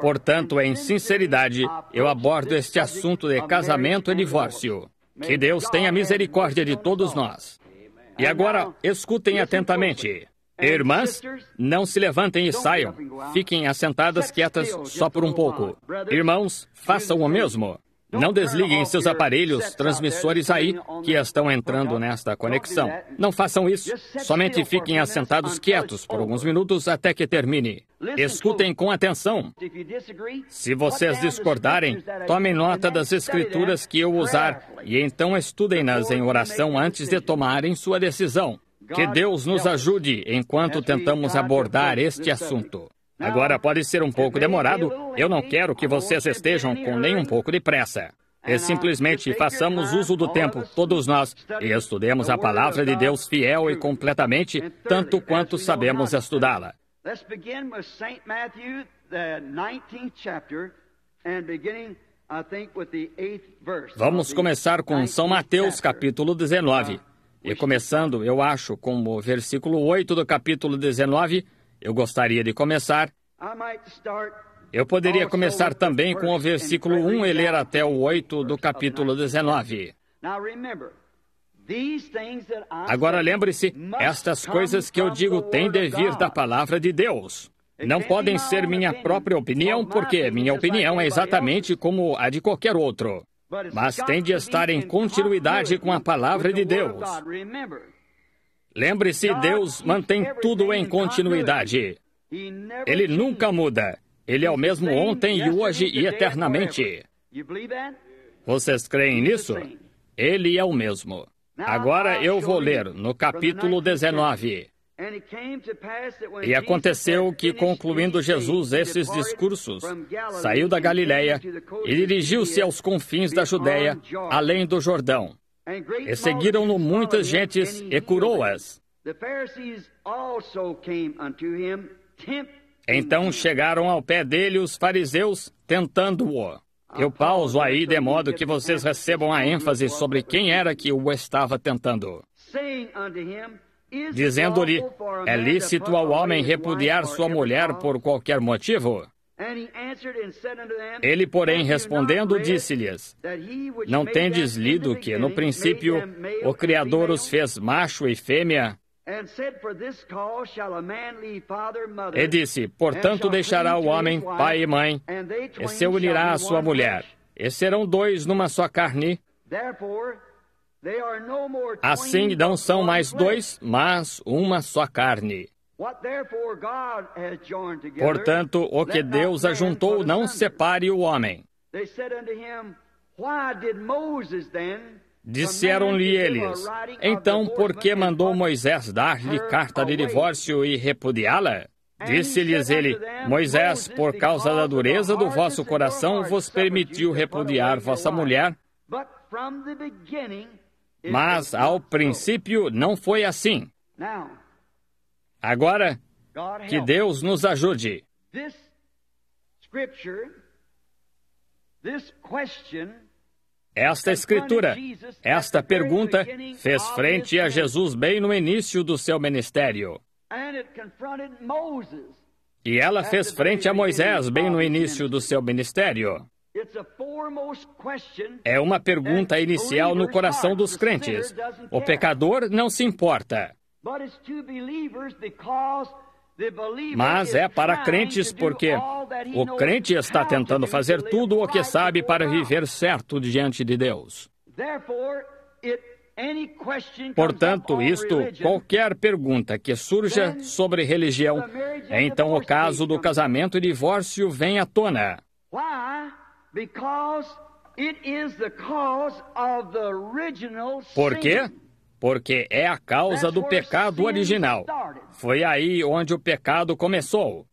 Portanto, em sinceridade, eu abordo este assunto de casamento e divórcio. Que Deus tenha misericórdia de todos nós. E agora, escutem atentamente. Irmãs, não se levantem e saiam. Fiquem assentadas quietas só por um pouco. Irmãos, façam o mesmo. Não desliguem seus aparelhos transmissores aí que estão entrando nesta conexão. Não façam isso. Somente fiquem assentados quietos por alguns minutos até que termine. Escutem com atenção. Se vocês discordarem, tomem nota das escrituras que eu usar e então estudem-nas em oração antes de tomarem sua decisão. Que Deus nos ajude enquanto tentamos abordar este assunto. Agora pode ser um pouco demorado. Eu não quero que vocês estejam com nem um pouco de pressa. E é simplesmente façamos uso do tempo, todos nós, e estudemos a palavra de Deus fiel e completamente, tanto quanto sabemos estudá-la. Vamos começar com São Mateus, capítulo 19. E começando, eu acho, com o versículo 8 do capítulo 19, eu gostaria de começar. Eu poderia começar também com o versículo 1 e ler até o 8 do capítulo 19. Agora lembre-se, estas coisas que eu digo têm de vir da palavra de Deus. Não podem ser minha própria opinião, porque minha opinião é exatamente como a de qualquer outro. Mas tem de estar em continuidade com a palavra de Deus. Lembre-se, Deus mantém tudo em continuidade. Ele nunca muda. Ele é o mesmo ontem e hoje e eternamente. Vocês creem nisso? Ele é o mesmo. Agora eu vou ler no capítulo 19. E aconteceu que, concluindo Jesus esses discursos, saiu da Galiléia e dirigiu-se aos confins da Judéia, além do Jordão. E seguiram-no muitas gentes e curou-as. Então chegaram ao pé dele os fariseus, tentando-o. Eu pauso aí de modo que vocês recebam a ênfase sobre quem era que o estava tentando. Dizendo-lhe: É lícito ao homem repudiar sua mulher por qualquer motivo? Ele, porém, respondendo, disse-lhes: Não tendes lido que, no princípio, o Criador os fez macho e fêmea? E disse: Portanto, deixará o homem pai e mãe, e se unirá à sua mulher, e serão dois numa só carne. Assim não são mais dois, mas uma só carne. Portanto, o que Deus ajuntou, não separe o homem. Disseram-lhe eles: Então, por que mandou Moisés dar-lhe carta de divórcio e repudiá-la? Disse-lhes ele: Moisés, por causa da dureza do vosso coração, vos permitiu repudiar vossa mulher. Mas ao princípio não foi assim. Agora, que Deus nos ajude. Esta escritura, esta pergunta, fez frente a Jesus bem no início do seu ministério. E ela fez frente a Moisés bem no início do seu ministério. É uma pergunta inicial no coração dos crentes. O pecador não se importa. Mas é para crentes porque o crente está tentando fazer tudo o que sabe para viver certo diante de Deus. Portanto, isto, qualquer pergunta que surja sobre religião, é então o caso do casamento e divórcio vem à tona. Por quê? porque é a causa do pecado original. Foi aí onde o pecado começou.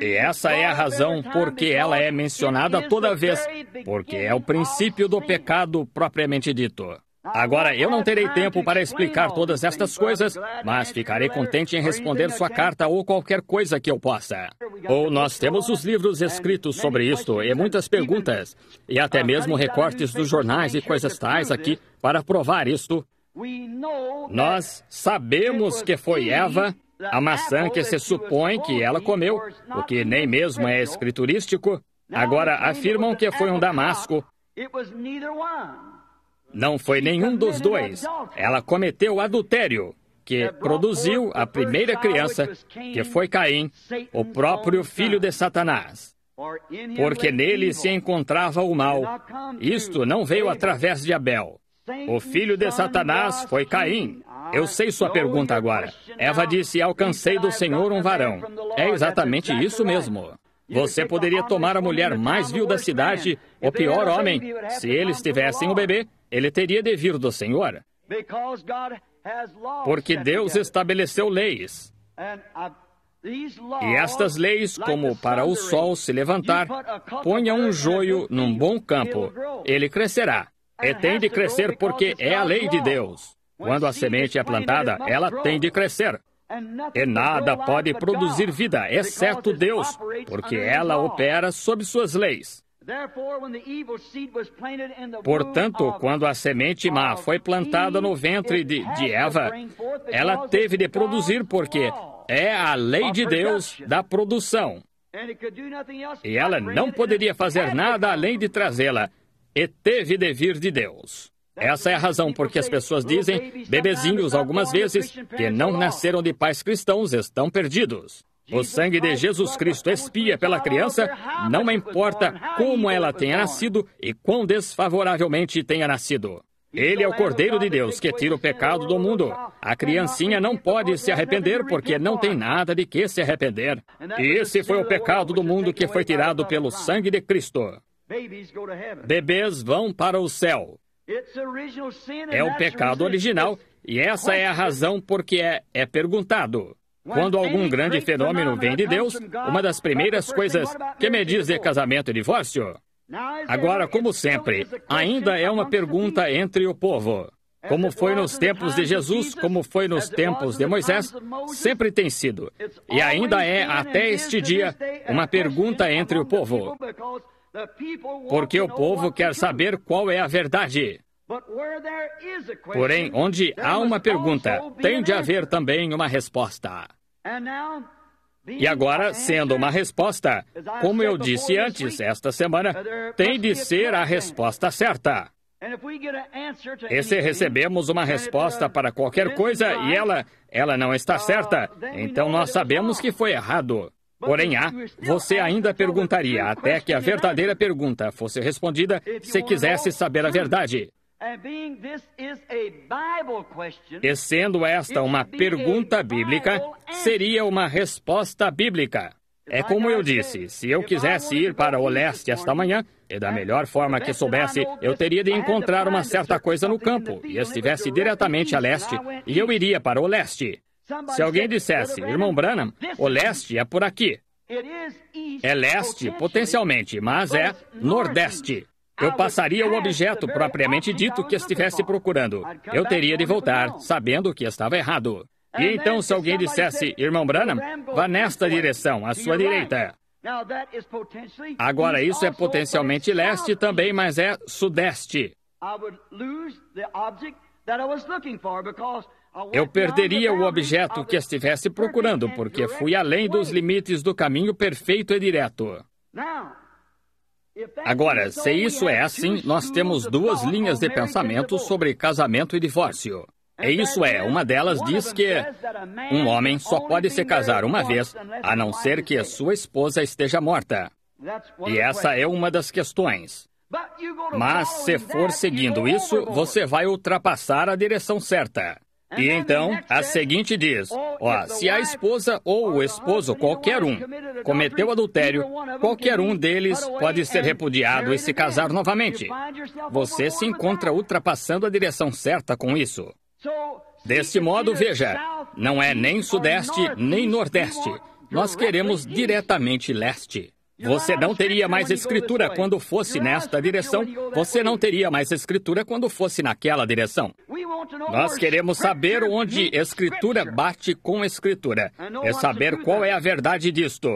E essa é a razão por que ela é mencionada toda vez, porque é o princípio do pecado propriamente dito. Agora, eu não terei tempo para explicar todas estas coisas, mas ficarei contente em responder sua carta ou qualquer coisa que eu possa. Ou nós temos os livros escritos sobre isto e muitas perguntas, e até mesmo recortes dos jornais e coisas tais aqui para provar isto. Nós sabemos que foi Eva, a maçã que se supõe que ela comeu, o que nem mesmo é escriturístico. Agora afirmam que foi um damasco. Não foi nenhum dos dois. Ela cometeu adultério, que produziu a primeira criança, que foi Caim, o próprio filho de Satanás. Porque nele se encontrava o mal. Isto não veio através de Abel. O filho de Satanás foi Caim. Eu sei sua pergunta agora. Eva disse: Alcancei do Senhor um varão. É exatamente isso mesmo. Você poderia tomar a mulher mais vil da cidade, o pior homem. Se eles tivessem o bebê, ele teria de vir do Senhor. Porque Deus estabeleceu leis. E estas leis, como para o sol se levantar, ponha um joio num bom campo. Ele crescerá e é, tem de crescer porque é a lei de Deus. Quando a semente é plantada, é, ela tem de crescer. E nada pode produzir vida, exceto Deus, porque ela opera sob suas leis. Portanto, quando a semente má foi plantada no ventre de, de Eva, ela teve de produzir, porque é a lei de Deus da produção. E ela não poderia fazer nada além de trazê-la e teve de vir de Deus. Essa é a razão por que as pessoas dizem, bebezinhos algumas vezes, que não nasceram de pais cristãos estão perdidos. O sangue de Jesus Cristo espia pela criança, não importa como ela tenha nascido e quão desfavoravelmente tenha nascido. Ele é o é Cordeiro de Deus que tira o pecado do mundo. A criancinha não pode se arrepender porque não tem nada de que se arrepender. E esse foi o pecado do mundo que foi tirado pelo sangue de Cristo. Bebês vão para o céu. É o pecado original e essa é a razão porque é, é perguntado. Quando algum grande fenômeno vem de Deus, uma das primeiras coisas que me diz é casamento e divórcio. Agora, como sempre, ainda é uma pergunta entre o povo. Como foi nos tempos de Jesus, como foi nos tempos de Moisés, sempre tem sido. E ainda é, até este dia, uma pergunta entre o povo porque o povo quer saber qual é a verdade. Porém, onde há uma pergunta, tem de haver também uma resposta. E agora, sendo uma resposta, como eu disse antes, esta semana, tem de ser a resposta certa. E se recebemos uma resposta uh, para qualquer coisa e ela, ela não está uh, certa, então nós sabemos que foi errado. Porém, há, você ainda perguntaria, até que a verdadeira pergunta fosse respondida se quisesse saber a verdade. E sendo esta uma pergunta bíblica, seria uma resposta bíblica. É como eu disse, se eu quisesse ir para o leste esta manhã, e da melhor forma que soubesse, eu teria de encontrar uma certa coisa no campo, e estivesse diretamente a leste, e eu iria para o leste. Se alguém dissesse, irmão Branham, o leste é por aqui. É leste, potencialmente, mas é nordeste. Eu passaria o objeto propriamente dito que estivesse procurando. Eu teria de voltar, sabendo que estava errado. E então, se alguém dissesse, irmão Branham, vá nesta direção, à sua direita. Agora, isso é potencialmente leste também, mas é sudeste. Eu perderia o objeto que estivesse procurando, porque fui além dos limites do caminho perfeito e direto. Agora, se isso é assim, nós temos duas linhas de pensamento sobre casamento e divórcio. E isso é, uma delas diz que um homem só pode se casar uma vez, a não ser que a sua esposa esteja morta. E essa é uma das questões. Mas se for seguindo isso, você vai ultrapassar a direção certa. E então, a seguinte diz: ó, se a esposa ou o esposo, qualquer um, cometeu adultério, qualquer um deles pode ser repudiado e se casar novamente. Você se encontra ultrapassando a direção certa com isso. Deste modo, veja, não é nem sudeste nem nordeste. Nós queremos diretamente leste. Você não é teria mais escritura quando fosse nesta direção. Você não teria mais escritura quando fosse naquela direção. Nós queremos saber onde escritura bate com escritura. É saber qual é a verdade disto.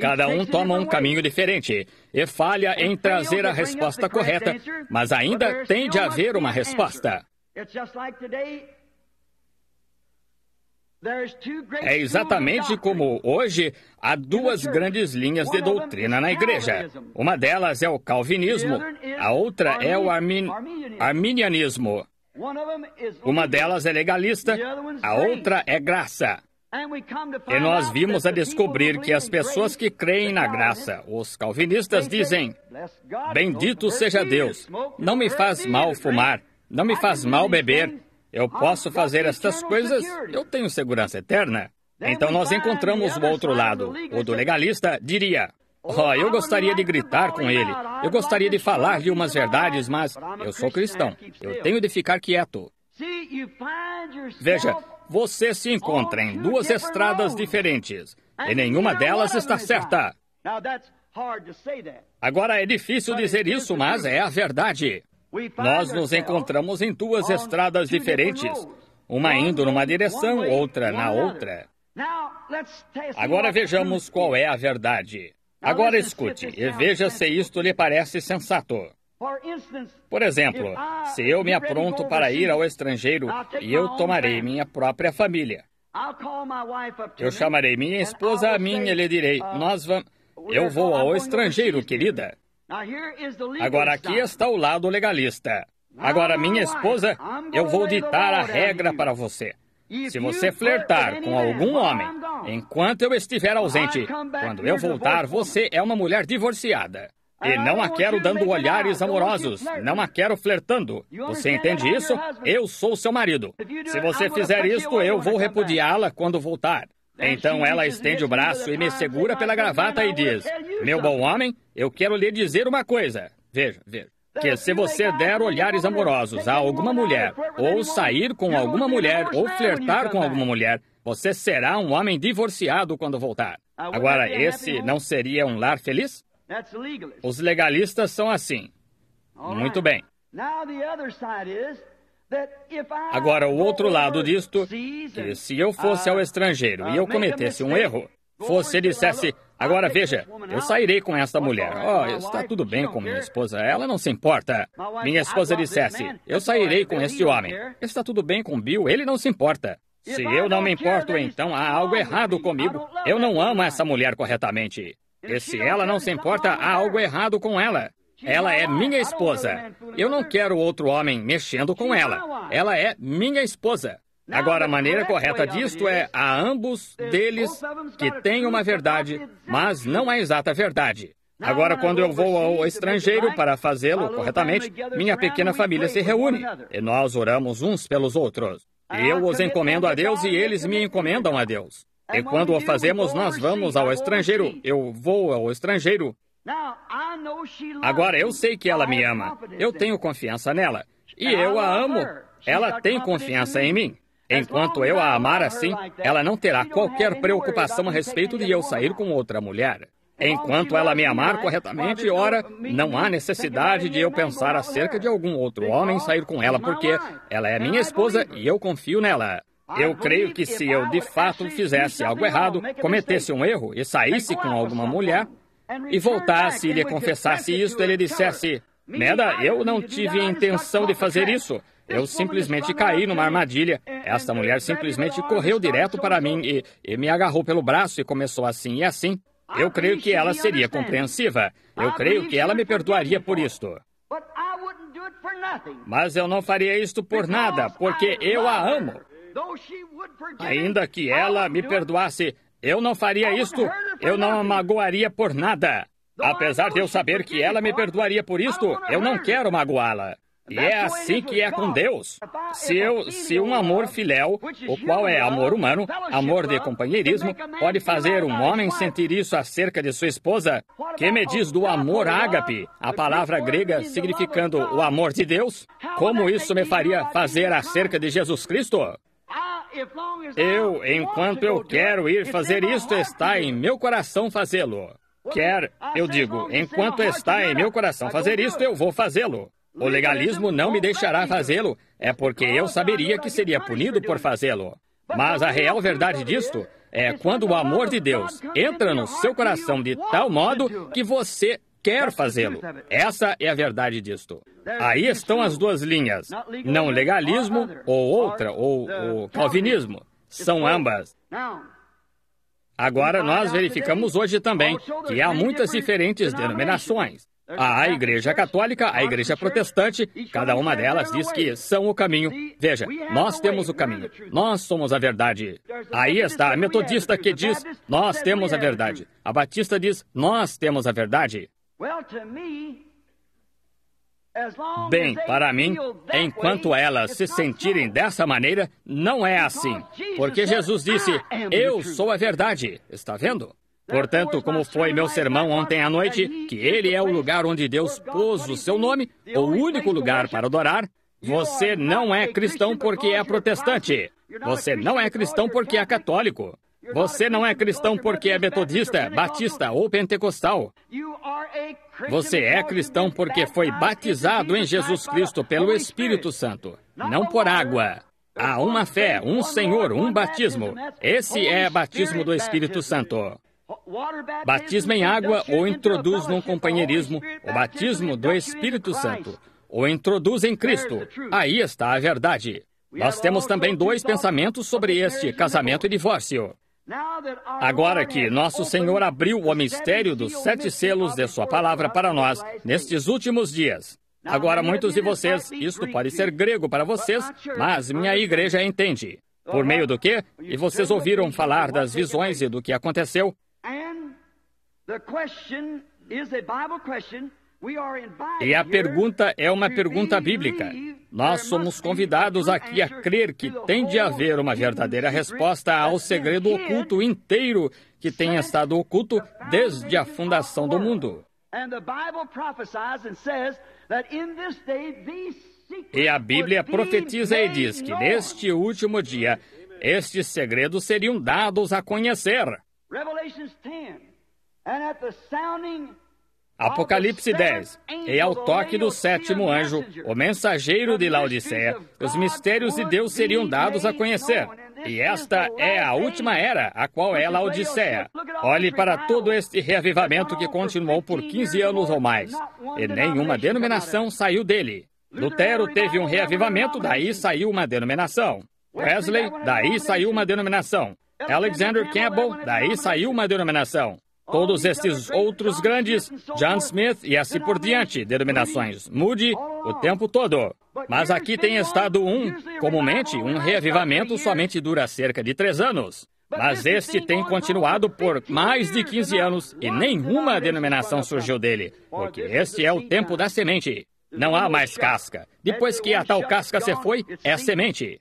Cada um toma um caminho diferente e falha em trazer a resposta correta, mas ainda tem de haver uma resposta. É exatamente como hoje há duas grandes linhas de doutrina na igreja. Uma delas é o calvinismo, a outra é o armin... arminianismo. Uma delas é legalista, a outra é graça. E nós vimos a descobrir que as pessoas que creem na graça, os calvinistas, dizem: Bendito seja Deus, não me faz mal fumar, não me faz mal beber, eu posso fazer estas coisas, eu tenho segurança eterna. Então nós encontramos o outro lado. O do legalista diria: Oh, eu gostaria de gritar com ele. Eu gostaria de falar-lhe umas verdades, mas eu sou cristão. Eu tenho de ficar quieto. Veja, você se encontra em duas estradas diferentes e nenhuma delas está certa. Agora é difícil dizer isso, mas é a verdade. Nós nos encontramos em duas estradas diferentes, uma indo numa direção, outra na outra. Agora vejamos qual é a verdade. Agora escute e veja se isto lhe parece sensato. Por exemplo, se eu me apronto para ir ao estrangeiro e eu tomarei minha própria família. Eu chamarei minha esposa a mim e lhe direi: Nós vamos. Eu vou ao estrangeiro, querida. Agora aqui está o lado legalista. Agora, minha esposa, eu vou ditar a regra para você. Se você flertar com algum homem enquanto eu estiver ausente, quando eu voltar, você é uma mulher divorciada. E não a quero dando olhares amorosos, não a quero flertando. Você entende isso? Eu sou seu marido. Se você fizer isto, eu vou repudiá-la quando voltar. É então ela estende o braço e me segura pela gravata e diz: é Meu bom homem, eu quero lhe dizer uma coisa. Veja, veja. Tá que se você der olhares amorosos a alguma mulher, ou sair com alguma mulher, ou flertar com alguma mulher, você será um homem divorciado quando voltar. Agora, é esse né? não seria um lar feliz? Os legalistas são assim. Muito bem. Agora, o outro lado disto, que se eu fosse ao estrangeiro e eu cometesse um erro, fosse dissesse, agora veja, eu sairei com esta mulher. Oh, está tudo bem com minha esposa, ela não se importa. Minha esposa dissesse, eu sairei com este homem. Está tudo bem com Bill, ele não se importa. Se eu não me importo, então há algo errado comigo. Eu não amo essa mulher corretamente. E se ela não se importa, há algo errado com ela. Ela é minha esposa. Eu não quero outro homem mexendo com ela. Ela é minha esposa. Agora, a maneira correta disto é a ambos deles que têm uma verdade, mas não a exata verdade. Agora, quando eu vou ao estrangeiro para fazê-lo corretamente, minha pequena família se reúne e nós oramos uns pelos outros. Eu os encomendo a Deus e eles me encomendam a Deus. E quando o fazemos, nós vamos ao estrangeiro. Eu vou ao estrangeiro Agora eu sei que ela me ama. Eu tenho confiança nela. E eu a amo. Ela tem confiança em mim. Enquanto eu a amar assim, ela não terá qualquer preocupação a respeito de eu sair com outra mulher. Enquanto ela me amar corretamente, ora, não há necessidade de eu pensar acerca de algum outro homem sair com ela, porque ela é minha esposa e eu confio nela. Eu creio que se eu de fato fizesse algo errado, cometesse um erro e saísse com alguma mulher, e voltasse e lhe confessasse isso, ele dissesse: Neda, eu não tive a intenção de fazer isso. Eu simplesmente caí numa armadilha. Esta mulher simplesmente correu direto para mim e, e, me agarrou pelo braço e começou assim e assim. Eu creio que ela seria compreensiva. Eu creio que ela me perdoaria por isto. Mas eu não faria isto por nada, porque eu a amo. Ainda que ela me perdoasse, eu não faria isto. Eu não a magoaria por nada. É Apesar de eu saber que ela me perdoaria por isto, eu não quero magoá-la. E é assim que é com Deus. Tá, tá, é se, eu, se um amor filial, o qual é amor humano, amor de companheirismo, pode fazer um homem sentir isso acerca de sua esposa, que me diz do amor ágape, a palavra grega significando o amor de Deus? Como isso me faria fazer acerca de Jesus Cristo? Eu, enquanto eu quero ir fazer isto, está em meu coração fazê-lo. Quer, eu digo, enquanto está em meu coração fazer isto, eu vou fazê-lo. O legalismo não me deixará fazê-lo, é porque eu saberia que seria punido por fazê-lo. Mas a real verdade disto é quando o amor de Deus entra no seu coração de tal modo que você quer fazê-lo. Essa é a verdade disto. Aí estão as duas linhas: não legalismo ou outra, ou o calvinismo. São ambas. Agora, nós verificamos hoje também que há muitas diferentes denominações. Há a Igreja Católica, a Igreja Protestante, cada uma delas diz que são o caminho. Veja, nós temos o caminho, nós somos a verdade. Aí está a Metodista que diz, nós temos a verdade. A Batista diz, nós temos a verdade. Bem, para mim, enquanto elas se sentirem dessa maneira, não é assim. Porque Jesus disse: Eu sou a verdade. Está vendo? Portanto, como foi meu sermão ontem à noite, que ele é o lugar onde Deus pôs o seu nome, o único lugar para adorar, é é você não é cristão porque é protestante. Você não é cristão porque é católico. Você não é cristão porque é metodista, batista ou pentecostal. Você é cristão porque foi batizado em Jesus Cristo pelo Espírito Santo, não por água. Há uma fé, um Senhor, um batismo. Esse é batismo do Espírito Santo. Batismo em água ou introduz num companheirismo, o batismo do Espírito Santo o introduz em Cristo. Aí está a verdade. Nós temos também dois pensamentos sobre este casamento e divórcio. Agora que nosso Senhor abriu o mistério dos sete selos de Sua palavra para nós nestes últimos dias. Agora, muitos de vocês, isto pode ser grego para vocês, mas minha igreja entende. Oh, Por meio do que? E vocês ouviram falar das visões e do que aconteceu? E a pergunta é uma pergunta bíblica. Nós somos convidados aqui a crer que tem de haver uma verdadeira resposta ao segredo oculto inteiro que tem estado oculto desde a fundação do mundo. E a Bíblia profetiza e diz que neste último dia estes segredos seriam dados a conhecer. Revelations 10. And at the sounding Apocalipse 10. E ao toque do sétimo anjo, o mensageiro de Laodiceia, os mistérios de Deus seriam dados a conhecer. E esta é a última era, a qual é Laodiceia. Olhe para todo este reavivamento que continuou por 15 anos ou mais, e nenhuma denominação saiu dele. Lutero teve um reavivamento, daí saiu uma denominação. Wesley, daí saiu uma denominação. Alexander Campbell, daí saiu uma denominação. Todos estes outros grandes, John Smith e assim por diante, denominações, mude o tempo todo. Mas aqui tem estado um, comumente, um reavivamento somente dura cerca de três anos. Mas este tem continuado por mais de 15 anos e nenhuma denominação surgiu dele, porque este é o tempo da semente. Não há mais casca. Depois que a tal casca se foi, é semente.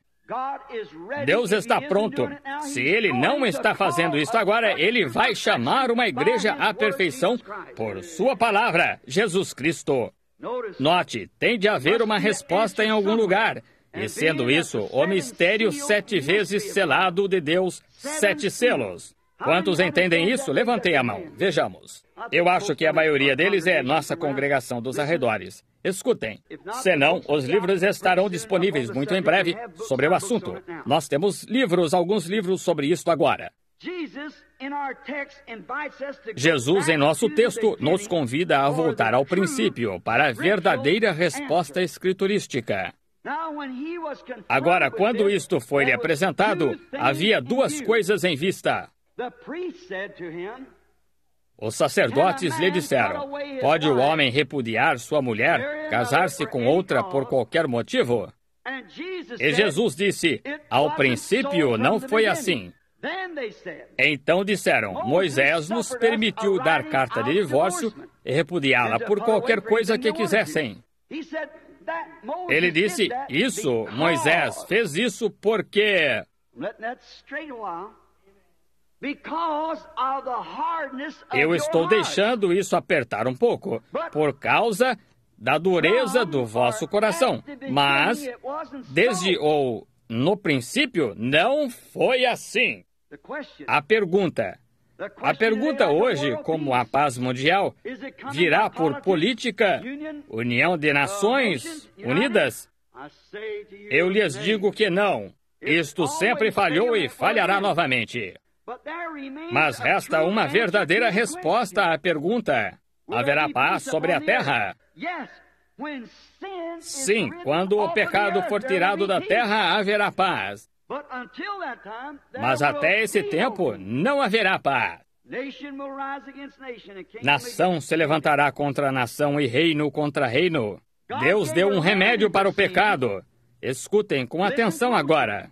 Deus está pronto. Se ele não está fazendo isso agora, ele vai chamar uma igreja à perfeição por sua palavra, Jesus Cristo. Note, tem de haver uma resposta em algum lugar. E sendo isso, o mistério sete vezes selado de Deus, sete selos. Quantos entendem isso? Levantei a mão. Vejamos. Eu acho que a maioria deles é nossa congregação dos arredores. Escutem. Senão, os livros estarão disponíveis muito em breve sobre o assunto. Nós temos livros, alguns livros sobre isso agora. Jesus, em nosso texto, nos convida a voltar ao princípio para a verdadeira resposta escriturística. Agora, quando isto foi lhe apresentado, havia duas coisas em vista. Os sacerdotes lhe disseram: Pode o homem repudiar sua mulher, casar-se com outra por qualquer motivo? E Jesus disse: Ao princípio não foi assim. Então disseram: Moisés nos permitiu dar carta de divórcio e repudiá-la por qualquer coisa que quisessem. Ele disse: Isso, Moisés fez isso porque. Eu estou deixando isso apertar um pouco, por causa da dureza do vosso coração. Mas, desde ou no princípio, não foi assim. A pergunta. A pergunta hoje, como a paz mundial, virá por política, união de uh, nações unidas? Eu lhes digo que não. Isto sempre falhou e falhará novamente. Mas resta uma verdadeira resposta à pergunta: haverá paz sobre a terra? Sim, quando o pecado for tirado da terra, haverá paz. Mas até esse tempo, não haverá paz. Nação se levantará contra nação e reino contra reino. Deus deu um remédio para o pecado. Escutem com atenção agora.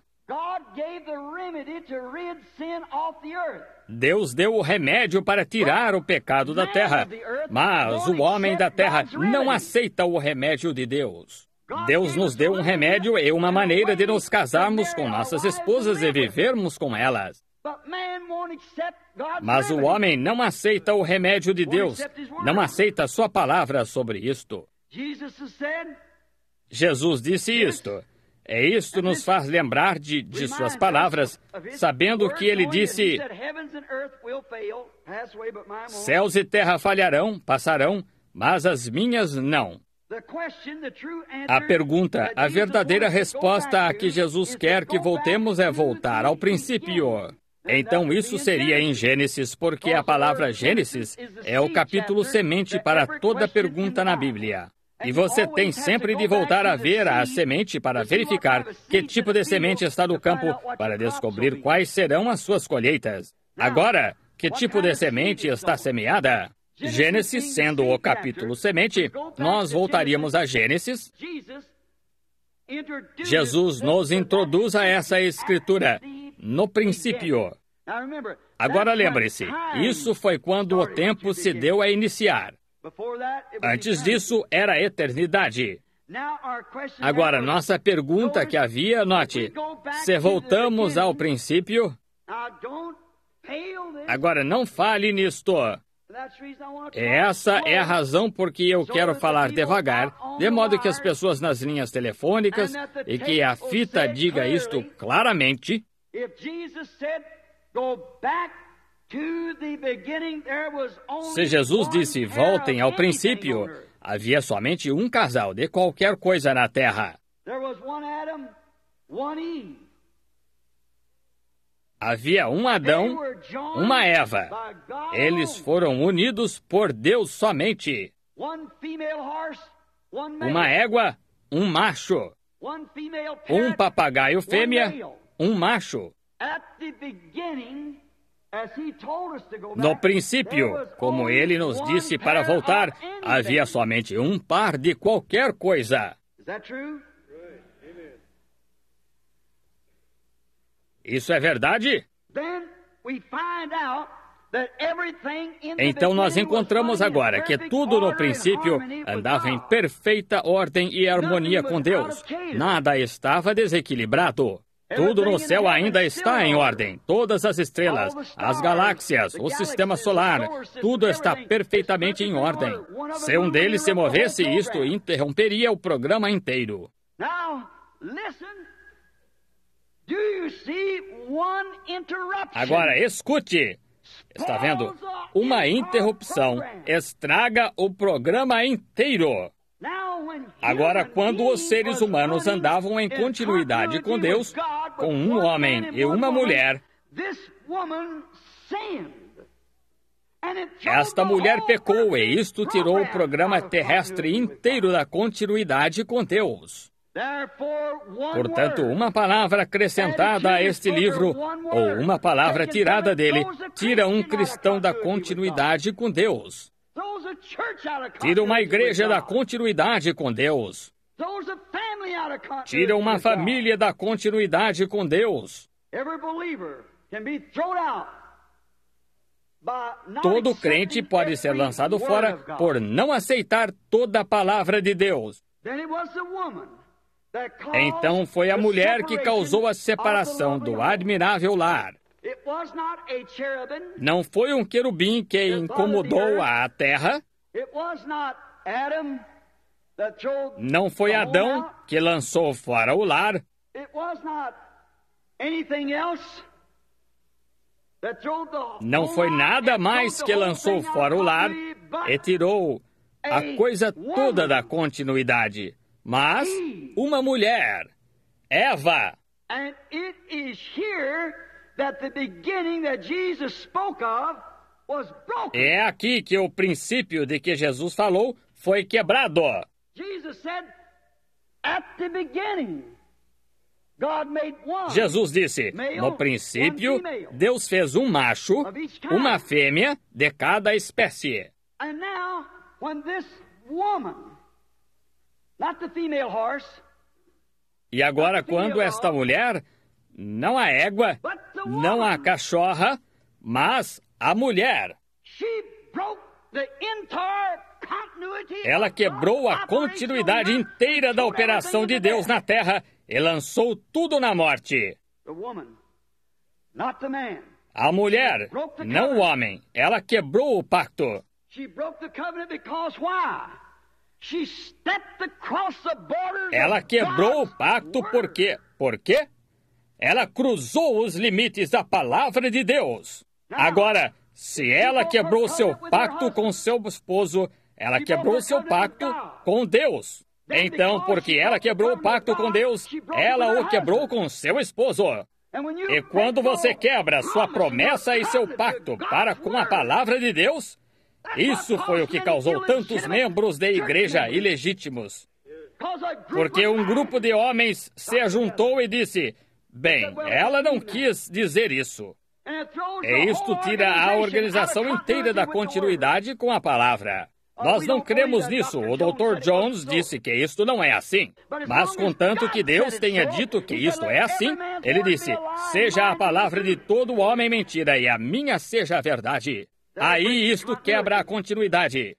Deus deu o remédio para tirar o pecado da terra, mas o homem da terra não aceita o remédio de Deus. Deus nos deu um remédio e uma maneira de nos casarmos com nossas esposas e vivermos com elas. Mas o homem não aceita o remédio de Deus, não aceita sua palavra sobre isto. Jesus disse isto: é isto nos faz lembrar de, de suas palavras, sabendo que ele disse: Céus e terra falharão, passarão, mas as minhas não. A pergunta, a verdadeira resposta a que Jesus quer que voltemos é voltar ao princípio. Então isso seria em Gênesis, porque a palavra Gênesis é o capítulo semente para toda pergunta na Bíblia. E você tem sempre de voltar a ver a semente para verificar que tipo de semente está no campo para descobrir quais serão as suas colheitas. Agora, que tipo é de semente está semeada? Gênesis sendo o capítulo semente, nós voltaríamos a Gênesis. Jesus nos introduz a essa escritura no princípio. Agora lembre-se, isso foi quando o tempo se deu a iniciar. Antes disso, era a eternidade. Agora, nossa pergunta que havia, note, se voltamos ao princípio. Agora, não fale nisto. É essa é a razão por que eu quero falar devagar, de modo que as pessoas nas linhas telefônicas e que a fita diga isto claramente. Se Jesus disse: Voltem ao princípio, havia somente um casal de qualquer coisa na terra. Havia um Adão, uma Eva. Eles foram unidos por Deus somente. Uma égua, um macho. Um papagaio fêmea, um macho. No princípio, como ele nos disse para voltar, havia somente um par de qualquer coisa. Isso é verdade? Então nós encontramos agora que tudo no princípio andava em perfeita ordem e harmonia com Deus. Nada estava desequilibrado. Tudo no céu ainda está em ordem. Todas as estrelas, as galáxias, o sistema solar, tudo está perfeitamente em ordem. Se um deles se morresse, isto interromperia o programa inteiro. Agora, escute. Está vendo? Uma interrupção estraga o programa inteiro. Agora, quando os seres humanos andavam em continuidade com Deus, com um homem e uma mulher, esta mulher pecou e isto tirou o programa terrestre inteiro da continuidade com Deus. Portanto, uma palavra acrescentada a este livro, ou uma palavra tirada dele, tira um cristão da continuidade com Deus. Tira uma igreja da continuidade com Deus. Tira uma família da continuidade com Deus. Todo crente pode ser lançado fora por não aceitar toda a palavra de Deus. Então foi a mulher que causou a separação do admirável lar. Não foi um querubim que incomodou a terra. Não foi Adão que lançou fora o lar. Não foi nada mais que lançou fora o lar e tirou a coisa toda da continuidade. Mas uma mulher, Eva. E it é aqui que o princípio de que Jesus falou foi quebrado. Jesus disse: No princípio, Deus fez um macho, uma fêmea de cada espécie. E agora, quando esta mulher não a égua, não a cachorra, mas a mulher. Ela quebrou a continuidade inteira da operação de Deus na terra e lançou tudo na morte. A mulher, não o homem, ela quebrou o pacto. Ela quebrou o pacto porque. Por quê? Ela cruzou os limites da palavra de Deus. Agora, se ela quebrou seu pacto com seu esposo, ela quebrou seu pacto com Deus. Então, porque ela quebrou o pacto com Deus, ela o quebrou com seu esposo. E quando você quebra sua promessa e seu pacto para com a palavra de Deus, isso foi o que causou tantos membros da igreja ilegítimos. Porque um grupo de homens se ajuntou e disse: Bem, então, ela não quis dizer isso. E é isto tira a organização inteira da continuidade com a palavra. Nós não cremos nisso. O Dr. Jones disse que isto não é assim. Mas, contanto que Deus tenha né? dito que isto é assim, ele disse: Seja a palavra de todo homem mentira e a minha seja a verdade. Aí isto quebra a continuidade.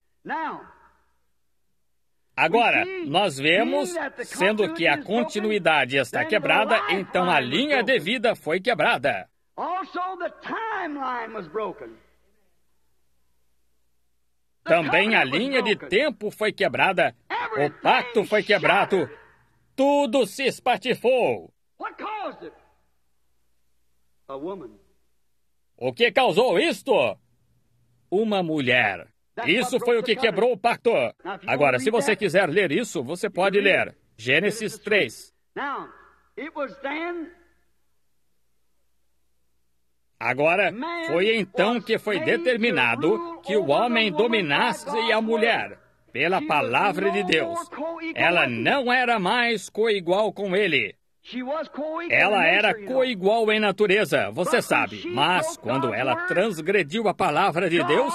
Agora, nós vemos, sendo que a continuidade está quebrada, então a linha de vida foi quebrada. Também a linha de tempo foi quebrada, o pacto foi quebrado, tudo se espatifou. O que causou isto? Uma mulher. Isso foi o que quebrou o pacto. Agora, se você quiser ler isso, você pode ler Gênesis 3. Agora, foi então que foi determinado que o homem dominasse a mulher pela palavra de Deus. Ela não era mais coigual com ele. Ela era coigual em natureza, você sabe. Mas quando ela transgrediu a palavra de Deus,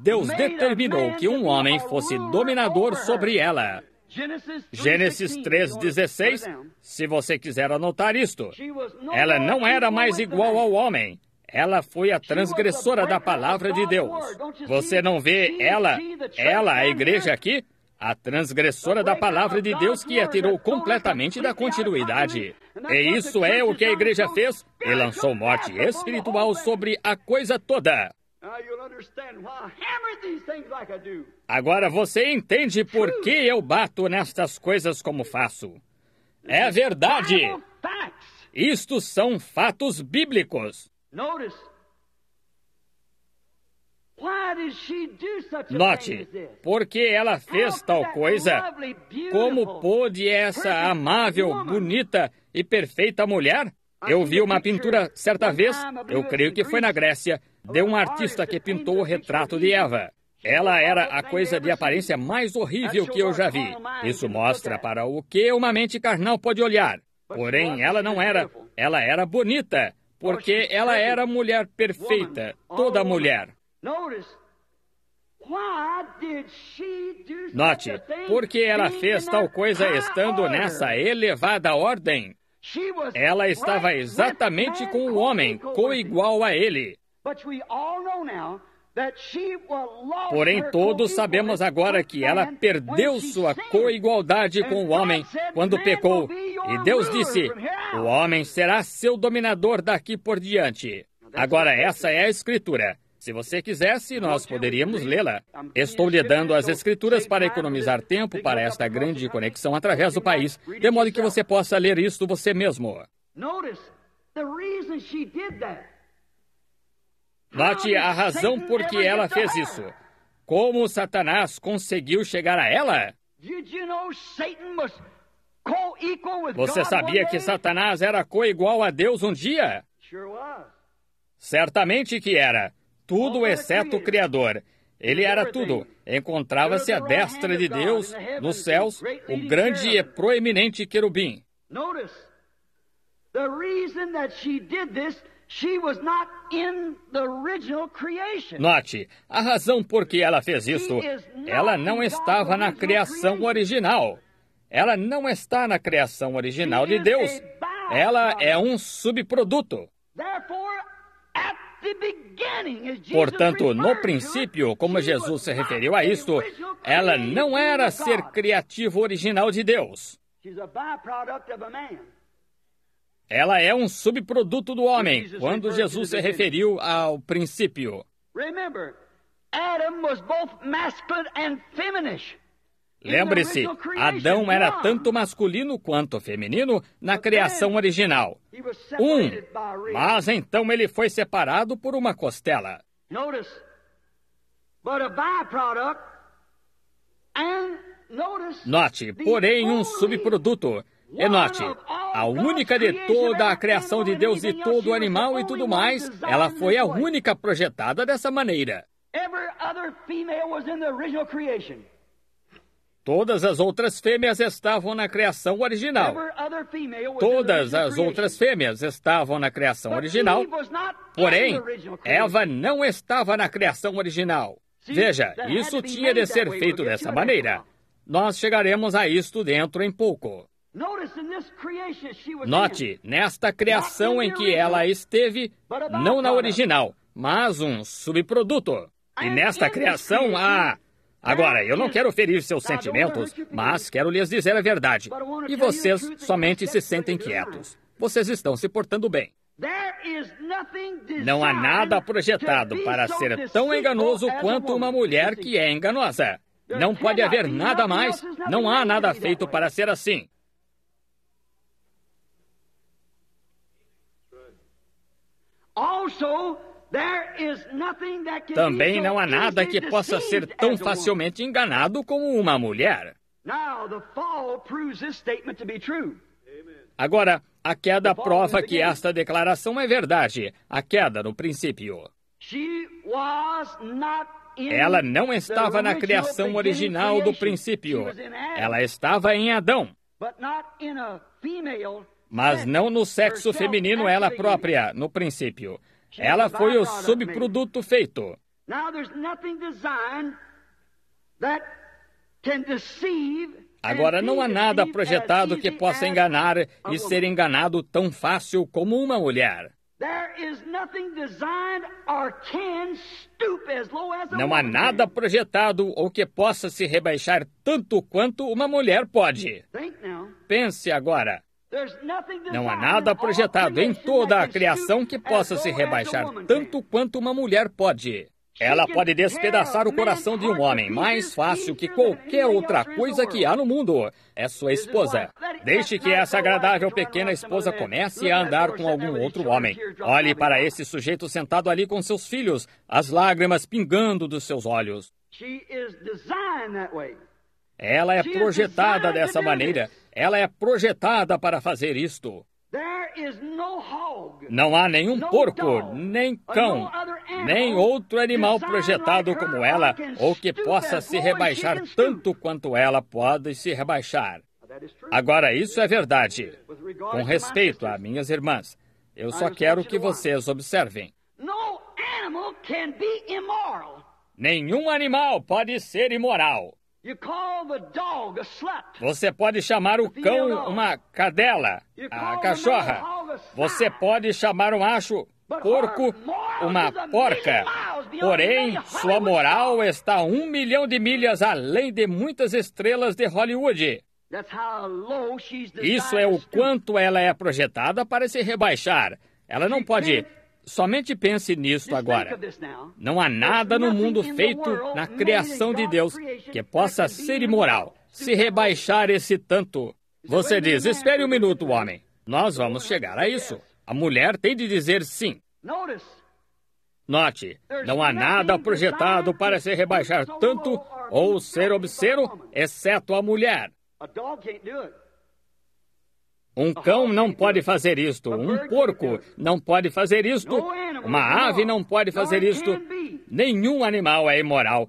Deus determinou que um homem fosse dominador sobre ela. Gênesis 3,16. Se você quiser anotar isto, ela não era mais igual ao homem. Ela foi a transgressora da palavra de Deus. Você não vê ela, ela, a igreja aqui, a transgressora da palavra de Deus que a tirou completamente da continuidade. E isso é o que a igreja fez e lançou morte espiritual sobre a coisa toda. Agora você entende por que eu bato nestas coisas como faço. É verdade. Isto são fatos bíblicos. Note, por que ela fez tal coisa, como pôde essa amável, bonita e perfeita mulher? Eu vi uma pintura certa vez, eu creio que foi na Grécia, de um artista que pintou o retrato de Eva. Ela era a coisa de aparência mais horrível que eu já vi. Isso mostra para o que uma mente carnal pode olhar. Porém, ela não era. Ela era bonita, porque ela era mulher perfeita, toda mulher. Note, porque ela fez tal coisa estando nessa elevada ordem. Ela estava exatamente com o homem, co-igual a ele. Porém, todos sabemos agora que ela perdeu sua coigualdade com o homem quando pecou. E Deus disse: O homem será seu dominador daqui por diante. Agora, essa é a Escritura. Se você quisesse, nós poderíamos lê-la. Estou lhe dando as escrituras para economizar tempo para esta grande conexão através do país, de modo que você possa ler isto você mesmo. Notice razão que ela fez isso. Mate a razão por que ela fez isso. Como Satanás conseguiu chegar a ela? Você sabia que Satanás era co-igual a Deus um dia? Certamente que era. Tudo exceto o Criador. Ele era tudo. Encontrava-se à destra de Deus, nos céus, o grande e proeminente querubim. Note, a razão por que ela fez isso, ela não estava na criação original. Ela não está na criação original de Deus. Ela é um subproduto. Portanto, no princípio, como Jesus se referiu a isto, ela não era ser criativo original de Deus. Ela é um subproduto do homem, quando Jesus se referiu ao princípio. Lembre-se, Adão era tanto masculino quanto feminino na criação original. Um, mas então ele foi separado por uma costela. Note, porém, um subproduto Enote, a única de toda a criação de Deus e todo animal e tudo mais, ela foi a única projetada dessa maneira. Todas as outras fêmeas estavam na criação original. Todas as outras fêmeas estavam na criação original. Porém, Eva não estava na criação original. Veja, isso tinha de ser feito dessa maneira. Nós chegaremos a isto dentro em pouco. Note, nesta criação em que ela esteve, não na original, mas um subproduto. E nesta criação há. Ah, agora, eu não quero ferir seus sentimentos, mas quero lhes dizer a verdade. E vocês somente se sentem quietos. Vocês estão se portando bem. Não há nada projetado para ser tão enganoso quanto uma mulher que é enganosa. Não pode haver nada mais, não há nada feito para ser assim. Também não há nada que possa ser tão facilmente enganado como uma mulher. Agora, a queda prova que esta declaração é verdade. A queda no princípio. Ela não estava na criação original do princípio. Ela estava em Adão mas é. não no sexo feminino é ela própria, no princípio. Ela foi o subproduto feito. Agora, não há nada projetado que possa enganar e ser enganado tão fácil como uma mulher. Não há nada projetado ou que possa se rebaixar tanto quanto uma mulher pode. Pense agora. Não há nada projetado em toda a criação que possa se rebaixar tanto quanto uma mulher pode. Ela pode despedaçar o coração de um homem mais fácil que qualquer outra coisa que há no mundo. É sua esposa. Deixe que essa agradável pequena esposa comece a andar com algum outro homem. Olhe para esse sujeito sentado ali com seus filhos, as lágrimas pingando dos seus olhos. Ela é projetada dessa maneira ela é projetada para fazer isto. Não há nenhum porco, nem cão, nem outro animal projetado como ela ou que possa se rebaixar tanto quanto ela pode se rebaixar. Agora, isso é verdade. Com respeito a minhas irmãs, eu só quero que vocês observem. Nenhum animal pode ser imoral. Você pode chamar o cão uma cadela, a cachorra. Você pode chamar um macho porco, uma porca. Porém, sua moral está um milhão de milhas além de muitas estrelas de Hollywood. Isso é o quanto ela é projetada para se rebaixar. Ela não pode Somente pense nisto agora. Não há nada no mundo feito na criação de Deus que possa ser imoral, se rebaixar esse tanto. Você diz: espere um minuto, homem. Nós vamos chegar a isso. A mulher tem de dizer sim. Note, não há nada projetado para se rebaixar tanto ou ser obsceno, exceto a mulher. Um cão não pode fazer isto, um porco não pode fazer isto, uma ave não pode fazer isto. Nenhum animal é imoral,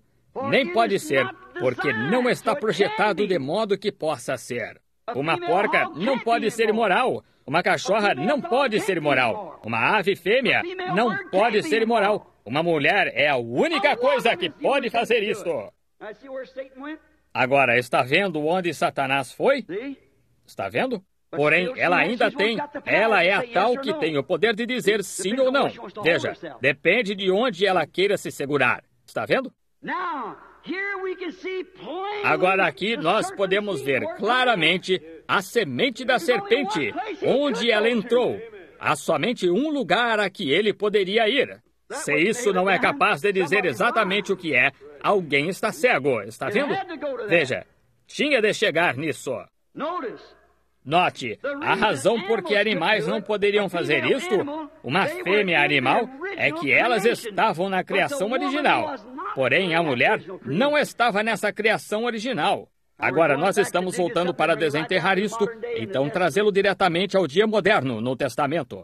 nem pode ser, porque não está projetado de modo que possa ser. Uma porca não pode ser imoral, uma cachorra não pode ser imoral, uma ave fêmea não pode ser imoral. Uma mulher é a única coisa que pode fazer isto. Agora, está vendo onde Satanás foi? Está vendo? Porém, ela ainda tem, ela é a tal que tem o poder de dizer sim ou não. Veja, depende de onde ela queira se segurar. Está vendo? Agora aqui nós podemos ver claramente a semente da serpente, onde ela entrou. Há somente um lugar a que ele poderia ir. Se isso não é capaz de dizer exatamente o que é, alguém está cego, está vendo? Veja, tinha de chegar nisso. Note, a razão por que animais não poderiam fazer isto, uma fêmea animal, é que elas estavam na criação original. Porém, a mulher não estava nessa criação original. Agora, nós estamos voltando para desenterrar isto, então trazê-lo diretamente ao dia moderno no Testamento.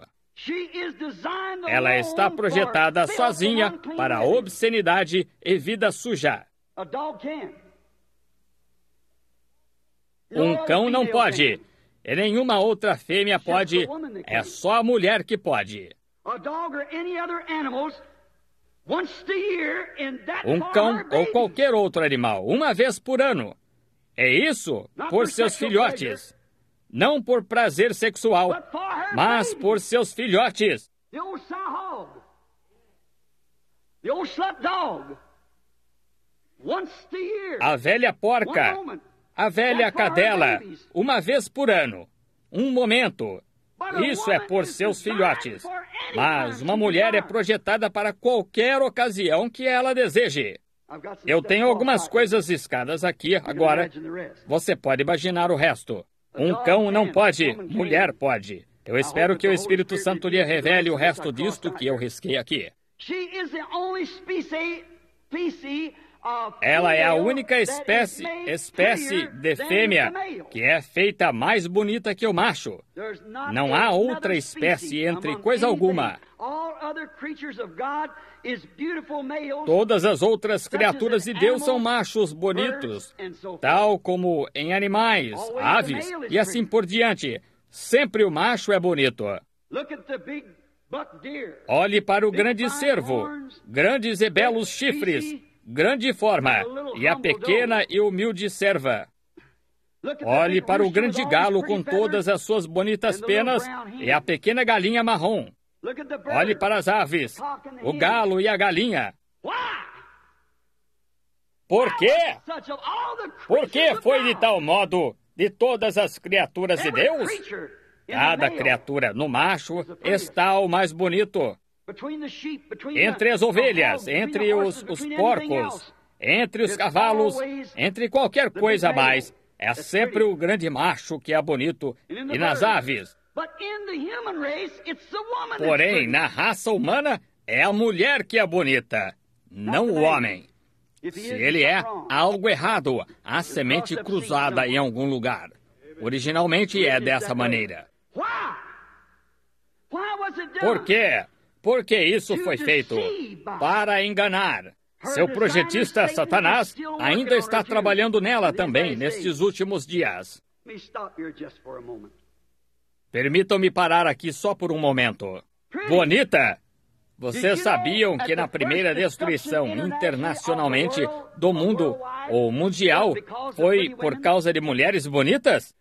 Ela está projetada sozinha para obscenidade e vida suja. Um cão não pode. E nenhuma outra fêmea pode. É só a mulher que pode. Um cão ou qualquer outro animal, uma vez por ano. É isso por seus filhotes. Não por prazer sexual, mas por seus filhotes. A velha porca, a velha cadela, uma vez por ano, um momento. Isso é por seus filhotes. Mas uma mulher é projetada para qualquer ocasião que ela deseje. Eu tenho algumas coisas escadas aqui agora. Você pode imaginar o resto. Um cão não pode, mulher pode. Eu espero que o Espírito Santo lhe revele o resto disto que eu risquei aqui. Ela é a única espécie, espécie de fêmea que é feita mais bonita que o macho. Não há outra espécie entre coisa alguma. Todas as outras criaturas de Deus são machos bonitos, tal como em animais, aves e assim por diante. Sempre o macho é bonito. Olhe para o grande cervo, grandes e belos chifres, grande forma, e a pequena e humilde serva. Olhe para o grande galo com todas as suas bonitas penas e a pequena galinha marrom. Olhe para as aves, o galo e a galinha. Por quê? Por que foi de tal modo de todas as criaturas de Deus? Cada criatura no macho está o mais bonito entre as ovelhas, entre os, os porcos, entre os cavalos, entre qualquer coisa mais. É sempre o grande macho que é bonito e nas aves. Porém, na raça humana, é a mulher que é bonita, não o homem. Se ele é, há algo errado, há semente cruzada em algum lugar. Originalmente é dessa maneira. Por quê? Porque isso foi feito para enganar. Seu projetista Satanás ainda está trabalhando nela também nestes últimos dias. Permitam-me parar aqui só por um momento. Bonita! Vocês sabiam que na primeira destruição internacionalmente do mundo ou mundial foi por causa de mulheres bonitas?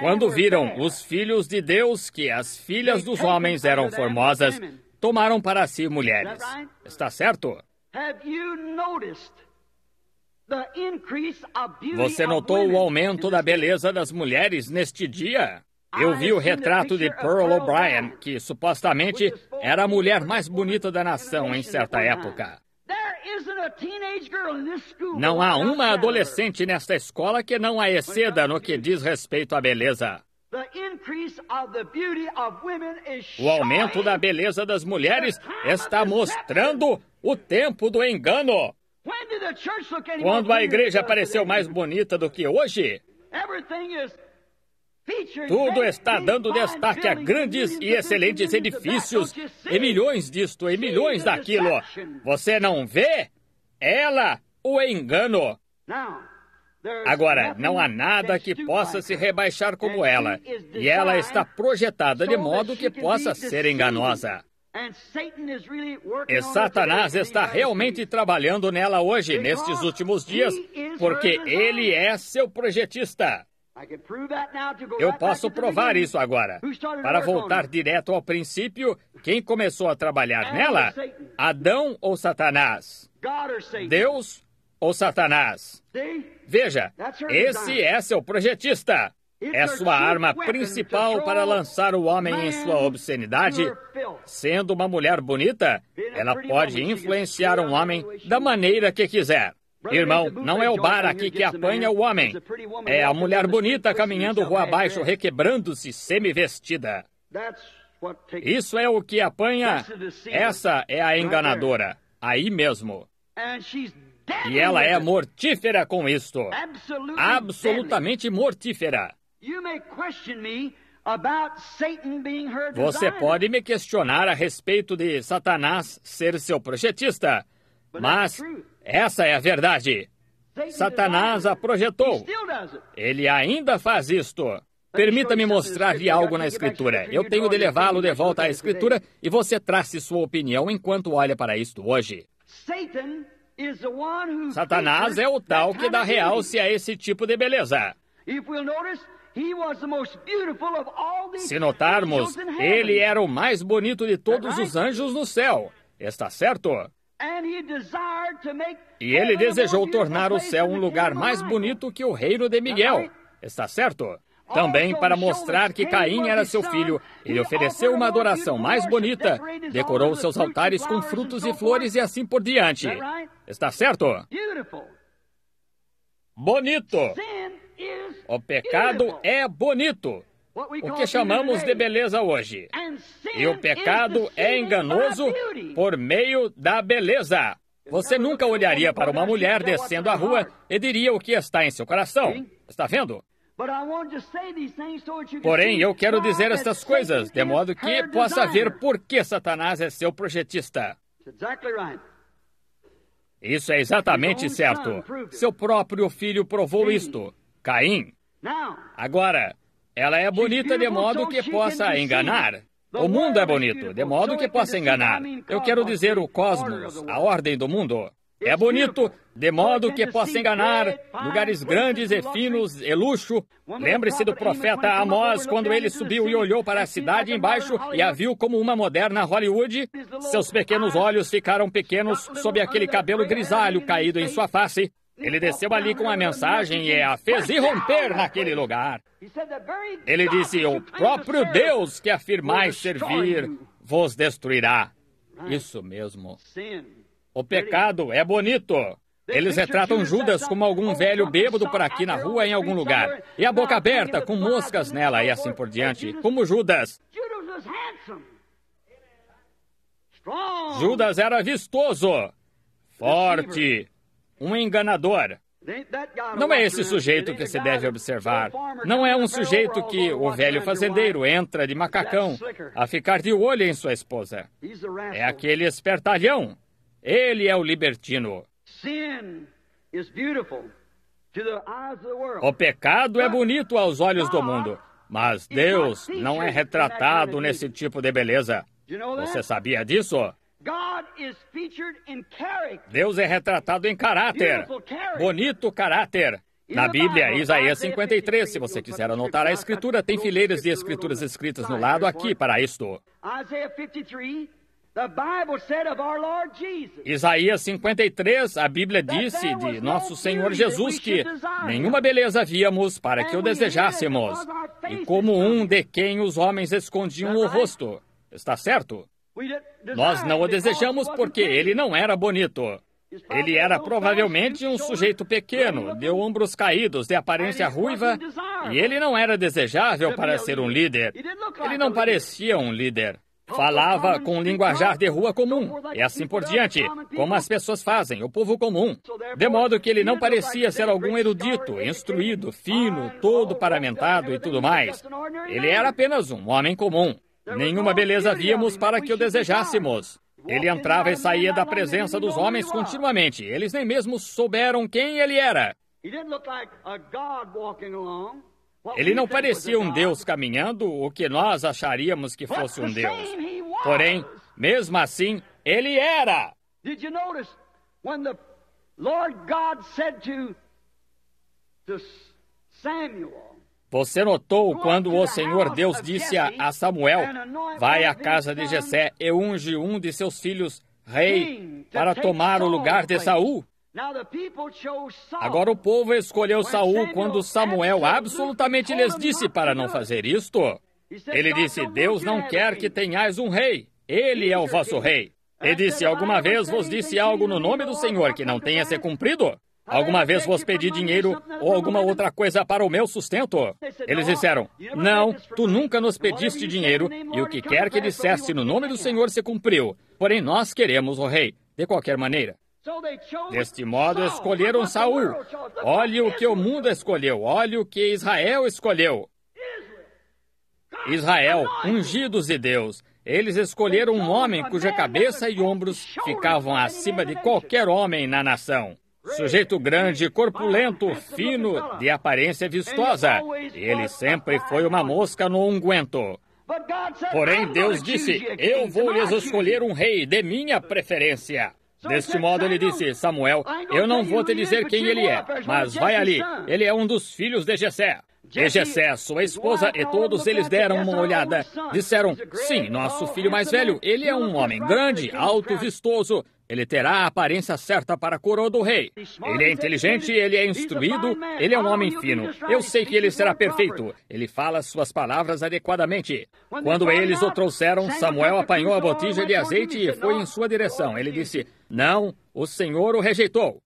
Quando viram os filhos de Deus que as filhas dos homens eram formosas, tomaram para si mulheres. Está certo? Você notou o aumento da beleza das mulheres neste dia? Eu vi o retrato de Pearl O'Brien, que supostamente era a mulher mais bonita da nação em certa época. Não há uma adolescente nesta escola que não a exceda no que diz respeito à beleza. O aumento da beleza das mulheres está mostrando o tempo do engano. Quando a igreja pareceu mais bonita do que hoje, tudo está dando destaque a grandes e excelentes edifícios, e milhões disto, e milhões daquilo. Você não vê? Ela o engano. Agora, não há nada que possa se rebaixar como ela, e ela está projetada de modo que possa ser enganosa. E Satanás está realmente trabalhando nela hoje, nestes últimos dias, porque ele é seu projetista. Eu posso provar isso agora. Para voltar direto ao princípio, quem começou a trabalhar nela? Adão ou Satanás? Deus ou Satanás? Veja, esse é seu projetista. É sua arma principal para lançar o homem em sua obscenidade. Sendo uma mulher bonita, ela pode influenciar um homem da maneira que quiser. Irmão, não é o bar aqui que apanha o homem. É a mulher bonita caminhando rua abaixo, requebrando-se semi-vestida. Isso é o que apanha. Essa é a enganadora. Aí mesmo. E ela é mortífera com isto. Absolutamente mortífera. Você pode me questionar a respeito de Satanás ser seu projetista, mas essa é a verdade. Satanás a projetou. Ele ainda faz isto. Permita-me mostrar-lhe algo na Escritura. Eu tenho de levá-lo de volta à Escritura e você trace sua opinião enquanto olha para isto hoje. Satanás é o tal que dá realce a é esse tipo de beleza. Se notarmos, ele era o mais bonito de todos os anjos no céu. Está certo? E ele desejou tornar o céu um lugar mais bonito que o reino de Miguel. Está certo? Também para mostrar que Caim era seu filho, ele ofereceu uma adoração mais bonita, decorou seus altares com frutos e flores e assim por diante. Está certo? Bonito! O pecado é bonito o que chamamos de beleza hoje. E o pecado é enganoso por meio da beleza. Você nunca olharia para uma mulher descendo a rua e diria o que está em seu coração. Está vendo? Porém, eu quero dizer estas coisas, de modo que possa ver por que Satanás é seu projetista. Isso é exatamente certo. Seu próprio filho provou isto, Caim. Agora, ela é bonita de modo que possa enganar. O é, mundo é bonito, de modo que possa enganar. Eu quero dizer o cosmos, a ordem do mundo. É bonito, de modo que possa enganar lugares grandes e finos e luxo. Lembre-se do profeta Amós quando ele subiu e olhou para a é cidade embaixo e a viu como uma moderna Hollywood. Seus pequenos olhos ficaram pequenos sob aquele cabelo grisalho caído em é sua face. Ele desceu ali com a mensagem e a fez irromper naquele lugar. Ele disse: O próprio Deus que afirmais servir vos destruirá. Isso mesmo. O pecado é bonito. Eles retratam Judas como algum velho bêbado por aqui na rua em algum lugar, e a boca aberta, com moscas nela e assim por diante, como Judas. Judas era vistoso, forte, um enganador. Não é esse sujeito que se deve observar. Não é um sujeito que o velho fazendeiro entra de macacão a ficar de olho em sua esposa. É aquele espertalhão. Ele é o libertino. O pecado é bonito aos olhos do mundo, mas Deus não é retratado nesse tipo de beleza. Você sabia disso? Deus é retratado em caráter, bonito caráter. Na Bíblia, Isaías 53, se você quiser anotar a escritura, tem fileiras de escrituras escritas no lado aqui para isto. Isaías 53, a Bíblia disse de nosso Senhor Jesus que nenhuma beleza víamos para que o desejássemos, e como um de quem os homens escondiam o rosto. Está certo? Nós não o desejamos porque ele não era bonito. Ele era provavelmente um sujeito pequeno, de ombros caídos, de aparência ruiva, e ele não era desejável para ser um líder. Ele não parecia um líder. Falava com um linguajar de rua comum, e assim por diante, como as pessoas fazem, o povo comum. De modo que ele não parecia ser algum erudito, instruído, fino, todo paramentado e tudo mais. Ele era apenas um homem comum. Nenhuma beleza víamos para que o desejássemos. Ele entrava e saía da presença dos homens continuamente. Eles nem mesmo souberam quem ele era. Ele não parecia um Deus caminhando, o que nós acharíamos que fosse um Deus. Porém, mesmo assim, ele era. Samuel, você notou quando o Senhor Deus disse a Samuel: Vai à casa de Jessé e unge um de seus filhos rei para tomar o lugar de Saul? Agora o povo escolheu Saul quando Samuel absolutamente lhes disse para não fazer isto. Ele disse: Deus não quer que tenhais um rei. Ele é o vosso rei. E disse: Alguma vez vos disse algo no nome do Senhor que não tenha se cumprido? Alguma vez vos pedi dinheiro ou alguma outra coisa para o meu sustento? Eles disseram: Não, tu nunca nos pediste dinheiro, e o que quer que disseste no nome do Senhor se cumpriu. Porém, nós queremos o rei, de qualquer maneira. Deste modo, escolheram Saul. Olhe o que o mundo escolheu, olhe o que Israel escolheu. Israel, ungidos de Deus, eles escolheram um homem cuja cabeça e ombros ficavam acima de qualquer homem na nação. Sujeito grande, corpulento, fino, de aparência vistosa. Ele sempre foi uma mosca no unguento. Porém, Deus disse: Eu vou lhes escolher um rei de minha preferência. Deste modo, ele disse: Samuel, eu não vou te dizer quem ele é, mas vai ali. Ele é um dos filhos de Jessé. Desde excesso, a esposa e todos eles deram uma olhada. Disseram: sim, nosso filho mais velho, né? ele é um homem grande, alto, vistoso. Ele terá a aparência certa para a coroa do rei. Ele é inteligente, ele é instruído, ele é um homem fino. Eu sei que ele será perfeito. Ele fala suas palavras adequadamente. Quando eles o trouxeram, Samuel apanhou a botija de azeite e foi em sua direção. Ele disse: Não, o Senhor o rejeitou.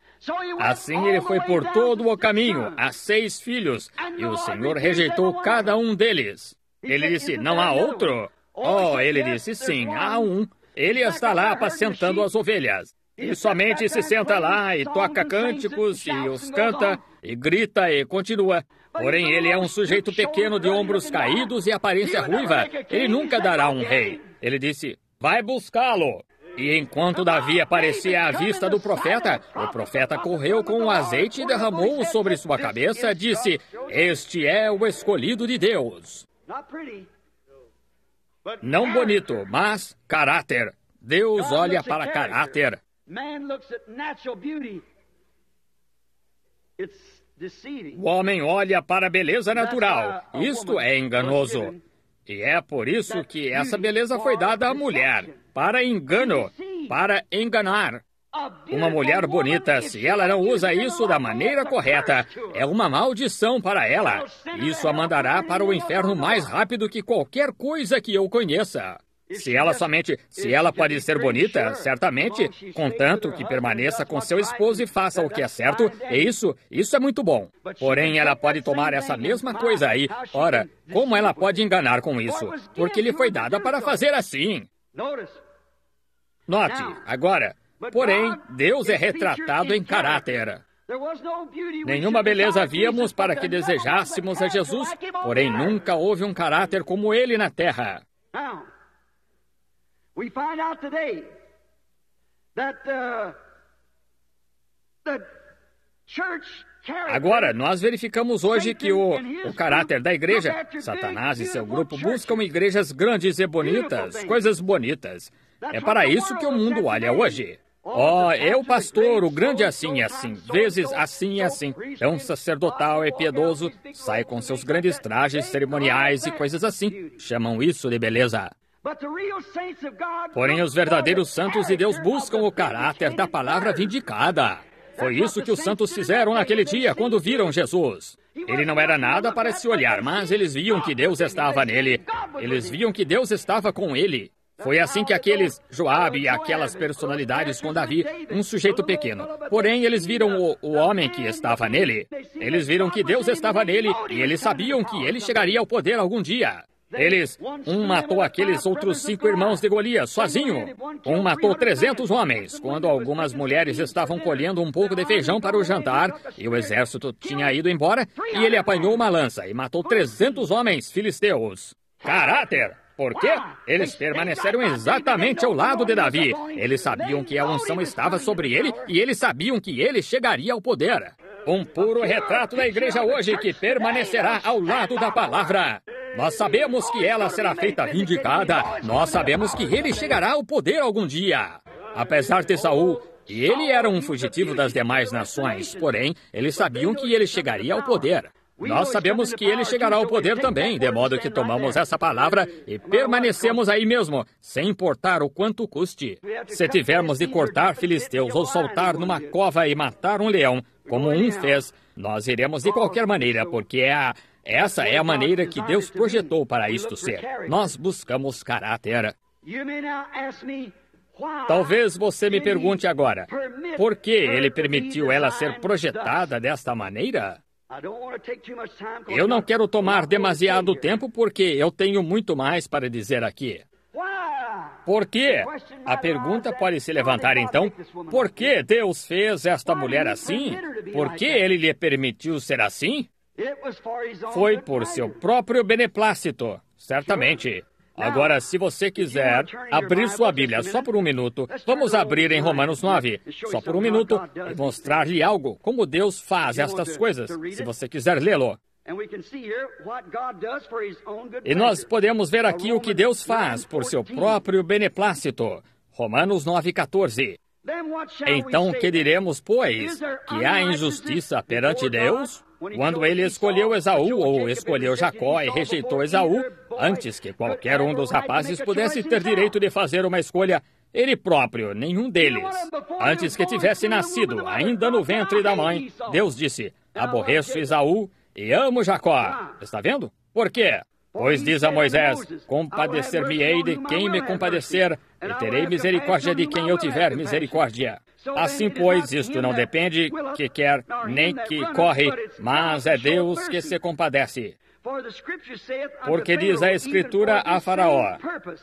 Assim ele foi por todo o caminho, a seis filhos, e o Senhor rejeitou cada um deles. Ele disse: Não há outro? Oh, ele disse: Sim, há um. Ele está lá apacentando as ovelhas. E somente se senta lá e toca cânticos e os canta e grita e continua. Porém, ele é um sujeito pequeno de ombros caídos e aparência ruiva. Ele nunca dará um rei. Ele disse: Vai buscá-lo. E enquanto Davi aparecia à vista do profeta, o profeta correu com o azeite e derramou-o sobre sua cabeça, disse: Este é o escolhido de Deus. Não bonito, mas caráter. Deus olha para caráter. O homem olha para a beleza natural. Isto é enganoso. E é por isso que essa beleza foi dada à mulher para engano, para enganar. Uma mulher bonita, se ela não usa isso da maneira correta, é uma maldição para ela. Isso a mandará para o inferno mais rápido que qualquer coisa que eu conheça. Se ela somente, se ela ser bonita, certamente, contanto que permaneça com seu esposo e faça o que é certo, e é isso, isso é muito bom. Porém, ela pode tomar essa mesma coisa aí. Ora, como ela pode enganar com isso? Porque lhe foi dada para fazer assim. Note, agora, porém, Deus é retratado em caráter. Nenhuma beleza víamos para que desejássemos a Jesus, porém nunca houve um caráter como ele na terra. Uh, agora, nós verificamos hoje que o, o caráter da igreja, Satanás e seu grupo buscam igrejas grandes e bonitas, coisas bonitas. É para isso que o mundo olha hoje. Ó, oh, eu, pastor, o grande é assim e assim, vezes assim e assim, É um sacerdotal é piedoso, sai com seus grandes trajes cerimoniais e coisas assim. Chamam isso de beleza. Porém, os verdadeiros santos de Deus buscam o caráter da palavra vindicada. Foi isso que os santos fizeram naquele dia quando viram Jesus. Ele não era nada para se olhar, mas eles viam que Deus estava nele. Eles viam que Deus estava com ele. Foi assim que aqueles Joabe e aquelas personalidades com Davi, um sujeito pequeno. Porém, eles viram o, o homem que estava nele. Eles viram que Deus estava nele e eles sabiam que ele chegaria ao poder algum dia. Eles, um matou aqueles outros cinco irmãos de Golias sozinho. Um matou 300 homens, quando algumas mulheres estavam colhendo um pouco de feijão para o jantar e o exército tinha ido embora, e ele apanhou uma lança e matou 300 homens filisteus. Caráter! Porque ah, eles permaneceram exatamente ao lado de Davi. Então, eles sabiam que a unção estava sobre ele e eles sabiam que ele chegaria ao poder. Um puro retrato da igreja hoje que permanecerá ao lado da palavra. Nós sabemos que ela será feita vindicada. Nós sabemos que ele chegará ao poder algum dia. Apesar de Saul, ele era um fugitivo das demais nações, porém, eles sabiam que ele chegaria ao poder. Nós sabemos que ele chegará ao poder também, de modo que tomamos essa palavra e permanecemos aí mesmo, sem importar o quanto custe. Se tivermos de cortar filisteus ou soltar numa cova e matar um leão, como um fez, nós iremos de qualquer maneira, porque é a essa é a maneira que Deus projetou para isto ser. Nós buscamos caráter. Talvez você me pergunte agora, por que ele permitiu ela ser projetada desta maneira? Eu não quero tomar demasiado tempo porque eu tenho muito mais para dizer aqui. Por quê? A pergunta pode se levantar então: por que Deus fez esta mulher assim? Por que ele lhe permitiu ser assim? Foi por seu próprio beneplácito, certamente. Agora, se você quiser abrir sua Bíblia só por um minuto, vamos abrir em Romanos 9, só por um minuto, e mostrar-lhe algo, como Deus faz estas coisas, se você quiser lê-lo. E nós podemos ver aqui o que Deus faz por seu próprio beneplácito. Romanos 9,14. Então que diremos, pois, que há injustiça perante Deus? Quando ele escolheu Esaú ou escolheu Jacó e rejeitou Esaú, antes que qualquer um dos rapazes pudesse ter direito de fazer uma escolha, ele próprio, nenhum deles. Antes que tivesse nascido, ainda no ventre da mãe, ah, Deus disse: Aborreço ah, Esaú e amo Jacó. Ah. Está vendo? Por quê? Pois diz a é, Moisés: Compadecer-me-ei de quem me compadecer, e terei misericórdia de quem eu tiver misericórdia. Assim, pois, isto não depende que quer nem que corre, mas é Deus que se compadece. Porque diz a Escritura a Faraó: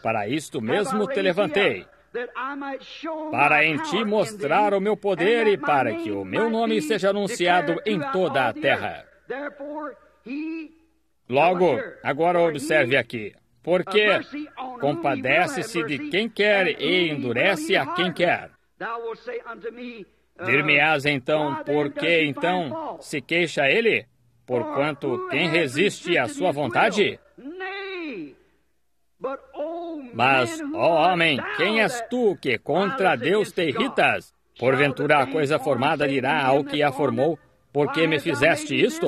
Para isto mesmo te levantei, para em ti mostrar o meu poder e para que o meu nome seja anunciado em toda a terra. Logo, agora observe aqui. Porque compadece-se de quem quer e endurece a quem quer. Uh, Dir-me-ás então, por que então se queixa ele? Porquanto quem resiste à sua vontade? Oh, Mas, ó homem, quem és tu que contra Deus te irritas? Porventura a coisa formada dirá ao que a formou, por que me fizeste isto?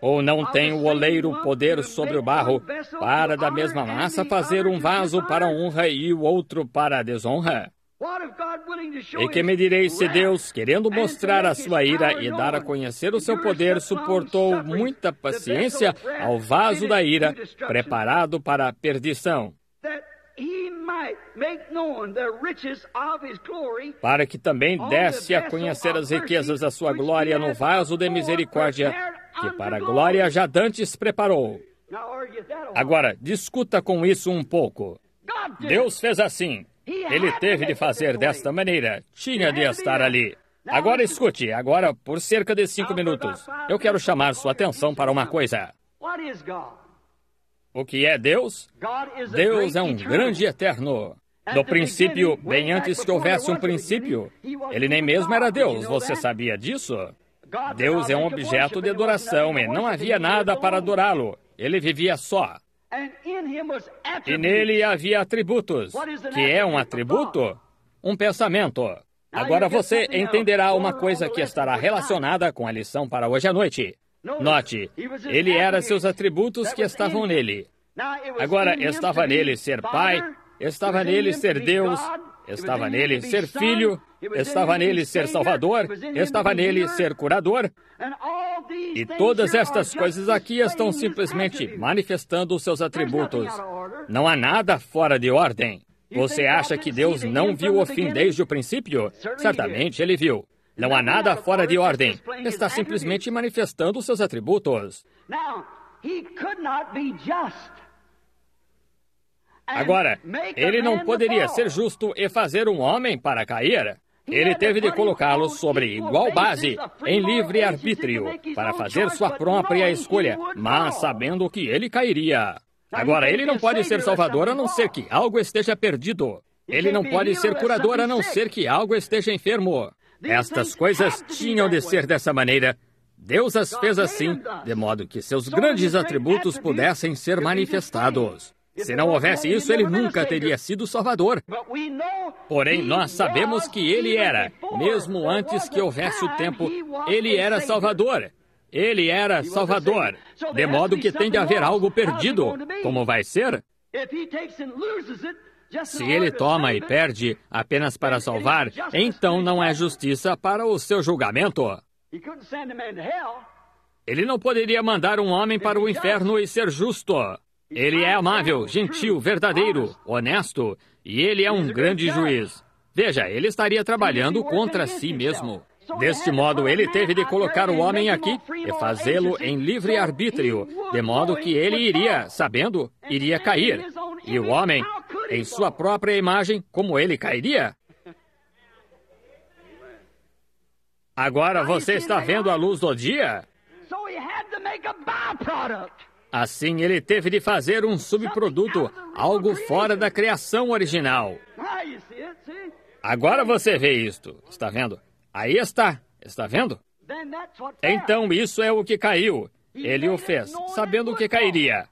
Ou não tem o oleiro poder sobre o barro para da mesma massa fazer um vaso para honra e o outro para desonra? E que me direi se Deus, querendo mostrar a sua ira e dar a conhecer o seu poder, suportou muita paciência ao vaso da ira preparado para a perdição? para que também desse a conhecer as riquezas da sua glória no vaso de misericórdia, que para a glória já dantes preparou. Agora, discuta com isso um pouco. Deus fez assim. Ele teve de fazer desta maneira. Tinha de estar ali. Agora escute, agora, por cerca de cinco minutos, eu quero chamar sua atenção para uma coisa. O que é Deus? Deus é um grande e eterno. Do princípio, bem antes que houvesse um princípio, ele nem mesmo era Deus, você sabia disso? Deus é um objeto de adoração e não havia nada para adorá-lo, ele vivia só. E nele havia atributos. Que é um atributo? Um pensamento. Agora você entenderá uma coisa que estará relacionada com a lição para hoje à noite. Note, ele era seus atributos que estavam nele. Agora, estava nele ser pai, estava nele ser Deus, estava nele ser filho, estava nele ser salvador, estava nele ser curador. E todas estas coisas aqui estão simplesmente manifestando os seus atributos. Não há nada fora de ordem. Você acha que Deus não viu o fim desde o princípio? Certamente ele viu. Não há nada fora de ordem. Está simplesmente manifestando seus atributos. Agora, ele não poderia ser justo e fazer um homem para cair. Ele teve de colocá-lo sobre igual base, em livre arbítrio, para fazer sua própria escolha, mas sabendo que ele cairia. Agora, ele não pode ser salvador a não ser que algo esteja perdido. Ele não pode ser curador a não ser que algo esteja enfermo. Estas coisas tinham de ser dessa maneira. Deus as fez assim, de modo que seus grandes é atributos pudessem ser manifestados. Se não houvesse isso, ele nunca teria sido Salvador. Porém, nós sabemos que ele era. Mesmo antes que houvesse o tempo, ele era Salvador. Ele era Salvador. De modo que tem de haver algo perdido. Como vai ser? Se ele toma e perde apenas para salvar, então não é justiça para o seu julgamento. Ele não poderia mandar um homem para o inferno e ser justo. Ele é amável, gentil, verdadeiro, honesto e ele é um grande juiz. Veja, ele estaria trabalhando contra si mesmo. Deste modo, ele teve de colocar o homem aqui e fazê-lo em livre arbítrio, de modo que ele iria, sabendo, iria cair. E o homem em sua própria imagem, como ele cairia? Agora você está vendo a luz do dia? Assim, ele teve de fazer um subproduto, algo fora da criação original. Ah, Agora você vê isto. Está vendo? Aí está. Está vendo? Então, isso é o que caiu. Ele o fez, sabendo que cairia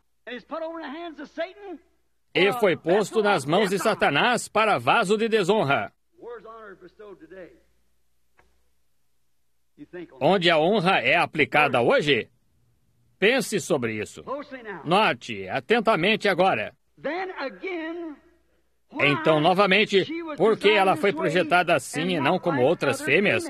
e foi posto nas mãos de Satanás para vaso de desonra. Onde a honra é aplicada hoje? Pense sobre isso. Note atentamente agora. Então, novamente, por que ela foi projetada assim e não como outras fêmeas?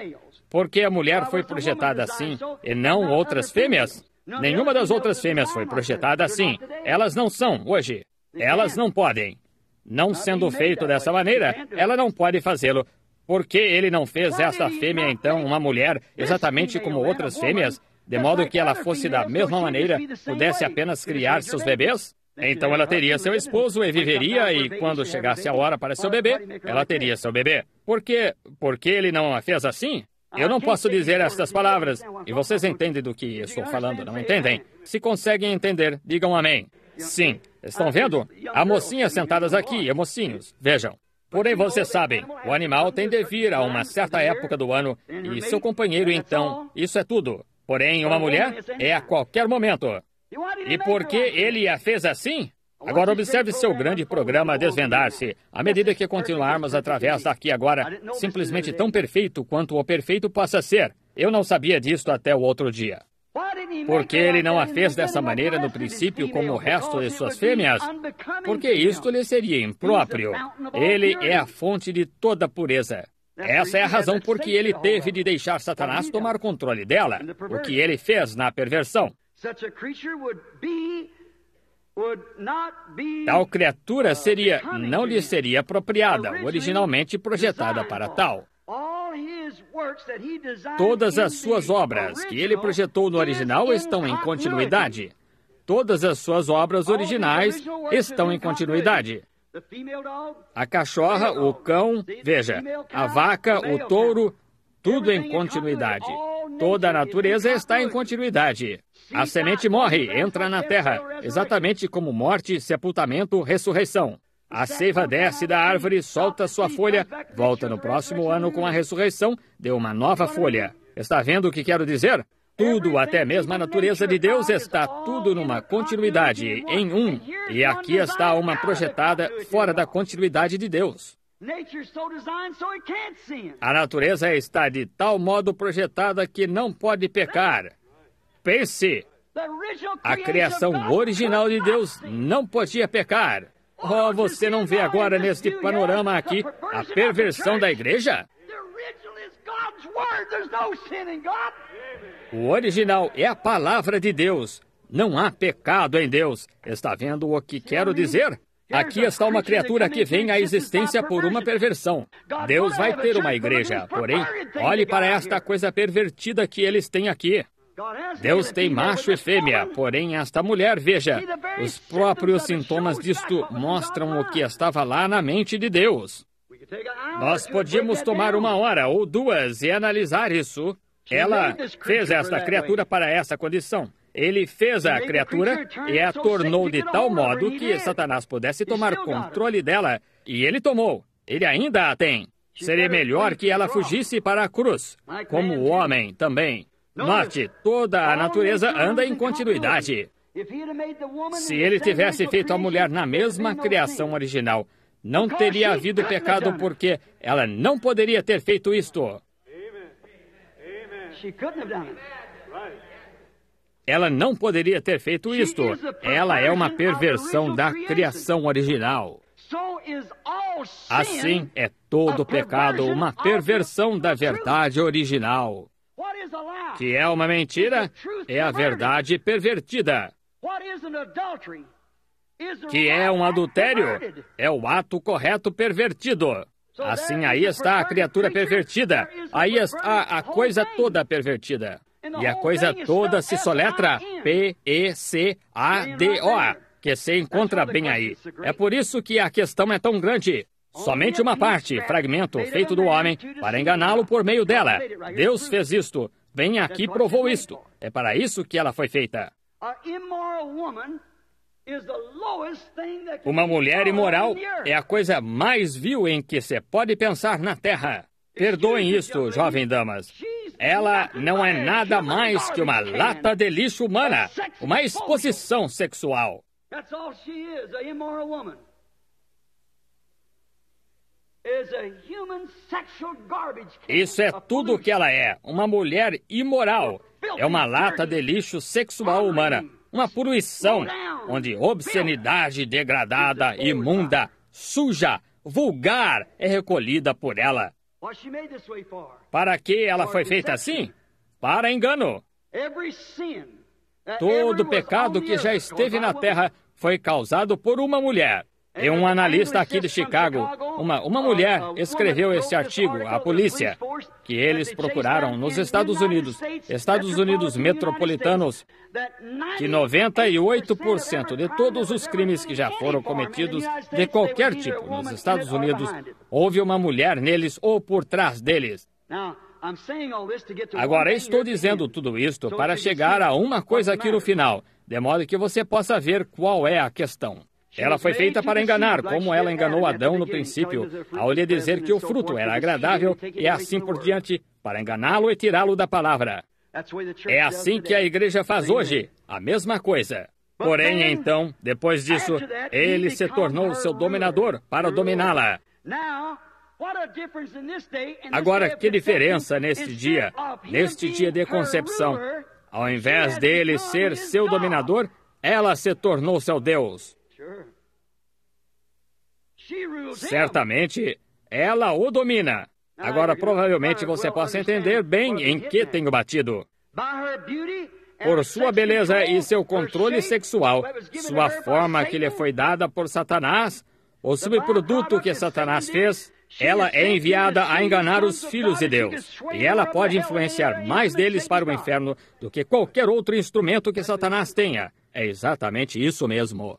Por que a mulher foi projetada assim e não outras fêmeas? Nenhuma das outras fêmeas foi projetada assim. Elas não são hoje. Elas não podem. Não sendo feito dessa maneira, né? ela não pode fazê-lo. Por que ele não fez esta fêmea, então, uma mulher, exatamente como é outras fêmeas, de modo que ela fosse da é mesma maneira, pudesse apenas criar seus bebês? Então ela teria seu esposo e viveria, e quando chegasse a hora para seu bebê, ela teria seu bebê. Por que, por que ele não a fez assim? Eu ah, não posso dizer estas palavras, é e vocês entendem do que estou falando, não entendem? Né? Se conseguem entender, digam amém. Sim, Estão ah, vendo? Há mocinhas sentadas aqui, é mocinhos. Vejam. Porém, vocês sabem, o animal tem de vir a uma certa época do ano e seu companheiro, então, isso é tudo. Porém, uma mulher é a qualquer momento. E por que ele a fez assim? Agora observe seu grande programa desvendar-se. À medida que continuarmos através daqui agora, simplesmente tão perfeito quanto o perfeito possa ser. Eu não sabia disto até o outro dia. Porque ele não a fez dessa maneira no princípio como o resto de suas fêmeas? Porque isto lhe seria impróprio. Ele é a fonte de toda pureza. Essa é a razão por que ele teve de deixar Satanás tomar controle dela, o que ele fez na perversão. Tal criatura seria, não lhe seria apropriada, originalmente projetada para tal. Todas as suas obras que ele projetou no original estão em continuidade. Todas as suas obras originais estão em continuidade. A cachorra, o cão, veja, a vaca, o touro, tudo em continuidade. Toda a natureza está em continuidade. A semente morre, entra na terra, exatamente como morte, sepultamento, ressurreição. A seiva desce da árvore, solta sua folha, volta no próximo ano com a ressurreição, deu uma nova folha. Está vendo o que quero dizer? Tudo, até mesmo a natureza de Deus, está tudo numa continuidade, em um. E aqui está uma projetada fora da continuidade de Deus. A natureza está de tal modo projetada que não pode pecar. Pense! A criação original de Deus não podia pecar. Oh, você não vê agora neste panorama aqui a perversão da igreja? O original é a palavra de Deus. Não há pecado em Deus. Está vendo o que quero dizer? Aqui está uma criatura que vem à existência por uma perversão. Deus vai ter uma igreja, porém, olhe para esta coisa pervertida que eles têm aqui. Deus tem macho e fêmea, porém esta mulher, veja, os próprios sintomas disto mostram o que estava lá na mente de Deus. Nós podíamos tomar uma hora ou duas e analisar isso. Ela fez esta criatura para essa condição. Ele fez a criatura e a tornou de tal modo que Satanás pudesse tomar controle dela, e ele tomou. Ele ainda a tem. Seria melhor que ela fugisse para a cruz, como o homem também. Note, toda a natureza anda em continuidade. Se ele tivesse feito a mulher na mesma criação original, não teria havido pecado porque ela não poderia ter feito isto. Ela não poderia ter feito isto. Ela é uma perversão da criação original. Assim é todo pecado uma perversão da verdade original que é uma mentira, é a verdade pervertida. Que é um adultério, é o ato correto pervertido. Assim, aí está a criatura pervertida, aí está a coisa toda pervertida. E a coisa toda se soletra P-E-C-A-D-O, que se encontra bem aí. É por isso que a questão é tão grande. Somente uma parte, fragmento feito do homem, para enganá-lo por meio dela. Deus fez isto. Vem aqui provou isto. É para isso que ela foi feita. Uma mulher imoral é a coisa mais vil em que se pode pensar na Terra. Perdoem isto, jovem damas. Ela não é nada mais que uma lata de lixo humana, uma exposição sexual. That's all she is, a immoral woman. Isso é tudo o que ela é: uma mulher imoral. É uma lata de lixo sexual humana, uma poluição, onde obscenidade degradada, imunda, suja, vulgar é recolhida por ela. Para que ela foi feita assim? Para engano. Todo pecado que já esteve na terra foi causado por uma mulher. E um analista aqui de Chicago, uma, uma mulher, escreveu esse artigo à polícia que eles procuraram nos Estados Unidos, Estados Unidos metropolitanos, que 98% de todos os crimes que já foram cometidos de qualquer tipo nos Estados Unidos, houve uma mulher neles ou por trás deles. Agora, estou dizendo tudo isto para chegar a uma coisa aqui no final, de modo que você possa ver qual é a questão. Ela foi feita para enganar, como ela enganou Adão no princípio, ao lhe dizer que o fruto era agradável e é assim por diante, para enganá-lo e tirá-lo da palavra. É assim que a igreja faz hoje, a mesma coisa. Porém, então, depois disso, ele se tornou seu dominador para dominá-la. Agora, que diferença neste dia, neste dia de concepção? Ao invés dele ser seu dominador, ela se tornou seu Deus. Certamente ela o domina. Agora, provavelmente você possa entender bem em que tenho batido. Por sua beleza e seu controle sexual, sua forma que lhe foi dada por Satanás, o subproduto que Satanás fez, ela é enviada a enganar os filhos de Deus. E ela pode influenciar mais deles para o inferno do que qualquer outro instrumento que Satanás tenha. É exatamente isso mesmo.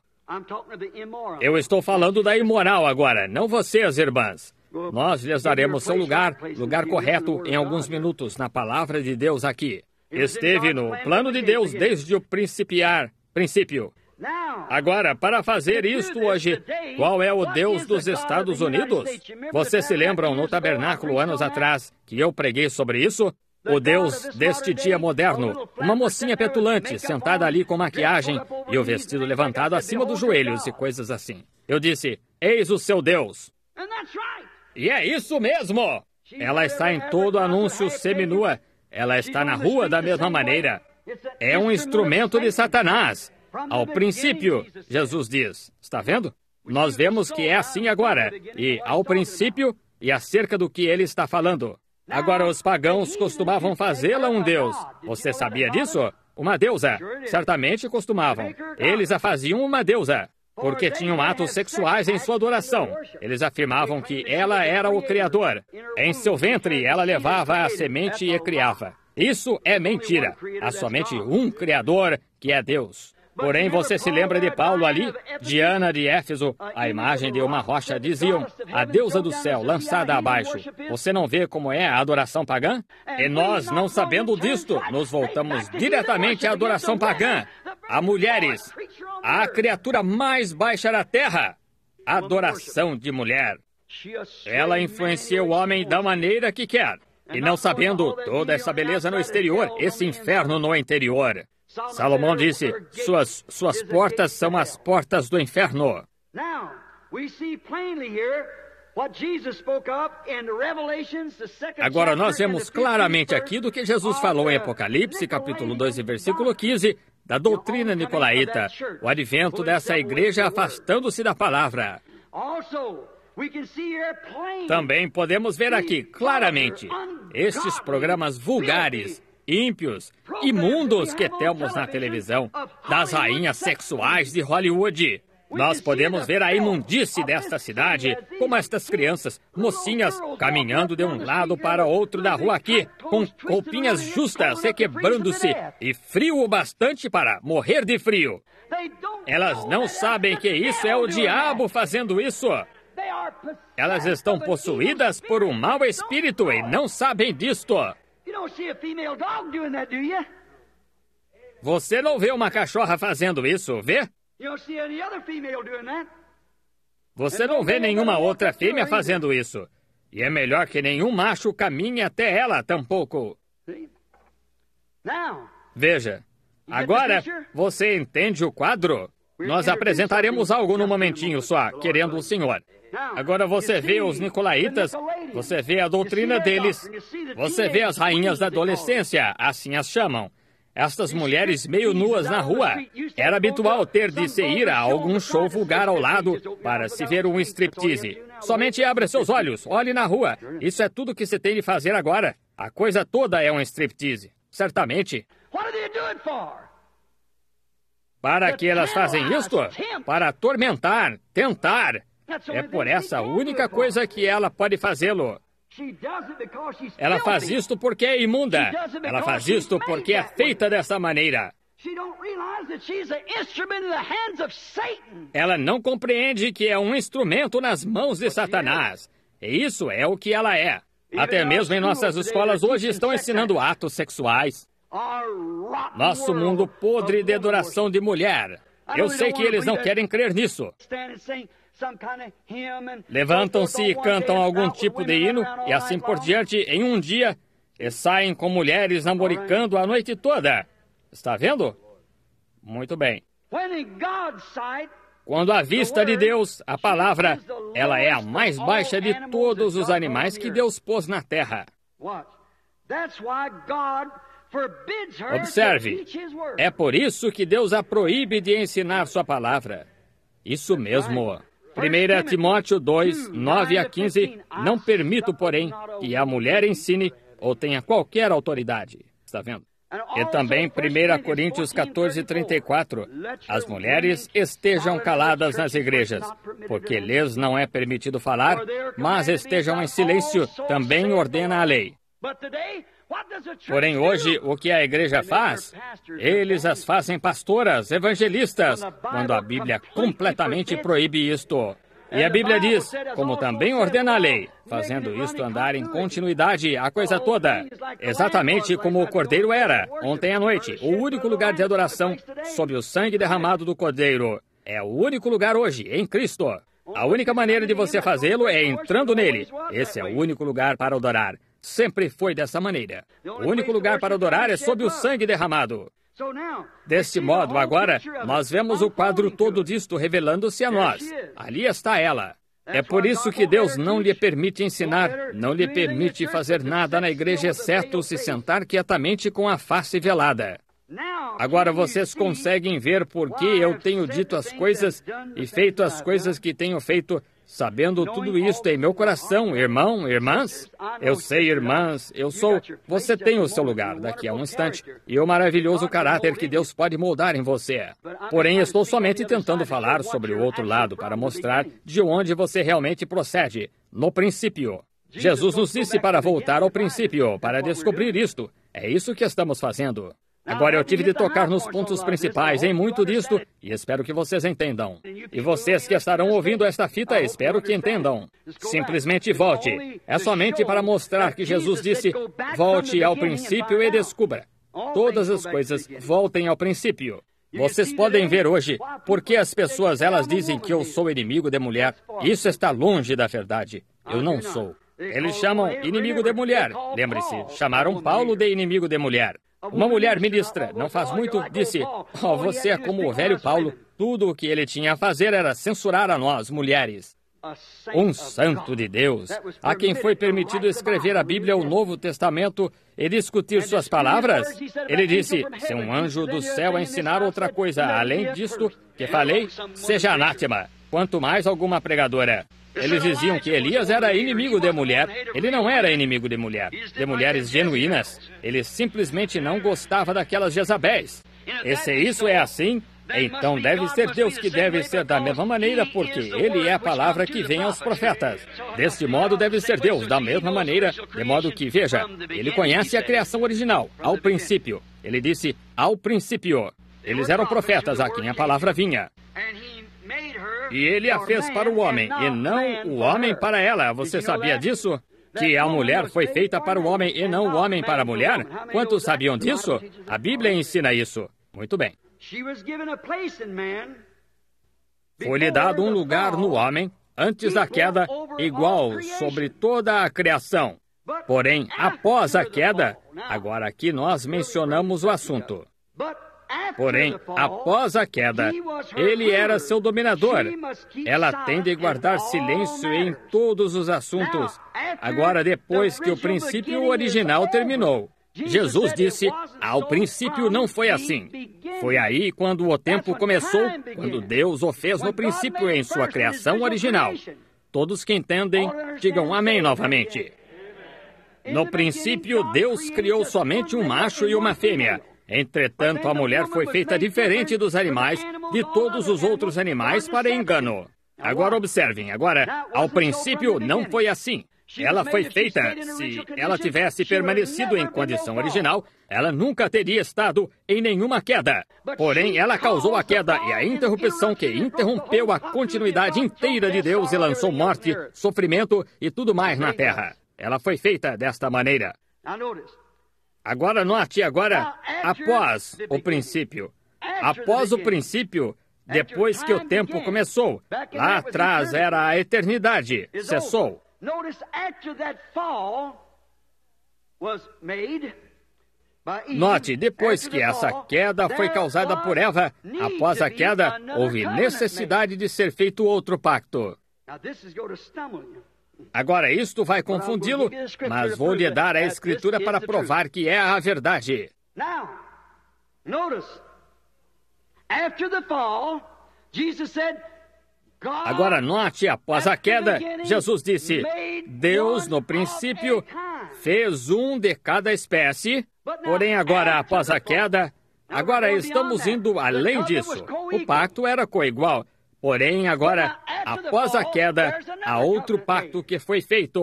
Eu estou falando da imoral agora, não vocês, irmãs. Nós lhes daremos seu lugar, lugar correto, em alguns minutos, na palavra de Deus aqui. Esteve no plano de Deus desde o principiar, princípio. Agora, para fazer isto hoje, qual é o Deus dos Estados Unidos? Vocês se lembram no tabernáculo anos atrás que eu preguei sobre isso? O Deus deste dia moderno, uma mocinha petulante, sentada ali com maquiagem e o vestido levantado acima dos joelhos e coisas assim. Eu disse: Eis o seu Deus. E é isso mesmo! Ela está em todo anúncio seminua. Ela está na rua da mesma maneira. É um instrumento de Satanás. Ao princípio, Jesus diz: Está vendo? Nós vemos que é assim agora. E ao princípio, e acerca do que ele está falando. Agora, os pagãos costumavam fazê-la um deus. Você sabia disso? Uma deusa. Certamente costumavam. Eles a faziam uma deusa, porque tinham atos sexuais em sua adoração. Eles afirmavam que ela era o Criador. Em seu ventre, ela levava a semente e criava. Isso é mentira. Há somente um Criador, que é Deus. Porém, você se lembra de Paulo ali? Diana de Éfeso, a imagem de uma rocha, diziam, a deusa do céu, lançada abaixo. Você não vê como é a adoração pagã? É, e nós, não sabendo disto, nos voltamos diretamente à adoração pagã, a mulheres, a criatura mais baixa da terra, adoração de mulher. Ela influencia o homem da maneira que quer. E não sabendo toda essa beleza no exterior, esse inferno no interior. Salomão disse: suas, suas portas são as portas do inferno. Agora nós vemos claramente aqui do que Jesus falou em Apocalipse, capítulo 2 e versículo 15, da doutrina nicolaíta, o advento dessa igreja afastando-se da palavra. Também podemos ver aqui claramente estes programas vulgares ímpios, imundos que temos na televisão, das rainhas sexuais de Hollywood. Nós podemos ver a imundice desta cidade, como estas crianças, mocinhas, caminhando de um lado para outro da rua aqui, com roupinhas justas, requebrando-se, e frio o bastante para morrer de frio. Elas não sabem que isso é o diabo fazendo isso. Elas estão possuídas por um mau espírito e não sabem disto. Você não vê uma cachorra fazendo isso, vê? Você não vê nenhuma outra fêmea fazendo isso. E é melhor que nenhum macho caminhe até ela tampouco. Veja, agora você entende o quadro? Nós apresentaremos algo num momentinho só, querendo o senhor. Agora você vê os nicolaítas, você vê a doutrina deles, você vê as rainhas da adolescência, assim as chamam. Estas mulheres meio nuas na rua. Era habitual ter de se ir a algum show vulgar ao lado para se ver um striptease. Somente abra seus olhos, olhe na rua. Isso é tudo que se tem de fazer agora. A coisa toda é um striptease, certamente. Para que elas fazem isto? Para atormentar, tentar, é por essa única coisa que ela pode fazê-lo. Ela faz isto porque é imunda. Ela faz isto porque é feita dessa maneira. Ela não compreende que é um instrumento nas mãos de Satanás. E isso é o que ela é. Até mesmo em nossas escolas hoje estão ensinando atos sexuais. Nosso mundo podre de adoração de mulher. Eu sei que eles não querem crer nisso. Levantam-se e cantam algum tipo de hino e assim por diante em um dia e saem com mulheres namoricando a noite toda. Está vendo? Muito bem. Quando à vista de Deus, a palavra, ela é a mais baixa de todos os animais que Deus pôs na terra. Observe, é por isso que Deus a proíbe de ensinar sua palavra. Isso mesmo. 1 Timóteo 2, 9 hum, a 15, ah, não permito, porém, que a mulher ensine ou tenha qualquer autoridade. Está vendo? Ah, e também 1 Coríntios 14, 34, as mulheres estejam caladas nas igrejas, porque lhes não é permitido falar, mas estejam em silêncio, também ordena a lei. Porém, hoje, o que a igreja faz? Eles as fazem pastoras, evangelistas, quando a Bíblia completamente proíbe isto. E a Bíblia diz, como também ordena a lei, fazendo isto andar em continuidade a coisa toda, exatamente como o cordeiro era ontem à noite. O único lugar de adoração sob o sangue derramado do cordeiro é o único lugar hoje em Cristo. A única maneira de você fazê-lo é entrando nele. Esse é o único lugar para adorar. Sempre foi dessa maneira. O único lugar para adorar é sob o sangue derramado. Deste modo, agora, nós vemos o quadro todo disto revelando-se a nós. Ali está ela. É por isso que Deus não lhe permite ensinar, não lhe permite fazer nada na igreja, exceto se sentar quietamente com a face velada. Agora vocês conseguem ver por que eu tenho dito as coisas e feito as coisas que tenho feito Sabendo tudo isto em meu coração, irmão, irmãs, eu sei, irmãs, eu sou. Você tem o seu lugar daqui a um instante e o maravilhoso caráter que Deus pode moldar em você. Porém, estou somente tentando falar sobre o outro lado para mostrar de onde você realmente procede, no princípio. Jesus nos disse para voltar ao princípio, para descobrir isto. É isso que estamos fazendo. Agora eu tive de tocar nos pontos principais em muito disto e espero que vocês entendam. E vocês que estarão ouvindo esta fita, espero que entendam. Simplesmente volte. É somente para mostrar que Jesus disse: volte ao princípio e descubra. Todas as coisas voltem ao princípio. Vocês podem ver hoje porque as pessoas elas dizem que eu sou inimigo de mulher. Isso está longe da verdade. Eu não sou. Eles chamam inimigo de mulher. Lembre-se, chamaram Paulo de inimigo de mulher. Uma mulher ministra não faz muito, disse: oh, Você é como o velho Paulo, tudo o que ele tinha a fazer era censurar a nós, mulheres. Um santo de Deus, a quem foi permitido escrever a Bíblia, o Novo Testamento, e discutir suas palavras? Ele disse: Se um anjo do céu ensinar outra coisa além disto que falei, seja anátema, quanto mais alguma pregadora. Eles diziam que Elias era inimigo de mulher. Ele não era inimigo de mulher, de mulheres genuínas. Ele simplesmente não gostava daquelas Jezabéis. E se isso é assim, então deve ser Deus que deve ser da mesma maneira, porque Ele é a palavra que vem aos profetas. Deste modo deve ser Deus, da mesma maneira, de modo que, veja, Ele conhece a criação original, ao princípio. Ele disse, ao princípio. Eles eram profetas a quem a palavra vinha. E ele a fez para o homem, e não o homem para ela. Você sabia disso? Que a mulher foi feita para o homem e não o homem para a mulher? Quantos sabiam disso? A Bíblia ensina isso. Muito bem. Foi-lhe dado um lugar no homem, antes da queda, igual sobre toda a criação. Porém, após a queda, agora aqui nós mencionamos o assunto. É, Porém, após a queda, ele era seu dominador. Ela tem de guardar silêncio em todos os assuntos. Agora, depois que o princípio original terminou, Jesus disse: Ao princípio não foi assim. Foi aí quando o tempo começou, quando Deus o fez no princípio em sua criação original. Todos que entendem, digam amém novamente. No princípio, Deus criou somente um macho e uma fêmea. Entretanto, a então, mulher foi feita então diferente dos animais, de todos os outros animais, para assim. engano. Agora observem, agora, ao princípio é não foi assim. Ela foi é feita, se ela tivesse permanecido em condição original, ela nunca teria estado em nenhuma queda. Porém, ela causou a queda e a interrupção que interrompeu a continuidade inteira de Deus e lançou morte, sofrimento e tudo mais na terra. Ela foi feita desta maneira. Agora note, agora, após o princípio. Após o princípio, depois que o tempo começou. Lá atrás era a eternidade, cessou. Note, depois que essa queda foi causada por Eva, após a queda, houve necessidade de ser feito outro pacto. Agora, isto vai confundi-lo, mas vou lhe dar a é Escritura para provar que é a verdade. Agora, note, após a queda, Jesus disse: Deus, no princípio, fez um de cada espécie, porém, agora, após a queda, agora estamos indo além disso. O pacto era coigual, Porém, agora, após a queda, há é outro pacto que foi feito.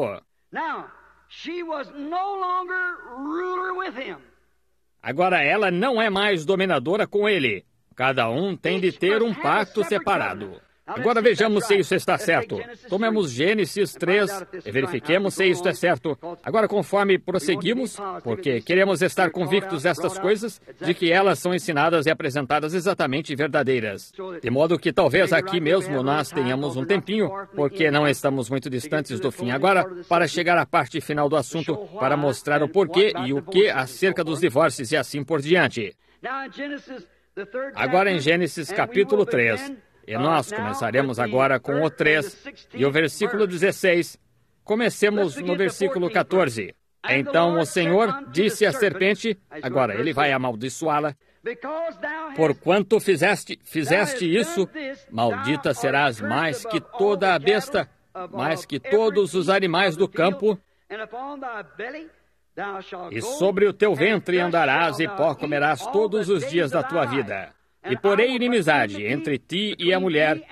Agora ela não é mais dominadora com ele. Cada um tem de ter um pacto separado. Agora vejamos se isso está certo. Tomemos Gênesis 3 e verifiquemos se isso é certo. Agora, conforme prosseguimos, porque queremos estar convictos destas coisas, de que elas são ensinadas e apresentadas exatamente verdadeiras. De modo que talvez aqui mesmo nós tenhamos um tempinho, porque não estamos muito distantes do fim agora, para chegar à parte final do assunto, para mostrar o porquê e o que acerca dos divórcios e assim por diante. Agora em Gênesis capítulo 3, e nós começaremos agora com o 3 e o versículo 16. Comecemos no versículo 14. Então o Senhor disse à serpente, agora ele vai amaldiçoá-la, porquanto fizeste, fizeste isso, maldita serás mais que toda a besta, mais que todos os animais do campo, e sobre o teu ventre andarás e pó comerás todos os dias da tua vida. E porém inimizade entre ti e a mulher,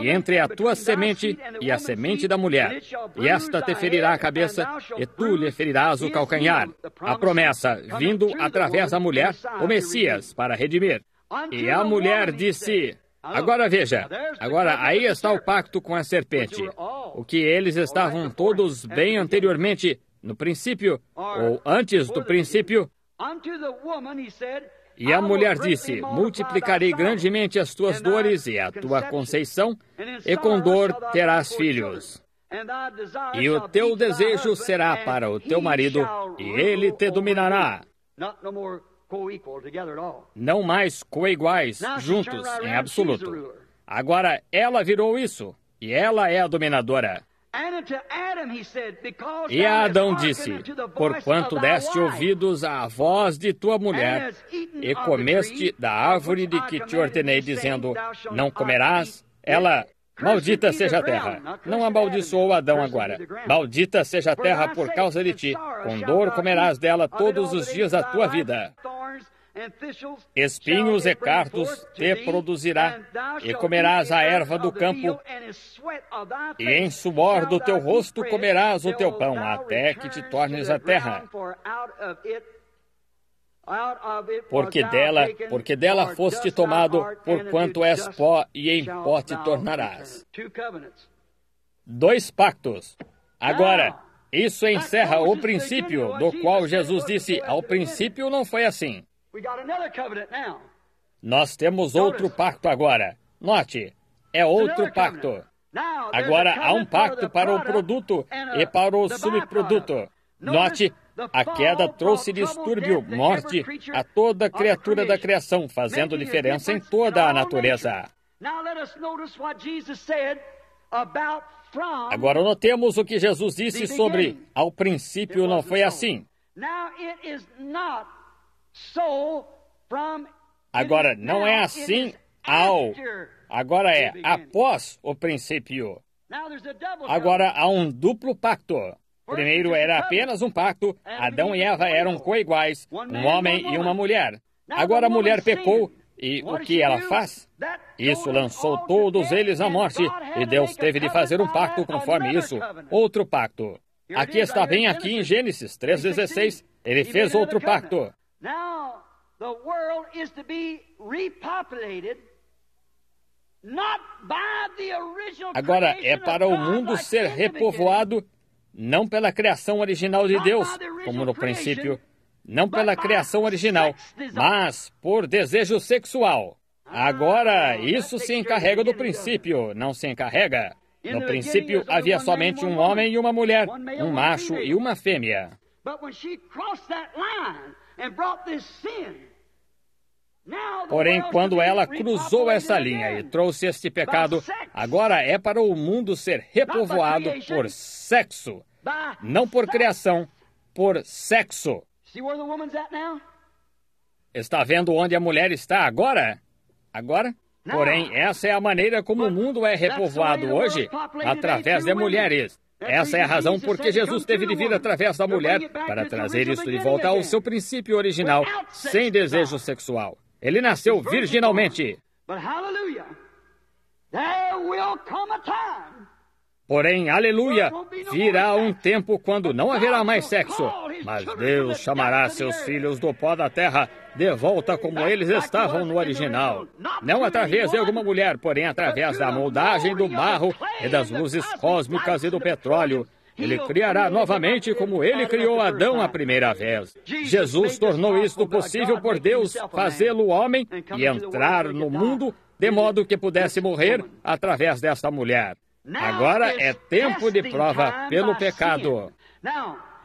e entre a tua semente e a semente da mulher. E esta te ferirá a cabeça, e tu lhe ferirás o calcanhar. A promessa, vindo através da mulher, o Messias, para redimir. E a mulher disse: Agora veja, agora aí está o pacto com a serpente. O que eles estavam todos bem anteriormente, no princípio, ou antes do princípio, e a mulher disse: Multiplicarei grandemente as tuas dores e a tua conceição, e com dor terás filhos. E o teu desejo será para o teu marido, e ele te dominará. Não mais coiguais, juntos, em absoluto. Agora ela virou isso, e ela é a dominadora. E a Adão disse: Porquanto deste ouvidos à voz de tua mulher, e comeste da árvore de que te ordenei, dizendo: Não comerás, ela. Maldita seja a terra. Não amaldiçoou Adão agora. Maldita seja a terra por causa de ti. Com dor comerás dela todos os dias da tua vida espinhos e cardos te produzirá, e comerás a erva do campo, e em suor do teu rosto comerás o teu pão, até que te tornes a terra. Porque dela, porque dela foste tomado, porquanto és pó, e em pó te tornarás. Dois pactos. Agora, isso encerra o princípio do qual Jesus disse: ao princípio não foi assim. Nós temos outro pacto agora. Note, é outro pacto. Agora há um pacto para o produto e para o subproduto. Note, a queda trouxe distúrbio, morte a toda criatura da criação, fazendo diferença em toda a natureza. Agora notemos o que Jesus disse sobre ao princípio não foi assim. Agora, não é assim ao. Agora é após o princípio. Agora há um duplo pacto. Primeiro era apenas um pacto, Adão e Eva eram coiguais, um homem e uma mulher. Agora a mulher pecou e o que ela faz? Isso lançou todos eles à morte, e Deus teve de fazer um pacto conforme isso, outro pacto. Aqui está bem aqui em Gênesis 3,16, ele fez outro pacto. Now, the world is to be repopulated Agora é para o mundo ser repovoado não pela criação original de Deus, como no princípio, não pela criação original, mas por desejo sexual. Ah, Agora, isso se encarrega do princípio, não se encarrega. No princípio havia somente um homem e uma mulher, um macho e uma fêmea. Porém, quando ela cruzou essa linha e trouxe este pecado, agora é para o mundo ser repovoado por sexo, não por criação, por sexo. Está vendo onde a mulher está agora? Agora? Porém, essa é a maneira como o mundo é repovoado hoje através de mulheres. É Essa é a razão por que Jesus teve de vir através da mulher para trazer isso de volta ao seu princípio original, sem desejo sexual. Ele nasceu virginalmente. Porém, aleluia, virá um tempo quando não haverá mais sexo, mas Deus chamará seus filhos do pó da terra de volta como eles estavam no original. Não através de alguma mulher, porém através da moldagem do barro e das luzes cósmicas e do petróleo. Ele criará novamente como ele criou Adão a primeira vez. Jesus tornou isto possível por Deus fazê-lo homem e entrar no mundo de modo que pudesse morrer através desta mulher. Agora é tempo de prova pelo pecado.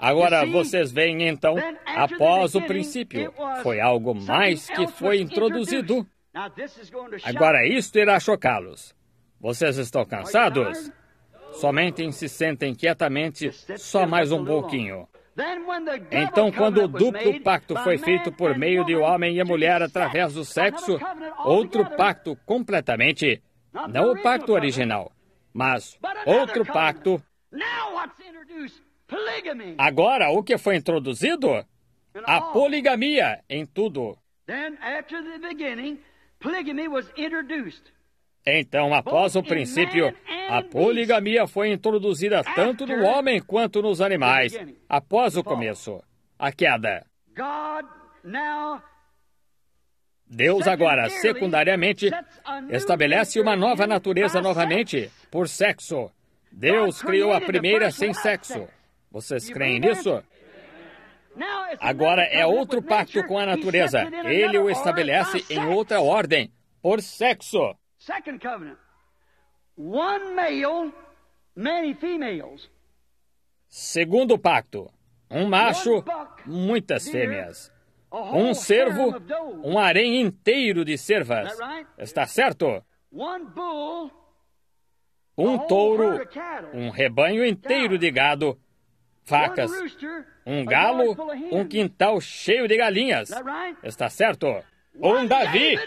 Agora vocês veem então, após o princípio, foi algo mais que foi introduzido. Agora isto irá chocá-los. Vocês estão cansados? Somente se sentem quietamente só mais um pouquinho. Então, quando o duplo pacto foi feito por meio de homem e mulher através do sexo, outro pacto completamente, não o pacto original, mas outro pacto Agora, o que foi introduzido? A poligamia em tudo. Então, após o princípio, a poligamia foi introduzida tanto no homem quanto nos animais, após o começo, a queda. Deus agora, secundariamente, estabelece uma nova natureza novamente, por sexo. Deus criou a primeira sem sexo. Vocês creem nisso? Agora é outro pacto com a natureza. Ele o estabelece tá em outra ordem, por sexo. Segundo pacto, um macho, muitas fêmeas. Um cervo, um harém inteiro de cervas. Está certo? Um touro, um rebanho inteiro de gado facas, um galo, um quintal cheio de galinhas. Está certo? Um Davi,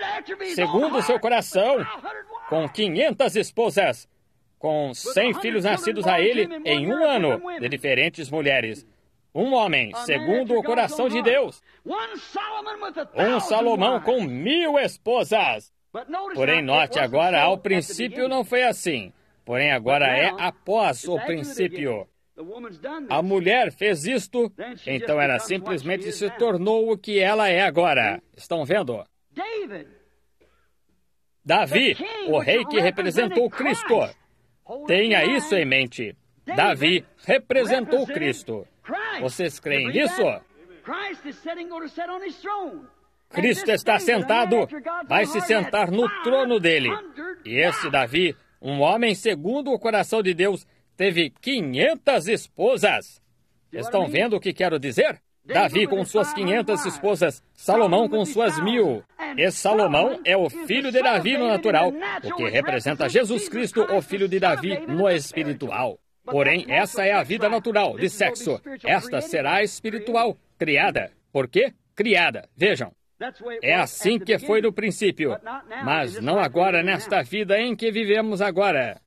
segundo oh, seu coração, com 500 esposas, com 100 filhos nascidos a ele em um ano, de diferentes mulheres. Um homem, segundo o coração de Deus. Um Salomão com mil esposas. Porém, note agora, ao princípio não foi assim. Porém, agora é após o princípio. A mulher fez isto, então ela simplesmente se tornou o que ela é agora. Estão vendo? Davi, o rei que representou Cristo. Tenha isso em mente. Davi representou Cristo. Vocês creem nisso? Cristo está sentado, vai se sentar no trono dele. E esse Davi, um homem segundo o coração de Deus, teve 500 esposas. Estão vendo o que quero dizer? Davi com suas 500 esposas, Salomão com suas mil. É e Salomão é o filho de Davi no natural, o que representa Jesus Cristo, o filho de Davi no espiritual. Porém, essa é a vida natural, de sexo. Esta será espiritual, criada. Por quê? Criada. Vejam. É assim que foi no princípio, mas não agora nesta vida em que vivemos agora.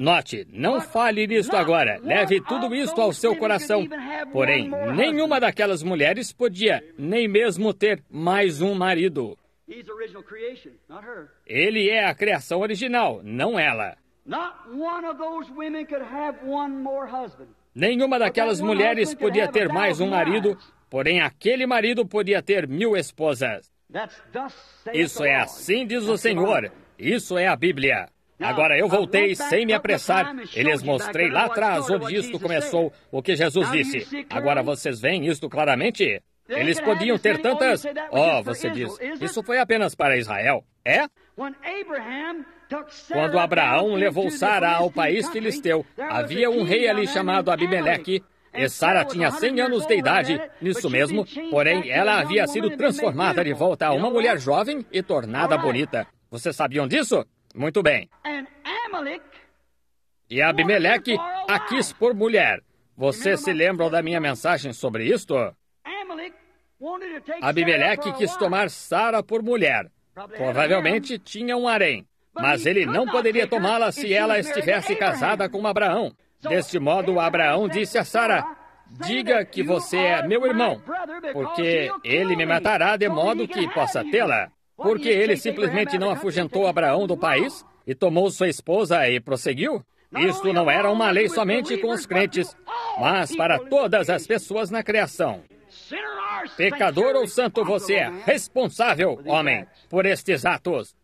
Note, não fale nisto agora. Leve tudo isto ao seu coração. Porém, nenhuma daquelas mulheres podia nem mesmo ter mais um marido. Ele é a criação original, não ela. Nenhuma daquelas mulheres podia ter mais um marido, porém aquele marido podia ter mil esposas. Isso é assim, diz o Senhor. Isso é a Bíblia. Agora eu voltei tá sem me apressar e lhes mostrei lá atrás onde isto começou, o que Jesus disse. Agora vocês veem isto claramente? Eles podiam ter tantas. Oh, você diz, isso foi apenas para Israel. É? Quando Abraão levou Sara ao país filisteu, havia um rei ali chamado Abimeleque. E Sara tinha 100 anos de idade, nisso mesmo, porém ela havia sido transformada de volta a uma mulher jovem e tornada bonita. Vocês sabiam disso? Muito bem. E Abimeleque a quis por mulher. Vocês se lembram da minha mensagem sobre isto? Abimeleque quis tomar Sara por mulher. Provavelmente tinha um harém, mas ele não poderia tomá-la se ela estivesse casada com Abraão. Deste modo, Abraão disse a Sara: Diga que você é meu irmão, porque ele me matará de modo que possa tê-la. Porque ele simplesmente não afugentou Abraão do país e tomou sua esposa e prosseguiu? Isto não era uma lei somente com os crentes, mas para todas as pessoas na criação. Pecador ou santo, você é responsável, homem, por estes atos.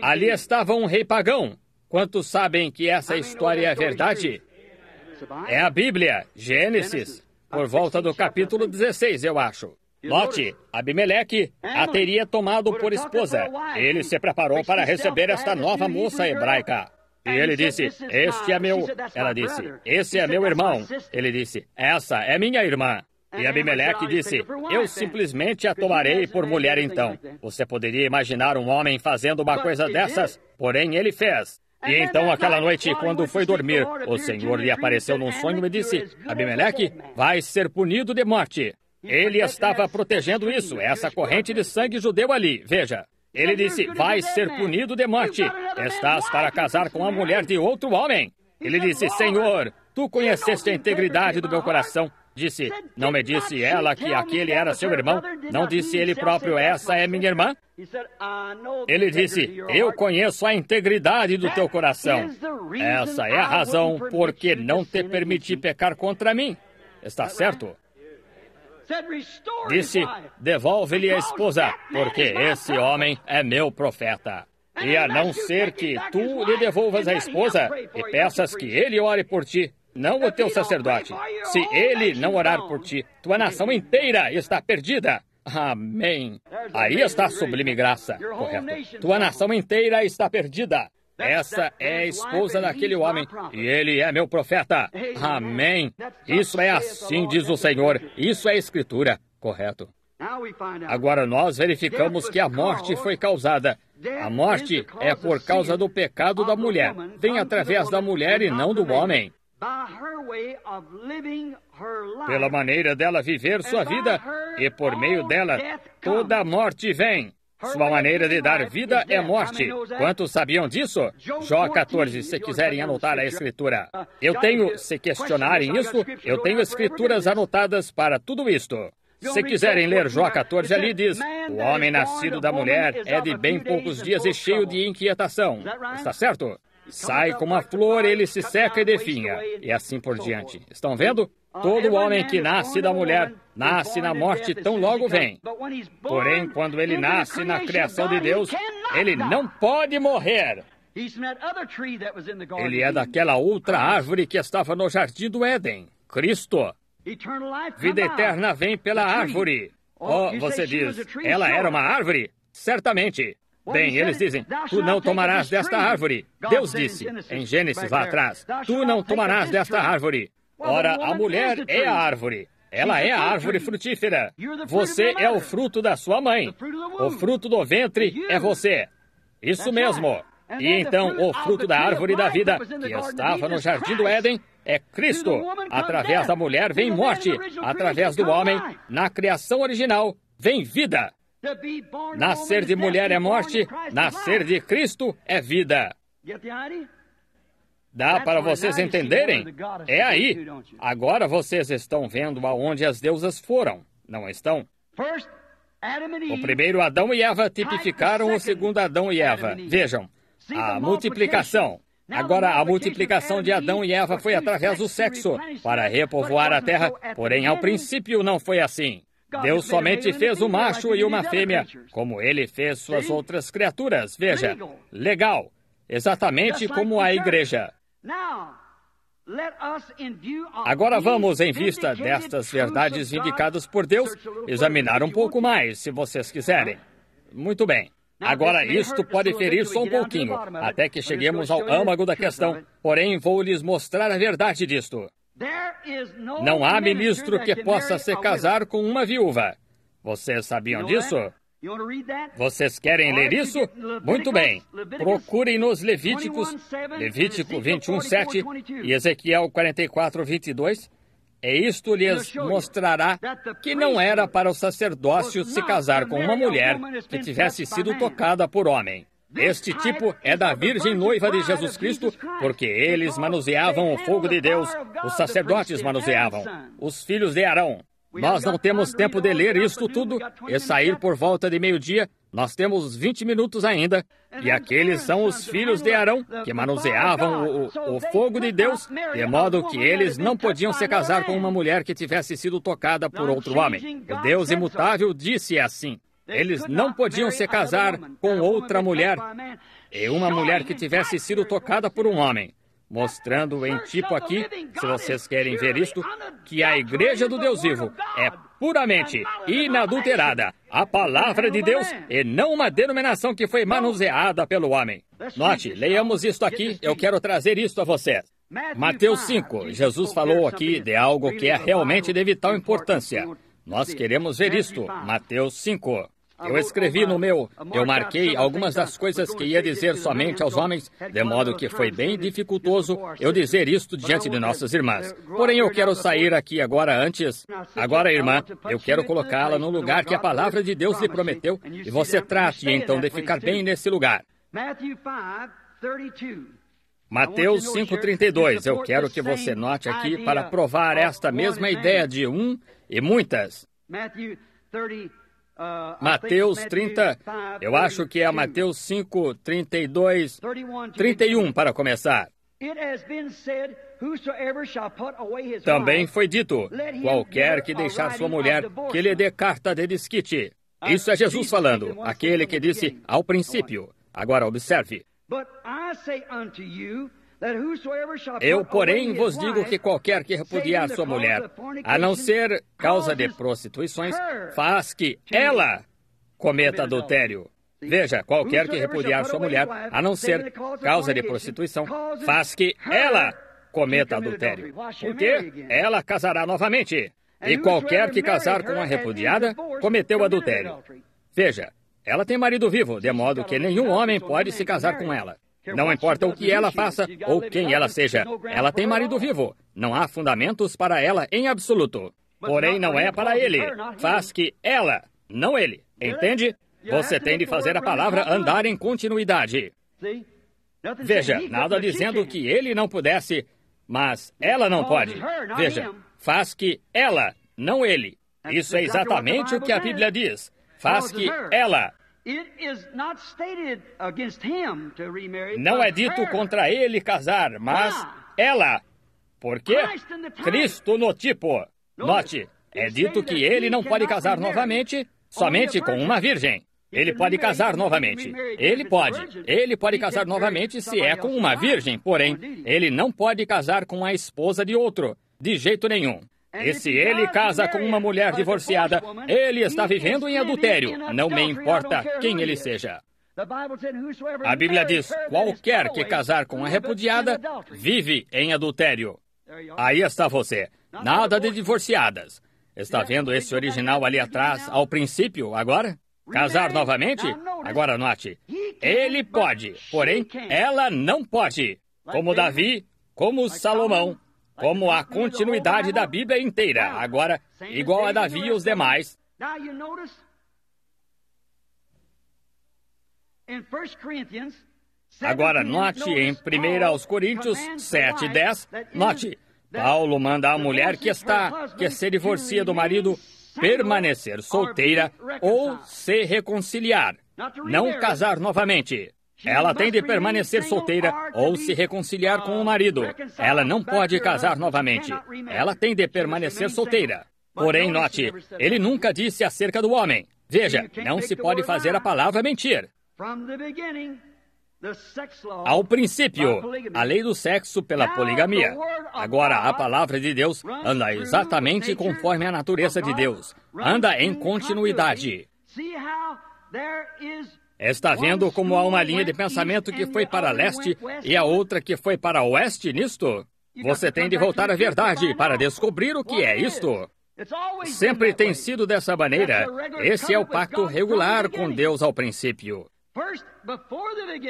Ali estava um rei pagão. Quantos sabem que essa história é verdade? É a Bíblia, Gênesis, por volta do capítulo 16, eu acho. Note, Abimeleque é, a teria tomado por esposa. Ele se preparou para receber esta nova moça hebraica. E é, ele disse: Este é meu. Ela disse: Esse é, é meu irmão. Ele disse: Essa é minha irmã. E Abimeleque então, disse: Eu né? simplesmente a tomarei por né? mulher então. então. Você poderia imaginar um homem fazendo uma coisa dessas? Porém, ele fez. E então, aquela noite, quando foi dormir, o Senhor lhe apareceu num sonho e disse: Abimeleque, vai ser punido de morte. Ele estava protegendo isso, essa corrente de sangue judeu ali. Veja, ele disse: Vai ser punido de morte. Estás para casar com a mulher de outro homem. Ele disse: Senhor, tu conheceste a integridade do meu coração. Disse: Não me disse ela que aquele era seu irmão? Não disse ele próprio: Essa é minha irmã? Ele disse: Eu conheço a integridade do teu coração. Essa é a razão por que não te permiti pecar contra mim. Está certo? Disse: Devolve-lhe a esposa, porque esse homem é meu profeta. E a não ser que tu lhe devolvas a esposa e peças que ele ore por ti, não o teu sacerdote. Se ele não orar por ti, tua nação inteira está perdida. Amém. Aí está a sublime graça, correto? Tua nação inteira está perdida. Essa é a esposa daquele homem, e ele é meu profeta. Amém. Isso é assim, diz o Senhor. Isso é escritura. Correto. Agora nós verificamos que a morte foi causada. A morte é por causa do pecado da mulher. Vem através da mulher e não do homem. Pela maneira dela viver sua vida, e por meio dela, toda a morte vem. Sua maneira de dar vida é morte. Quantos sabiam disso? Jó 14, se quiserem anotar a escritura. Eu tenho, se questionarem isso, eu tenho escrituras anotadas para tudo isto. Se quiserem ler Jó 14, ali diz: O homem nascido da mulher é de bem poucos dias e cheio de inquietação. Está certo? Sai como a flor, ele se seca e definha, e assim por diante. Estão vendo? Todo é homem que nasce da mulher nasce na morte tão logo vem. É Porém, quando ele nasce na criação de Deus, ele não pode morrer. Ele é daquela outra árvore que estava no jardim do Éden, Cristo. Vida eterna vem pela árvore. Oh, oh você diz, ela era uma árvore? Certamente. Bem, eles dizem, tu não tomarás desta árvore. Deus disse, em Gênesis lá atrás, tu não tomarás desta árvore. Ora, a mulher é a árvore. Ela é a árvore frutífera. Você é o fruto da sua mãe. O fruto do ventre é você. Isso mesmo. E então, o fruto da árvore da vida, que estava no jardim do Éden, é Cristo. Através da mulher vem morte. Através do homem, na criação original, vem vida. Nascer de mulher é morte, nascer de Cristo é vida. Dá para vocês entenderem? É aí. Agora vocês estão vendo aonde as deusas foram, não estão? O primeiro Adão e Eva tipificaram o segundo Adão e Eva. Vejam, a multiplicação. Agora, a multiplicação de Adão e Eva foi através do sexo, para repovoar a terra, porém, ao princípio não foi assim. Deus somente fez o macho e uma fêmea, como ele fez suas outras criaturas. Veja, legal, exatamente como a igreja. Agora vamos, em vista destas verdades vindicadas por Deus, examinar um pouco mais, se vocês quiserem. Muito bem. Agora, isto pode ferir só um pouquinho, até que cheguemos ao âmago da questão, porém, vou lhes mostrar a verdade disto. Não há ministro que possa se casar com uma viúva. Vocês sabiam disso? Vocês querem ler isso? Muito bem. Procurem nos Levíticos, Levítico 21, 7 e Ezequiel 44, 22. E é isto lhes mostrará que não era para o sacerdócio se casar com uma mulher que tivesse sido tocada por homem. Este tipo é da Virgem Noiva de Jesus Cristo, porque eles manuseavam o fogo de Deus, os sacerdotes manuseavam, os filhos de Arão, nós não temos tempo de ler isto tudo e sair por volta de meio-dia. Nós temos 20 minutos ainda. E aqueles são os filhos de Arão que manuseavam o, o fogo de Deus, de modo que eles não podiam se casar com uma mulher que tivesse sido tocada por outro homem. O Deus imutável disse assim. Eles não podiam se casar com outra mulher e uma mulher que tivesse sido tocada por um homem mostrando em tipo aqui, se vocês querem ver isto, que a Igreja do Deus Vivo é puramente inadulterada, a palavra de Deus e não uma denominação que foi manuseada pelo homem. Note, leiamos isto aqui, eu quero trazer isto a vocês. Mateus 5, Jesus falou aqui de algo que é realmente de vital importância. Nós queremos ver isto. Mateus 5. Eu escrevi no meu, eu marquei algumas das coisas que ia dizer somente aos homens, de modo que foi bem dificultoso eu dizer isto diante de nossas irmãs. Porém, eu quero sair aqui agora antes. Agora, irmã, eu quero colocá-la no lugar que a palavra de Deus lhe prometeu, e você trate então de ficar bem nesse lugar. Mateus 5,32. Eu quero que você note aqui para provar esta mesma ideia de um e muitas. Mateus 32. Ah, Mateus 30, eu acho que é Mateus 5, 32, 31 para começar. Também foi dito: qualquer que deixar sua mulher, que lhe dê carta de desquite. Isso é Jesus falando, aquele que disse ao princípio. Agora observe. Eu, porém, vos digo que qualquer que repudiar sua mulher, a não ser causa de prostituições, faz que ela cometa adultério. Veja, qualquer que repudiar sua mulher, a não ser causa de prostituição, faz que ela cometa adultério. Porque ela casará novamente. E qualquer que casar com a repudiada, cometeu adultério. Veja, ela tem marido vivo, de modo que nenhum homem pode se casar com ela. Não importa o que ela faça ou quem ela seja, ela tem marido vivo. Não há fundamentos para ela em absoluto. Porém, não é para ele. Faz que ela, não ele. Entende? Você tem de fazer a palavra andar em continuidade. Veja, nada dizendo que ele não pudesse, mas ela não oh, pode. Veja, faz que ela, não ele. Isso é exatamente o que a Bíblia diz. Oh, faz que ela, não é dito contra ele casar, mas ah. ela. Porque Cristo no tipo. Note, é dito que ele não pode casar novamente somente com uma virgem. Ele pode casar novamente. Ele pode. Ele pode casar novamente se é com uma virgem, porém, ele não pode casar com a esposa de outro, de jeito nenhum. É e se ele casa né? com uma mulher divorciada, ele está vivendo em adultério. Não me importa quem ele seja. A Bíblia diz: qualquer que casar com a repudiada vive em adultério. Aí está você. Nada de divorciadas. Está vendo esse original ali atrás, ao princípio, agora? Casar novamente? Agora note. Ele pode, porém, ela não pode. Como Davi, como Salomão, como a continuidade da Bíblia inteira, agora igual a Davi e os demais. Agora, note em 1 Coríntios 7, 10, note, Paulo manda a mulher que está, que se divorcia do marido, permanecer solteira ou se reconciliar, não casar novamente. Ela tem de permanecer solteira ou se reconciliar com o marido. Ela não pode casar novamente. Ela tem de permanecer solteira. Porém, note, ele nunca disse acerca do homem. Veja, não se pode fazer a palavra mentir. Ao princípio, a lei do sexo pela poligamia. Agora, a palavra de Deus anda exatamente conforme a natureza de Deus, anda em continuidade. Está vendo como há uma linha de pensamento que foi para leste e a outra que foi para oeste nisto? Você tem de voltar à verdade para descobrir o que é isto. Sempre tem sido dessa maneira. Esse é o pacto regular com Deus ao princípio.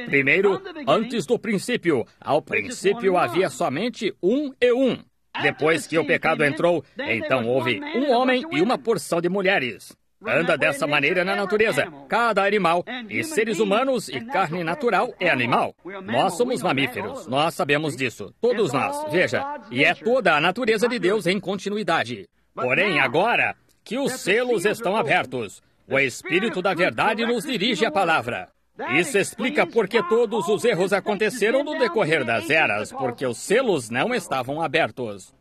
Primeiro, antes do princípio. Ao princípio havia somente um e um. Depois que o pecado entrou, então houve um homem e uma porção de mulheres anda dessa maneira na é natureza. Cada animal, e seres humanos e carne natural é animal. Nós somos mamíferos, nós sabemos disso, todos nós, veja. E é toda a natureza de Deus em continuidade. Porém, agora que os selos estão abertos, o Espírito da Verdade nos dirige a palavra. Isso explica por que todos os erros aconteceram no decorrer das eras, porque os selos não estavam abertos.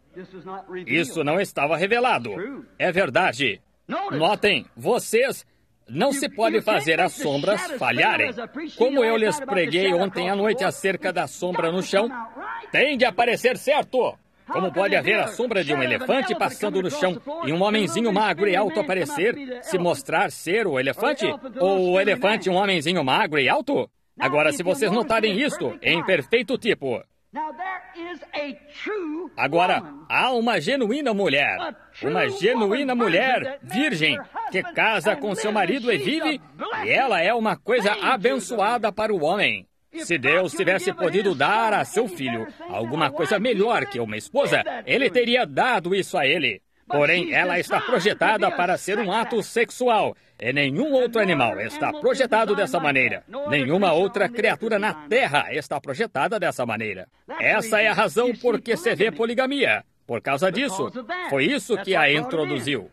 Isso não estava revelado. É verdade. Notem, vocês não se pode fazer as sombras falharem. Como eu lhes preguei ontem à noite acerca da sombra no chão, tem de aparecer certo. Como pode haver a sombra de um elefante passando no chão e um homenzinho magro e alto aparecer, se mostrar ser o elefante? Ou o elefante um homenzinho magro e alto? Agora, se vocês notarem isto, em perfeito tipo, Agora, há uma genuína mulher, uma genuína mulher virgem que casa com seu marido e vive, e ela é uma coisa abençoada para o homem. Se Deus tivesse podido dar a seu filho alguma coisa melhor que uma esposa, ele teria dado isso a ele. Porém, ela está projetada para ser um ato sexual. E nenhum é outro animal é está projetado dessa maneira. Nenhuma outra criatura na Terra está projetada dessa maneira. Essa é a razão por que se é vê poligamia. Por causa disso, foi isso que a introduziu.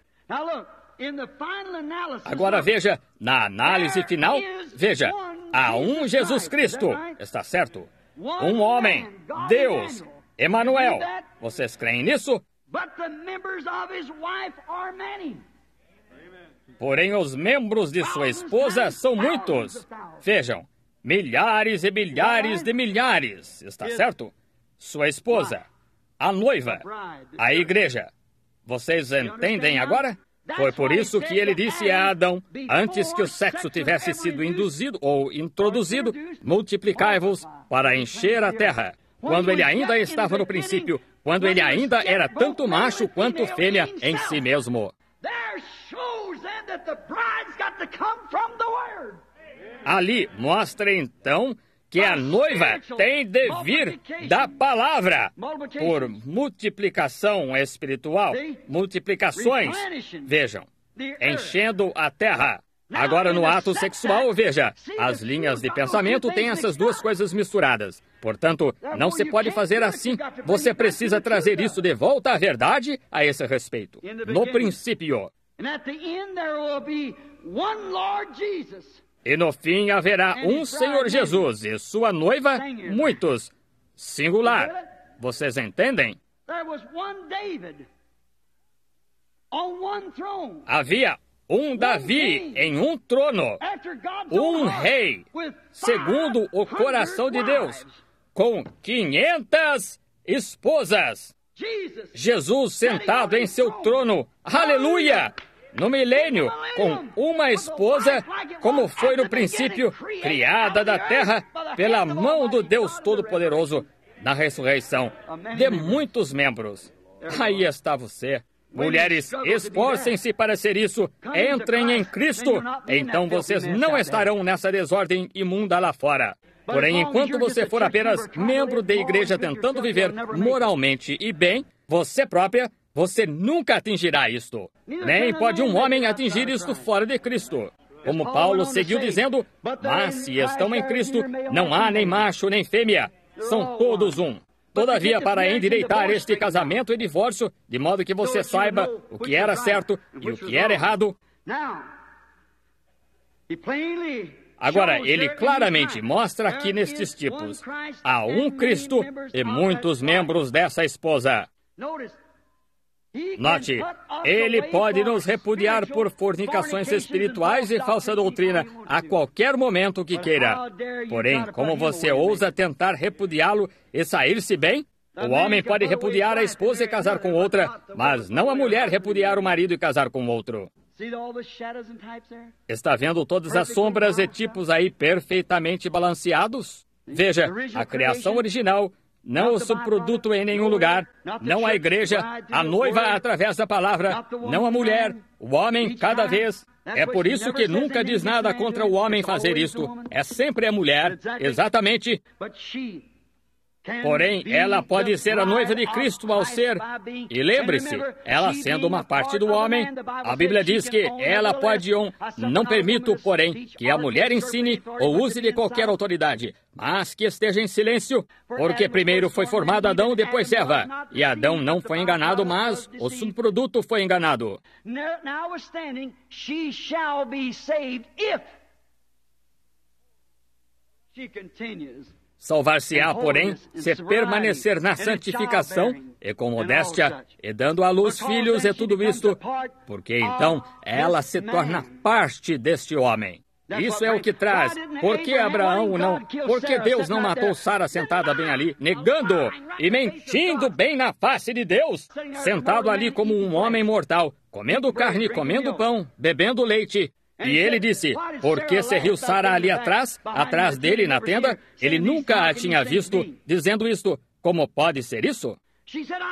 Agora veja, na análise final, veja, há um Jesus Cristo, está certo? Um homem, Deus, Emmanuel. Vocês creem nisso? Porém, os membros de sua esposa são muitos. Vejam, milhares e milhares de milhares, está certo? Sua esposa, a noiva, a igreja. Vocês entendem agora? Foi por isso que ele disse a Adão: Antes que o sexo tivesse sido induzido ou introduzido, multiplicai-vos para encher a terra. Quando ele ainda estava no princípio, quando ele ainda era tanto macho quanto fêmea em si mesmo. Ali mostra então que a noiva tem de vir da palavra por multiplicação espiritual, multiplicações. Vejam, enchendo a terra. Agora, no ato sexual, veja, as linhas de pensamento têm essas duas coisas misturadas. Portanto, não se pode fazer assim. Você precisa trazer isso de volta à verdade a esse respeito. No princípio. E no fim haverá um Senhor Jesus e sua noiva, muitos. Singular. Vocês entendem? Havia um Davi em um trono, um rei, segundo o coração de Deus, com 500 esposas. Jesus sentado em seu trono, aleluia! No milênio, com uma esposa, como foi no princípio, criada da terra pela mão do Deus Todo-Poderoso na ressurreição de muitos membros. Aí está você. Mulheres, esforcem-se para ser isso. Entrem em Cristo, então vocês não estarão nessa desordem imunda lá fora. Porém, enquanto você for apenas membro da igreja tentando viver moralmente e bem, você própria, você nunca atingirá isto. Nem pode um homem atingir isto fora de Cristo. Como Paulo seguiu dizendo, mas se estão em Cristo, não há nem macho nem fêmea, são todos um. Todavia, para endireitar este casamento e divórcio, de modo que você saiba o que era certo e o que era errado, Agora, ele claramente mostra aqui nestes tipos: há um Cristo e muitos membros dessa esposa. Note, ele pode nos repudiar por fornicações espirituais e falsa doutrina a qualquer momento que queira. Porém, como você ousa tentar repudiá-lo e sair-se bem? O homem pode repudiar a esposa e casar com outra, mas não a mulher repudiar o marido e casar com outro. Está vendo todas as sombras e tipos aí perfeitamente balanceados? Veja, a criação original, não o subproduto em nenhum lugar, não a igreja, a noiva através da palavra, não a mulher, o homem cada vez. É por isso que nunca diz nada contra o homem fazer isto. É sempre a mulher, exatamente. Porém, ela pode ser a noiva de Cristo ao ser. E lembre-se, ela sendo uma parte do homem, a Bíblia diz que ela pode um. Não permito, porém, que a mulher ensine ou use de qualquer autoridade, mas que esteja em silêncio, porque primeiro foi formado Adão, depois Eva. E Adão não foi enganado, mas o subproduto foi enganado. Ela Salvar-se-á, porém, se permanecer na santificação e com modéstia, e dando à luz filhos e tudo isto, porque então ela se torna parte deste homem. Isso é o que traz. Por que Abraão não? Porque Deus não matou Sara sentada bem ali, negando e mentindo bem na face de Deus, sentado ali como um homem mortal, comendo carne, comendo pão, bebendo leite, e então, ele disse: Por que se riu Sara ali atrás, atrás dele na tenda? Ele nunca a tinha visto dizendo isto. Como pode ser isso?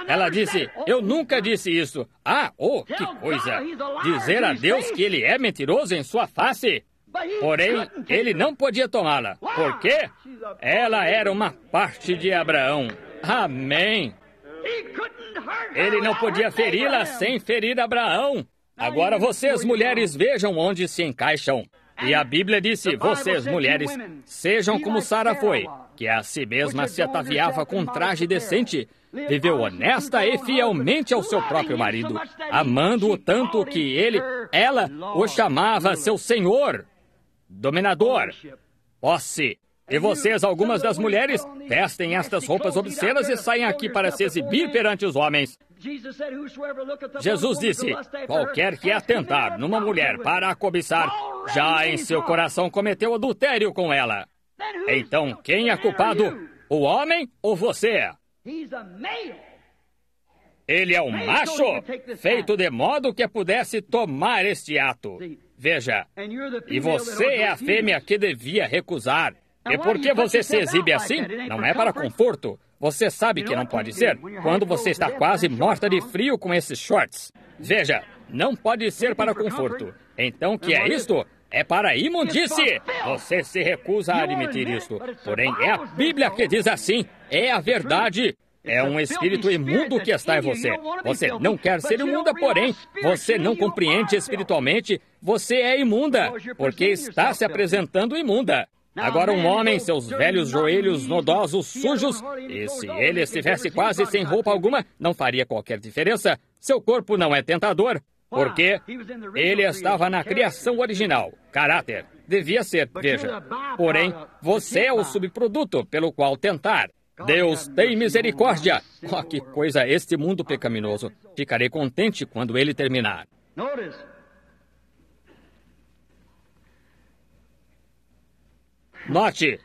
Ela disse: Eu nunca disse isso. Ah, oh, que coisa! Dizer a Deus que ele é mentiroso em sua face. Porém, ele não podia tomá-la. Por quê? Ela era uma parte de Abraão. Amém. Ele não podia feri-la sem ferir Abraão. Agora vocês, mulheres, vejam onde se encaixam. E a Bíblia disse: Vocês, mulheres, sejam como Sara foi, que a si mesma se ataviava com um traje decente, viveu honesta e fielmente ao seu próprio marido, amando-o tanto que ele, ela, o chamava seu senhor, dominador, posse. E vocês, algumas das mulheres, vestem estas roupas obscenas e saem aqui para se exibir perante os homens. Jesus disse: Qualquer que atentar numa mulher para a cobiçar, já em seu coração cometeu adultério com ela. Então, quem é culpado? O homem ou você? Ele é um macho, feito de modo que pudesse tomar este ato. Veja, e você é a fêmea que devia recusar. E por que você se exibe assim? Não é para conforto, você sabe que não pode ser quando você está quase morta de frio com esses shorts. Veja, não pode ser para conforto. Então, que é isto? É para imundice! Você se recusa a é admitir isto. Porém, é a Bíblia então. que diz assim. É a verdade. É um espírito imundo que está em assim, você. Você não quer ser imunda, porém, você não compreende espiritualmente, você é imunda, porque está se apresentando imunda. Agora um homem, seus velhos joelhos nodosos, sujos, e se ele estivesse quase sem roupa alguma, não faria qualquer diferença. Seu corpo não é tentador, porque ele estava na criação original, caráter. Devia ser, veja. Porém, você é o subproduto pelo qual tentar. Deus tem misericórdia. Oh, que coisa, este mundo pecaminoso. Ficarei contente quando ele terminar. Note,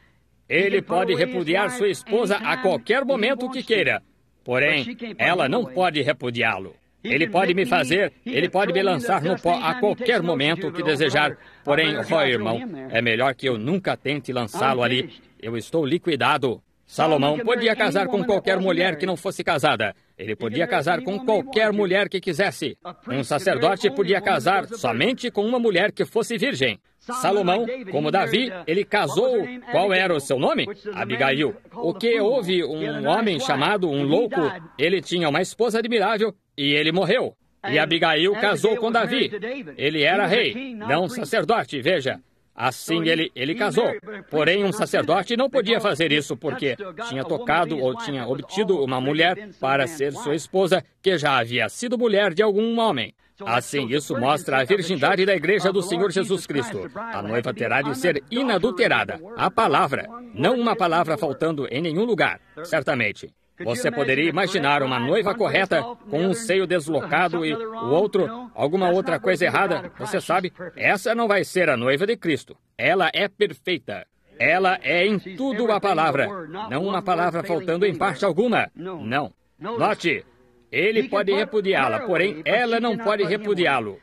ele pode repudiar sua esposa a qualquer momento que queira. Porém, ela não pode repudiá-lo. Ele pode me fazer, ele pode me lançar no pó a qualquer momento que desejar. Porém, ó irmão, é melhor que eu nunca tente lançá-lo ali. Eu estou liquidado. Salomão podia casar com qualquer mulher que não fosse casada. Ele podia casar com qualquer mulher que quisesse. Um sacerdote podia casar somente com uma mulher que fosse virgem. Salomão, como Davi, ele casou. Qual era o seu nome? Abigail. O que houve um homem chamado um louco? Ele tinha uma esposa admirável e ele morreu. E Abigail casou com Davi. Ele era rei, não sacerdote, veja. Assim ele, ele casou. Porém, um sacerdote não podia fazer isso porque tinha tocado ou tinha obtido uma mulher para ser sua esposa, que já havia sido mulher de algum homem. Assim, isso mostra a virgindade da igreja do Senhor Jesus Cristo. A noiva terá de ser inadulterada. A palavra, não uma palavra faltando em nenhum lugar, certamente. Você poderia imaginar uma noiva correta com um seio deslocado e o outro alguma outra coisa errada? Você sabe, essa não vai ser a noiva de Cristo. Ela é perfeita. Ela é em tudo a palavra. Não uma palavra faltando em parte alguma. Não. Note, ele pode repudiá-la, porém ela não pode repudiá-lo.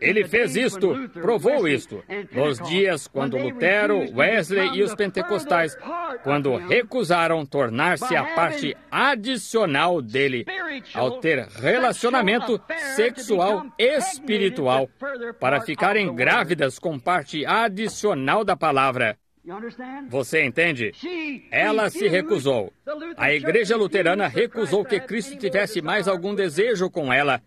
Ele fez isto, provou isto, nos dias quando Lutero, Wesley e os pentecostais, quando recusaram tornar-se a parte adicional dele, ao ter relacionamento sexual espiritual, para ficarem grávidas com parte adicional da palavra. Você entende? Ela se recusou. A igreja luterana recusou que Cristo tivesse mais algum desejo com ela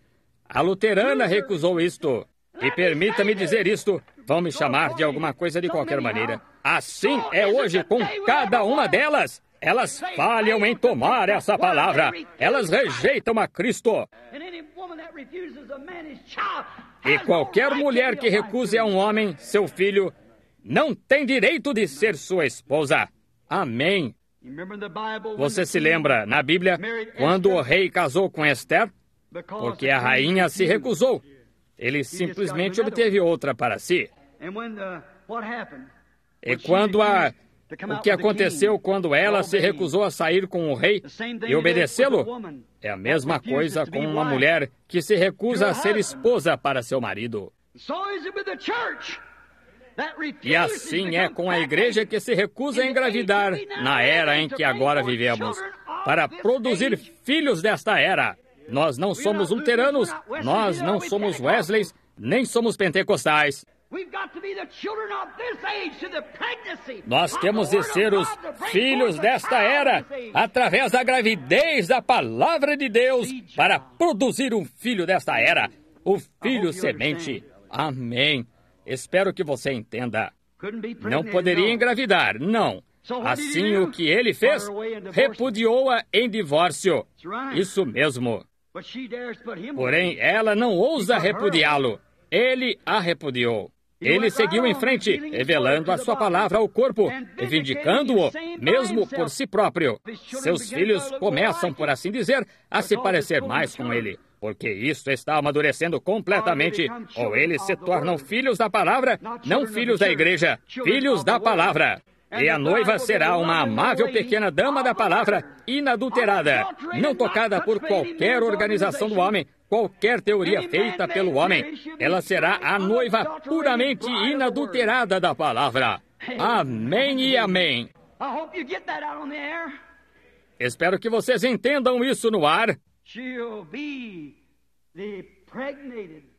a luterana recusou isto. E permita-me dizer isto: vão me chamar de alguma coisa de qualquer maneira. Assim é hoje com cada uma delas. Elas falham em tomar essa palavra. Elas rejeitam a Cristo. E qualquer mulher que recuse a um homem, seu filho, não tem direito de ser sua esposa. Amém. Você se lembra na Bíblia quando o rei casou com Esther? porque a rainha se recusou. Ele simplesmente obteve outra para si. Uh, e quando a. O que aconteceu quando ela se recusou a sair com o rei e obedecê-lo? É a mesma coisa com uma mulher que se recusa a ser esposa para seu marido. E assim é com a igreja que se recusa a engravidar na era em que agora vivemos, para produzir filhos desta era. Nós não somos luteranos, nós não somos Wesleys, nem somos pentecostais. Nós temos de ser os filhos desta era, através da gravidez da palavra de Deus, para produzir um filho desta era, o filho semente. Amém. Espero que você entenda. Não poderia engravidar, não. Assim, o que ele fez, repudiou-a em divórcio. Isso mesmo. Porém, ela não ousa repudiá-lo. Ele a repudiou. Ele seguiu em frente, revelando a sua palavra ao corpo, reivindicando-o, mesmo por si próprio. Seus filhos começam, por assim dizer, a se parecer mais com ele, porque isso está amadurecendo completamente, ou eles se tornam filhos da palavra, não filhos da igreja, filhos da palavra. E a noiva será uma amável pequena dama da palavra, inadulterada, não tocada por qualquer organização do homem, qualquer teoria feita pelo homem. Ela será a noiva puramente inadulterada da palavra. Amém e amém. Espero que vocês entendam isso no ar.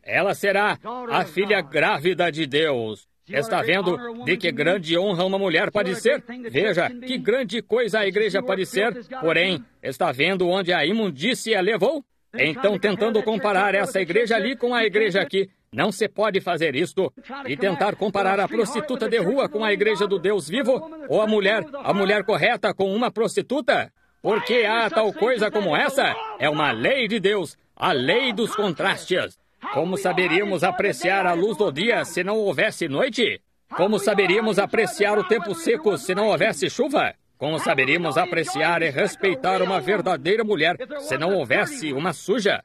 Ela será a filha grávida de Deus. Está vendo de que grande honra uma mulher pode é ser? Veja, que grande coisa a igreja pode ser. Porém, está vendo onde a imundície então, a levou? Então, tentando é comparar essa igreja ali com a igreja aqui, não se pode fazer isto e é tentar comparar a prostituta de rua com a igreja do Deus vivo ou a mulher, a mulher correta com uma prostituta. Porque há tal coisa como essa? É uma lei de Deus, a lei dos contrastes. Como saberíamos apreciar a luz do dia se não houvesse noite? Como saberíamos apreciar o tempo seco se não houvesse chuva? Como saberíamos apreciar e respeitar uma verdadeira mulher se não houvesse uma suja?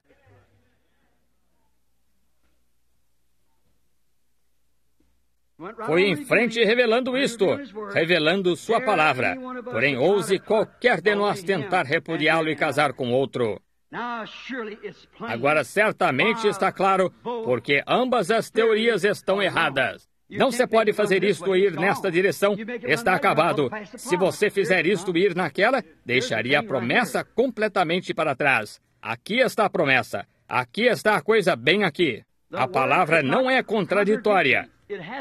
Foi em frente revelando isto, revelando sua palavra. Porém, ouse qualquer de nós tentar repudiá-lo e casar com outro. Agora, certamente está ah, claro porque ambas as teorias estão oh, erradas. Não se pode fazer isto ir nesta direção, está acabado. Se você fizer isto ir naquela, deixaria a promessa completamente para trás. Aqui está a promessa, aqui está a coisa bem aqui. A palavra não é contraditória,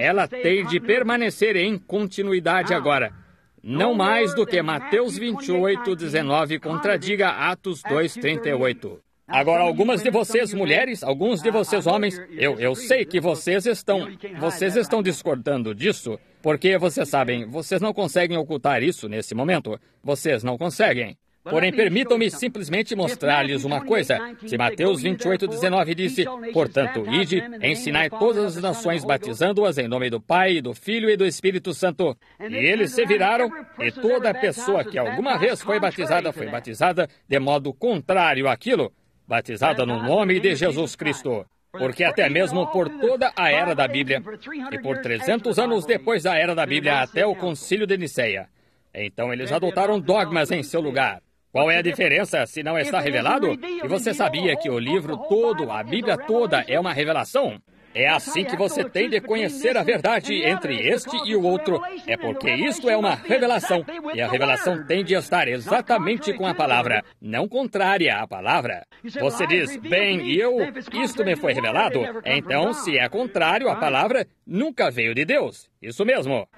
ela tem de permanecer em continuidade ah. agora não mais do que Mateus 28, 19 contradiga Atos 2, 38. Agora, algumas de vocês, mulheres, alguns de vocês, homens, eu, eu sei que vocês estão, vocês estão discordando disso, porque vocês sabem, vocês não conseguem ocultar isso nesse momento. Vocês não conseguem. Porém, permitam-me simplesmente mostrar-lhes uma coisa. Se Mateus 28, 19 disse, Portanto, ide, ensinai todas as nações, batizando-as em nome do Pai, do Filho e do Espírito Santo. E eles se viraram, e toda pessoa que alguma vez foi batizada, foi batizada de modo contrário àquilo, batizada no nome de Jesus Cristo. Porque até mesmo por toda a era da Bíblia, e por 300 anos depois da era da Bíblia até o concílio de Niceia, então eles adotaram dogmas em seu lugar. Qual é a diferença se não está revelado? E você sabia que o livro todo, a Bíblia toda, é uma revelação? É assim que você tem de conhecer a verdade entre este e o outro. É, é porque isto é uma revelação. E a revelação tem de estar exatamente com a palavra, é não contrária à palavra. Você diz, bem, eu, isto me foi revelado. Então, se é contrário à ah. palavra, nunca veio de Deus. Isso mesmo.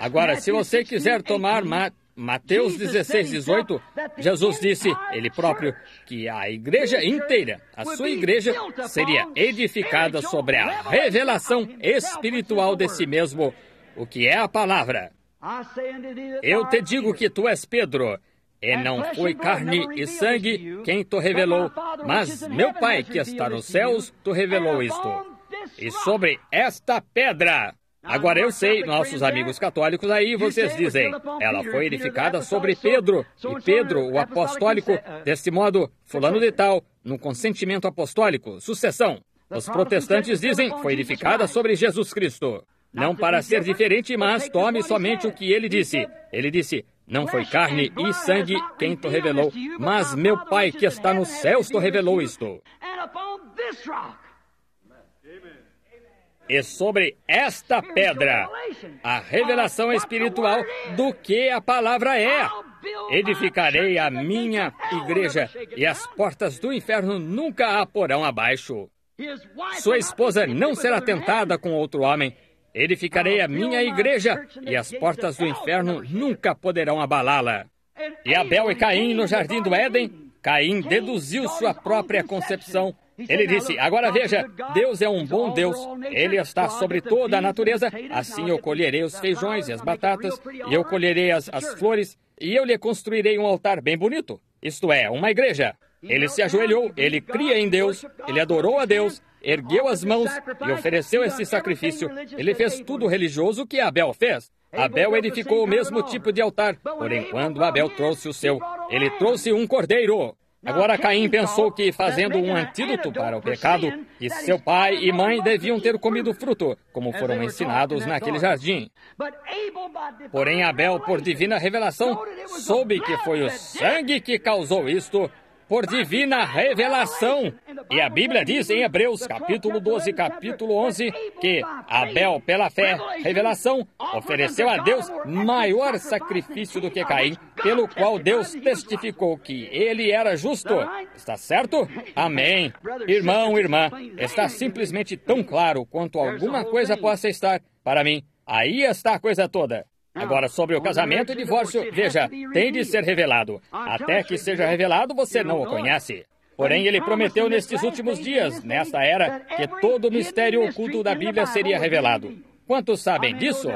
Agora, se você quiser tomar Mateus. Mateus 16, 18, Jesus disse, ele próprio, que a igreja inteira, a sua igreja, seria edificada sobre a revelação espiritual de si mesmo, o que é a palavra. Eu te digo que tu és Pedro, e não foi carne e sangue quem te revelou, mas meu Pai que está nos céus te revelou isto. E sobre esta pedra Agora eu sei, nossos amigos católicos aí, vocês dizem, ela foi edificada sobre Pedro, e Pedro, o é apostólico, é, é. deste modo, fulano de tal, no consentimento apostólico, sucessão. Os protestantes dizem, foi edificada sobre Jesus Cristo. Não para ser diferente, mas tome somente o que ele disse. Ele disse, não foi carne e sangue quem te revelou, mas meu Pai que está nos céus te revelou isto e sobre esta pedra, a revelação oh, espiritual do que a palavra é. Edificarei a minha igreja e as portas do inferno nunca a porão abaixo. Sua esposa não será tentada com outro homem. Edificarei a minha igreja e as portas do inferno nunca poderão abalá-la. E Abel e Caim no jardim do Éden Caim deduziu sua própria concepção. Ele disse: Agora veja, Deus é um bom Deus. Ele está sobre toda a natureza. Assim eu colherei os feijões e as batatas, e eu colherei as, as flores, e eu lhe construirei um altar bem bonito isto é, uma igreja. Ele se ajoelhou, ele cria em Deus, ele adorou a Deus, ergueu as mãos e ofereceu esse sacrifício. Ele fez tudo religioso que Abel fez. Abel edificou o mesmo tipo de altar, porém, quando Abel trouxe o seu, ele trouxe um cordeiro. Agora Caim pensou então, que, fazendo um antídoto para o pecado, que seu pai e mãe deviam ter comido fruto, como foram ensinados naquele jardim. Porém, Abel, por divina revelação, soube que foi o sangue que causou isto por divina revelação. E a Bíblia diz em Hebreus, capítulo 12, capítulo 11, que Abel, pela fé, revelação, ofereceu a Deus maior sacrifício do que Caim, pelo qual Deus testificou que ele era justo. Está certo? Amém. Irmão, irmã, está simplesmente tão claro quanto alguma coisa possa estar para mim. Aí está a coisa toda. Ah. Agora, sobre o casamento e divórcio, veja, tem de ser revelado. Até que seja revelado, você não o conhece. Porém, ele prometeu nestes últimos dias, nesta era, que todo o mistério oculto da Bíblia seria revelado. Quantos sabem disso?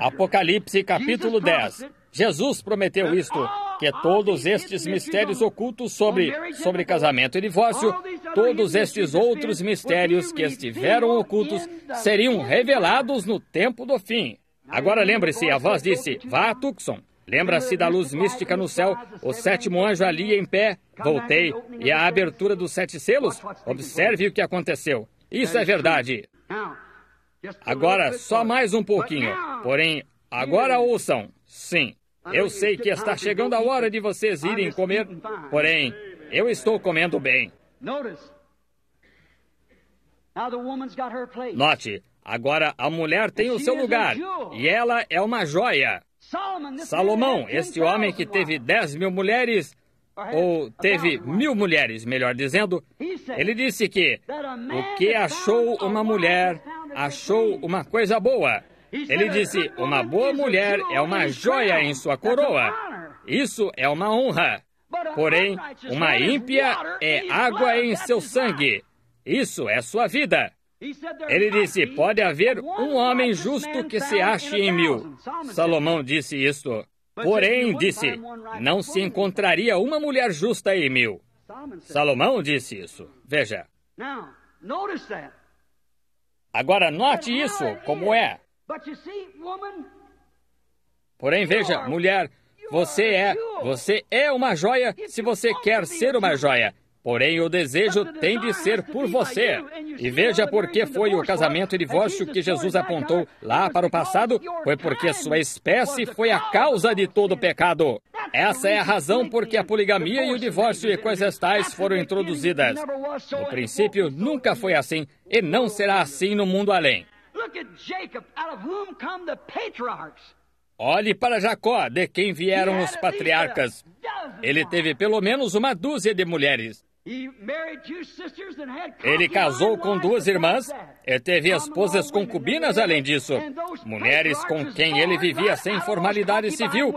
Apocalipse, capítulo 10. Jesus prometeu isto, que todos estes mistérios ocultos sobre, sobre casamento e divórcio, todos estes outros mistérios que estiveram ocultos, seriam revelados no tempo do fim. Agora lembre-se, a voz disse: Vá, Tucson. Lembra-se da luz mística no céu, o sétimo anjo ali em pé. Voltei. E a abertura dos sete selos? Observe o que aconteceu. Isso é verdade. Agora, só mais um pouquinho. Porém, agora ouçam. Sim, eu sei que está chegando a hora de vocês irem comer, porém, eu estou comendo bem. Note, Agora, a mulher tem o seu é lugar e ela é uma joia. Salomão, este então, homem que teve 10 mil mulheres, ou teve mil mulheres, melhor dizendo, é. ele disse que o que achou uma mulher, achou uma coisa boa. Ele disse: uma boa mulher é uma joia em sua coroa. Isso é uma honra. Porém, uma ímpia é água em seu sangue. Isso é sua vida. É Ele disse: Pode haver um homem justo que se ache em mil. Salomão disse isso. Porém, disse: Não se encontraria uma mulher justa em mil. Salomão disse isso. Veja. Agora, note isso como é. Porém, veja, mulher, você é, você é uma joia se você quer ser uma joia. Porém, o desejo tem de ser por você. E veja por que foi o casamento e divórcio que Jesus apontou lá para o passado, foi porque sua espécie foi a causa de todo o pecado. Essa é a razão por que a poligamia e o divórcio e coisas tais foram introduzidas. No princípio, nunca foi assim e não será assim no mundo além. Olhe para Jacó, de quem vieram os patriarcas. Ele teve pelo menos uma dúzia de mulheres. Ele casou com duas irmãs e teve esposas concubinas além disso, mulheres com quem ele vivia sem formalidade civil.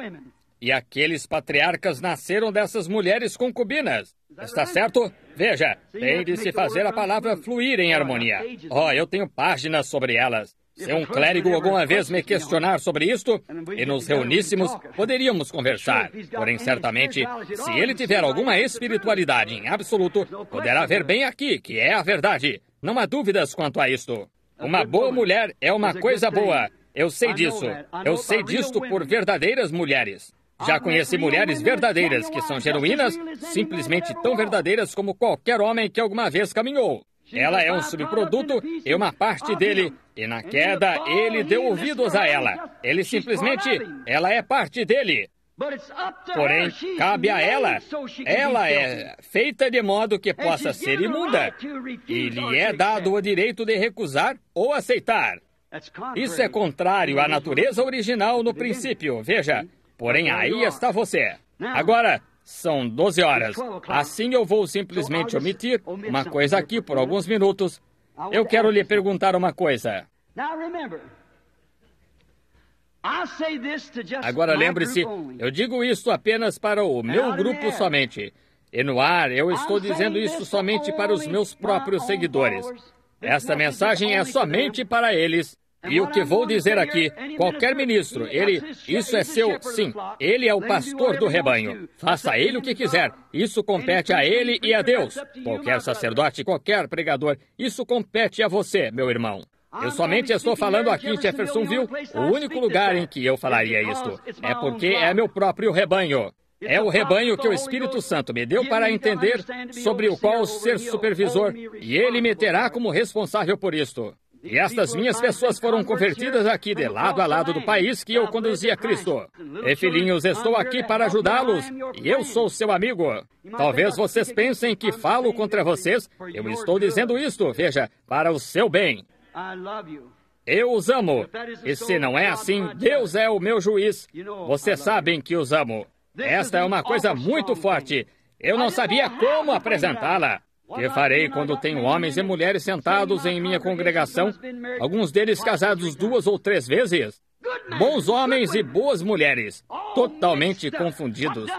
E aqueles patriarcas nasceram dessas mulheres concubinas. Está certo? Veja, tem de se fazer a palavra fluir em harmonia. Oh, eu tenho páginas sobre elas. Se um clérigo alguma vez me questionar sobre isto e nos reuníssemos, poderíamos conversar. Porém, certamente, se ele tiver alguma espiritualidade em absoluto, poderá ver bem aqui que é a verdade. Não há dúvidas quanto a isto. Uma boa mulher é uma coisa boa. Eu sei disso. Eu sei disto por verdadeiras mulheres. Já conheci mulheres verdadeiras que são genuínas, simplesmente tão verdadeiras como qualquer homem que alguma vez caminhou. Ela é um subproduto e uma parte dele. E na queda, ele deu ouvidos a ela. Ele simplesmente. Ela é parte dele. Porém, cabe a ela. Ela é feita de modo que possa ser imunda. E lhe é dado o direito de recusar ou aceitar. Isso é contrário à natureza original no princípio. Veja. Porém, aí está você. Agora, são 12 horas. Assim eu vou simplesmente omitir uma coisa aqui por alguns minutos. Eu quero lhe perguntar uma coisa. Agora lembre-se, eu digo isso apenas para o meu grupo somente. E no ar eu estou dizendo isso somente para os meus próprios seguidores. Esta mensagem é somente para eles. E o que vou dizer aqui, qualquer ministro, ele, isso é seu, sim, ele é o pastor do rebanho. Faça ele o que quiser, isso compete a ele e a Deus. Qualquer sacerdote, qualquer pregador, isso compete a você, meu irmão. Eu somente estou falando aqui em Jeffersonville, o único lugar em que eu falaria isto. É porque é meu próprio rebanho. É o rebanho que o Espírito Santo me deu para entender sobre o qual ser supervisor, e ele me terá como responsável por isto. E estas minhas pessoas foram convertidas aqui de lado a lado do país que eu conduzia Cristo. E filhinhos, estou aqui para ajudá-los e eu sou seu amigo. Talvez vocês pensem que falo contra vocês. Eu estou dizendo isto, veja, para o seu bem. Eu os amo. E se não é assim, Deus é o meu juiz. Vocês sabem que os amo. Esta é uma coisa muito forte. Eu não sabia como apresentá-la. Que farei quando tenho homens e mulheres sentados em minha congregação, alguns deles casados duas ou três vezes? Bons homens e boas mulheres, totalmente confundidos.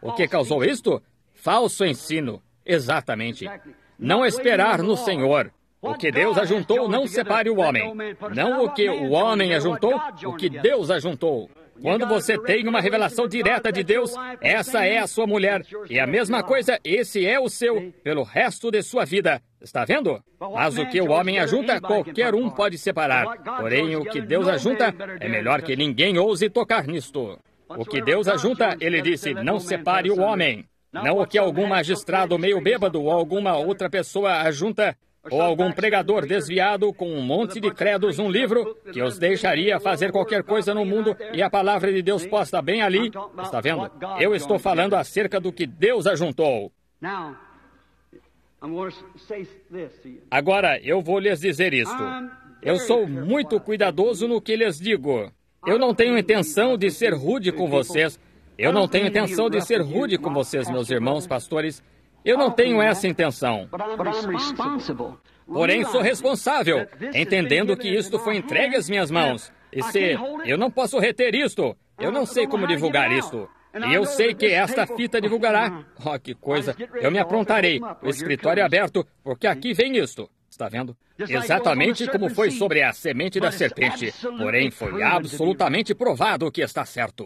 O que causou isto? Falso ensino. Exatamente. Não esperar no Senhor. O que Deus ajuntou, não separe o homem. Não o que o homem ajuntou, o que Deus ajuntou. Quando você tem uma revelação direta de Deus, essa é a sua mulher. E a mesma coisa, esse é o seu pelo resto de sua vida. Está vendo? Mas o que o homem ajunta, qualquer um pode separar. Porém, o que Deus ajunta, é melhor que ninguém ouse tocar nisto. O que Deus ajunta, ele disse, não separe o homem. Não o que algum magistrado meio bêbado ou alguma outra pessoa ajunta, ou algum pregador desviado com um monte de credos, um livro que os deixaria fazer qualquer coisa no mundo e a palavra de Deus posta bem ali. Está vendo? Eu estou falando acerca do que Deus ajuntou. Agora eu vou lhes dizer isto. Eu sou muito cuidadoso no que lhes digo. Eu não tenho intenção de ser rude com vocês. Eu não tenho intenção de ser rude com vocês, meus irmãos pastores. Eu não tenho essa intenção. Porém, sou responsável, entendendo que isto foi entregue às minhas mãos. E se eu não posso reter isto, eu não sei como divulgar isto. E eu sei que esta fita divulgará. Oh, que coisa! Eu me aprontarei. O escritório é aberto, porque aqui vem isto. Está vendo? Exatamente como foi sobre a semente da serpente. Porém, foi absolutamente provado que está certo.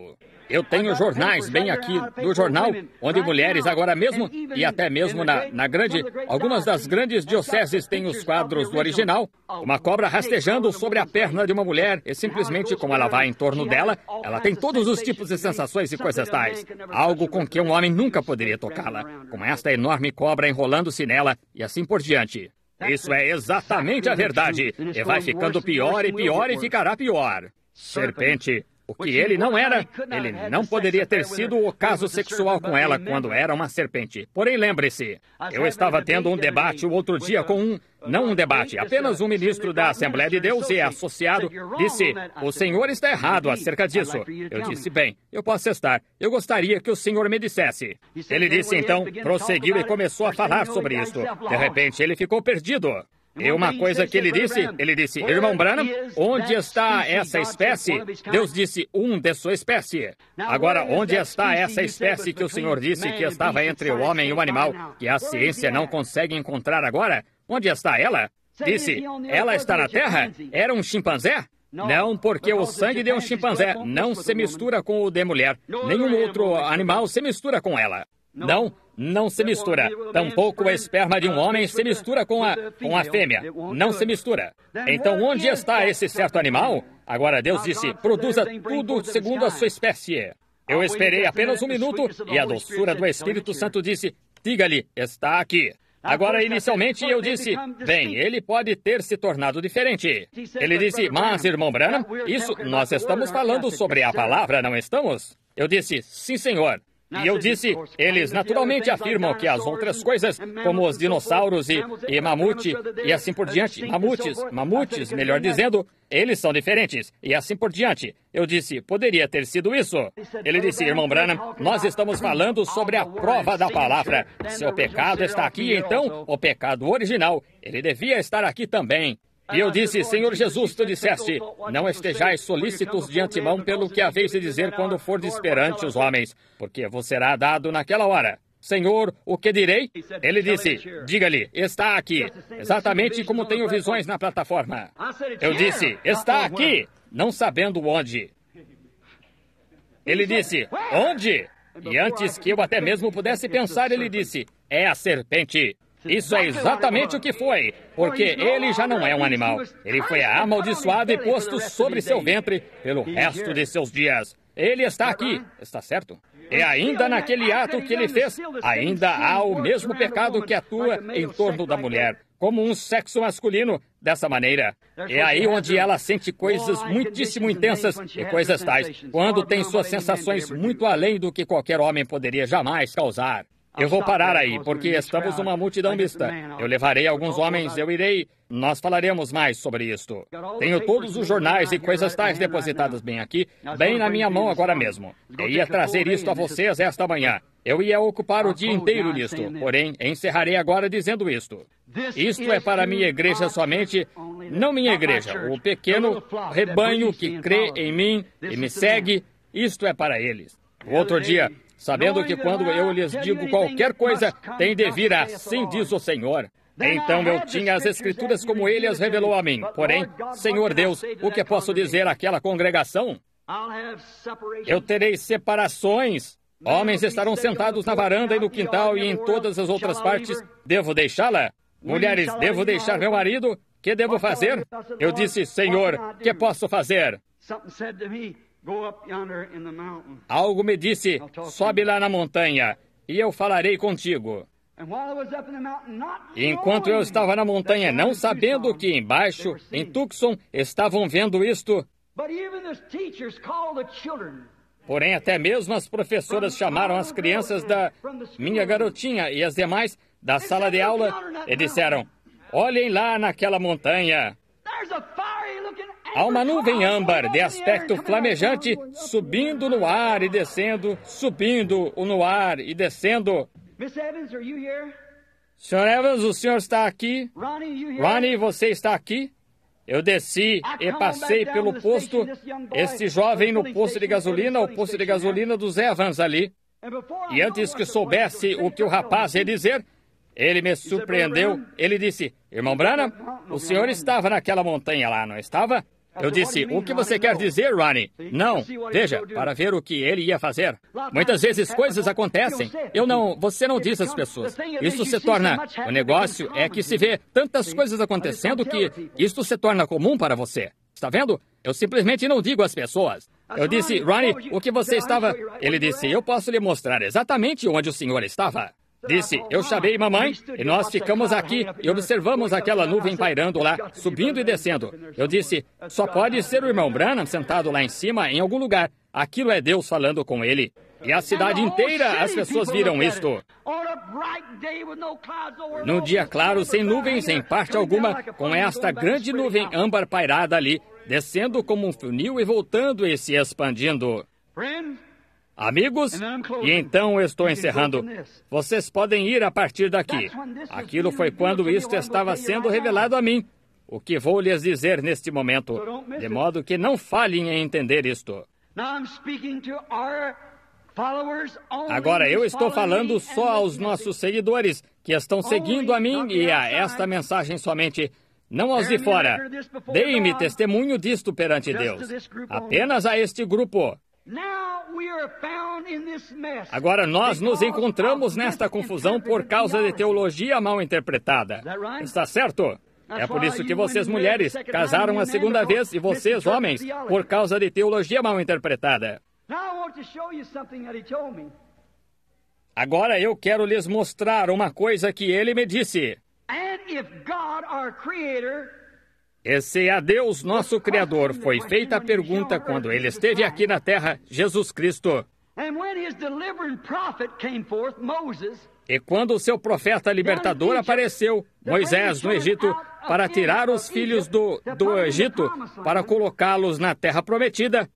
Eu tenho jornais bem aqui do jornal, onde mulheres agora mesmo, e até mesmo na, na grande, algumas das grandes dioceses têm os quadros do original. Uma cobra rastejando sobre a perna de uma mulher, e simplesmente como ela vai em torno dela, ela tem todos os tipos de sensações e coisas tais. Algo com que um homem nunca poderia tocá-la, como esta enorme cobra enrolando-se nela, e assim por diante. Isso é exatamente a verdade. E vai ficando pior e pior e ficará pior. Serpente, o que ele não era, ele não poderia ter sido o caso sexual com ela quando era uma serpente. Porém, lembre-se, eu estava tendo um debate o outro dia com um, não um debate, apenas um ministro da Assembleia de Deus e associado disse: O senhor está errado acerca disso. Eu disse: Bem, eu posso estar. Eu gostaria que o senhor me dissesse. Ele disse então, prosseguiu e começou a falar sobre isso. De repente, ele ficou perdido. E é uma coisa que ele disse, ele disse, irmão Branham, onde está essa espécie? Deus disse, um de sua espécie. Agora, onde está essa espécie que o senhor disse que estava entre o homem e o animal, que a ciência não consegue encontrar agora? Onde está ela? Disse, ela está na terra? Era um chimpanzé? Não, porque o sangue de um chimpanzé não se mistura com o de mulher. Nenhum outro animal se mistura com ela. Não, não se mistura. Tampouco a esperma de um homem se mistura com a, com a fêmea. Não se mistura. Então, onde está esse certo animal? Agora Deus disse: produza tudo segundo a sua espécie. Eu esperei apenas um minuto e a doçura do Espírito Santo disse: diga-lhe, está aqui. Agora, inicialmente eu disse, bem, ele pode ter se tornado diferente. Ele disse, mas, irmão Branham, isso, nós estamos falando sobre a palavra, não estamos? Eu disse, sim, senhor. E eu disse: eles naturalmente afirmam que as outras coisas, como os dinossauros e, e mamute e assim por diante, mamutes, mamutes, melhor dizendo, eles são diferentes e assim por diante. Eu disse: poderia ter sido isso. Ele disse: irmão Branham, nós estamos falando sobre a prova da palavra. Seu pecado está aqui, então, o pecado original. Ele devia estar aqui também. E eu disse, Senhor Jesus, tu disseste, não estejais solícitos de antemão pelo que haveis de dizer quando for perante os homens, porque vos será dado naquela hora. Senhor, o que direi? Ele disse, diga-lhe, está aqui, exatamente como tenho visões na plataforma. Eu disse, está aqui, não sabendo onde. Ele disse, onde? E antes que eu até mesmo pudesse pensar, ele disse, é a serpente. Isso é exatamente o que foi, porque ele já não é um animal. Ele foi amaldiçoado e posto sobre seu ventre pelo resto de seus dias. Ele está aqui, tá está certo? E é ainda é naquele tá ato que ele fez, ainda há o mesmo pecado que atua em torno da mulher, como um sexo masculino, dessa maneira. É aí onde ela sente coisas muitíssimo intensas e coisas tais, quando tem suas sensações muito além do que qualquer homem poderia jamais causar. Eu vou parar aí, porque estamos numa multidão mista. Eu levarei alguns homens, eu irei. Nós falaremos mais sobre isto. Tenho todos os jornais e coisas tais depositadas bem aqui, bem na minha mão agora mesmo. Eu ia trazer isto a vocês esta manhã. Eu ia ocupar o dia inteiro nisto, porém, encerrarei agora dizendo isto. Isto é para minha igreja somente, não minha igreja, o pequeno rebanho que crê em mim e me segue, isto é para eles. O outro dia, sabendo que quando eu lhes é digo qualquer coisa, tem de vir assim diz o Senhor. Então eu tinha as Escrituras como ele as revelou a mim. Porém, Senhor Deus, o que posso dizer àquela congregação? Eu terei separações. Homens estarão sentados na varanda e no quintal e em todas as outras partes. Devo deixá-la? Mulheres, devo deixar meu marido? Que devo fazer? Eu disse, Senhor, que posso fazer? Algo me disse: sobe lá na montanha e eu falarei contigo. Enquanto eu estava na montanha, não sabendo que embaixo, em Tucson, estavam vendo isto, porém até mesmo as professoras chamaram as crianças da minha garotinha e as demais da sala de aula e disseram: olhem lá naquela montanha. Há uma nuvem âmbar de aspecto flamejante subindo no ar e descendo, subindo no ar e descendo. Sr. Evans, o senhor está aqui? Ronnie, você está aqui? Eu desci ah, e passei pelo posto, este jovem no posto de gasolina, o posto de gasolina dos Evans ali. E antes que soubesse o que o rapaz ia dizer, ele me surpreendeu. Ele disse: Irmão Branham, o senhor estava naquela montanha lá, não estava? Eu disse, o que você quer dizer, Ronnie? Não. Veja, para ver o que ele ia fazer. Tá, muitas vezes é, coisas é, acontecem. Eu não. Você não diz às pessoas. Isso se torna. O negócio é que se vê tantas coisas acontecendo que isso se torna comum para você. Está vendo? Eu simplesmente não digo às pessoas. Ah, eu disse, Ronnie, o que você estava. Ele disse, eu posso lhe mostrar exatamente onde o senhor estava. Disse: Eu chamei mamãe e nós ficamos aqui e observamos aquela nuvem pairando lá, subindo e descendo. Eu disse: Só pode ser o irmão Branham sentado lá em cima em algum lugar. Aquilo é Deus falando com ele. E a cidade inteira as pessoas viram isto. Num dia claro, sem nuvens em parte alguma, com esta grande nuvem âmbar pairada ali, descendo como um funil e voltando e se expandindo. Amigos, e então estou encerrando. Vocês podem ir a partir daqui. Aquilo foi quando isto estava sendo revelado a mim. O que vou lhes dizer neste momento, de modo que não falhem em entender isto. Agora eu estou falando só aos nossos seguidores que estão seguindo a mim e a esta mensagem somente. Não aos de fora. Deem-me testemunho disto perante Deus. Apenas a este grupo. Agora nós nos encontramos nesta confusão é por causa de teologia mal interpretada. Está certo? É por isso que vocês, mulheres, casaram a segunda vez e vocês, homens, por causa de teologia mal interpretada. Agora eu quero lhes mostrar uma coisa que ele me disse. Esse é a Deus, nosso Criador, foi feita a pergunta quando ele esteve aqui na terra, Jesus Cristo. E quando o seu profeta libertador apareceu, Moisés, no Egito, para tirar os filhos do, do Egito, para colocá-los na terra prometida.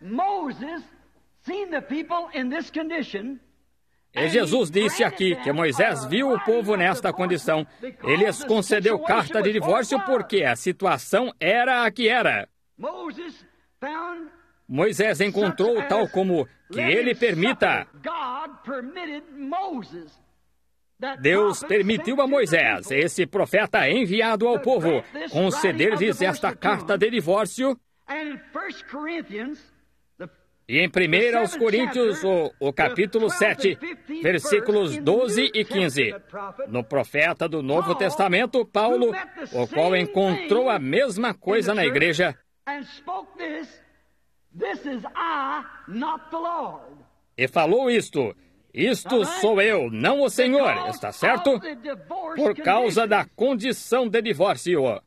Moses e Jesus disse aqui que Moisés viu o povo nesta condição. Ele lhes concedeu carta de divórcio porque a situação era a que era. Moisés encontrou tal como que ele permita. Deus permitiu a Moisés, esse profeta enviado ao povo, conceder-lhes esta carta de divórcio. E em 1 aos Coríntios, o, o né? capítulo 7, versículos 12 e 15. No profeta do Novo Testamento, Paulo, o qual encontrou a mesma coisa na igreja, e falou isto: Isto sou eu, não o Senhor, está certo? Por causa da condição de divórcio.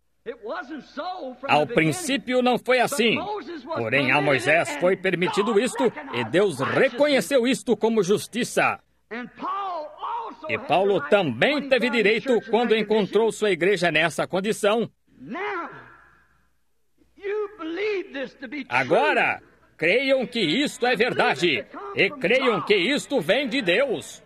Ao princípio não foi assim. Porém, a Moisés foi permitido isto e Deus reconheceu isto como justiça. E Paulo também teve direito quando encontrou sua igreja nessa condição. Agora, creiam que isto é verdade e creiam que isto vem de Deus.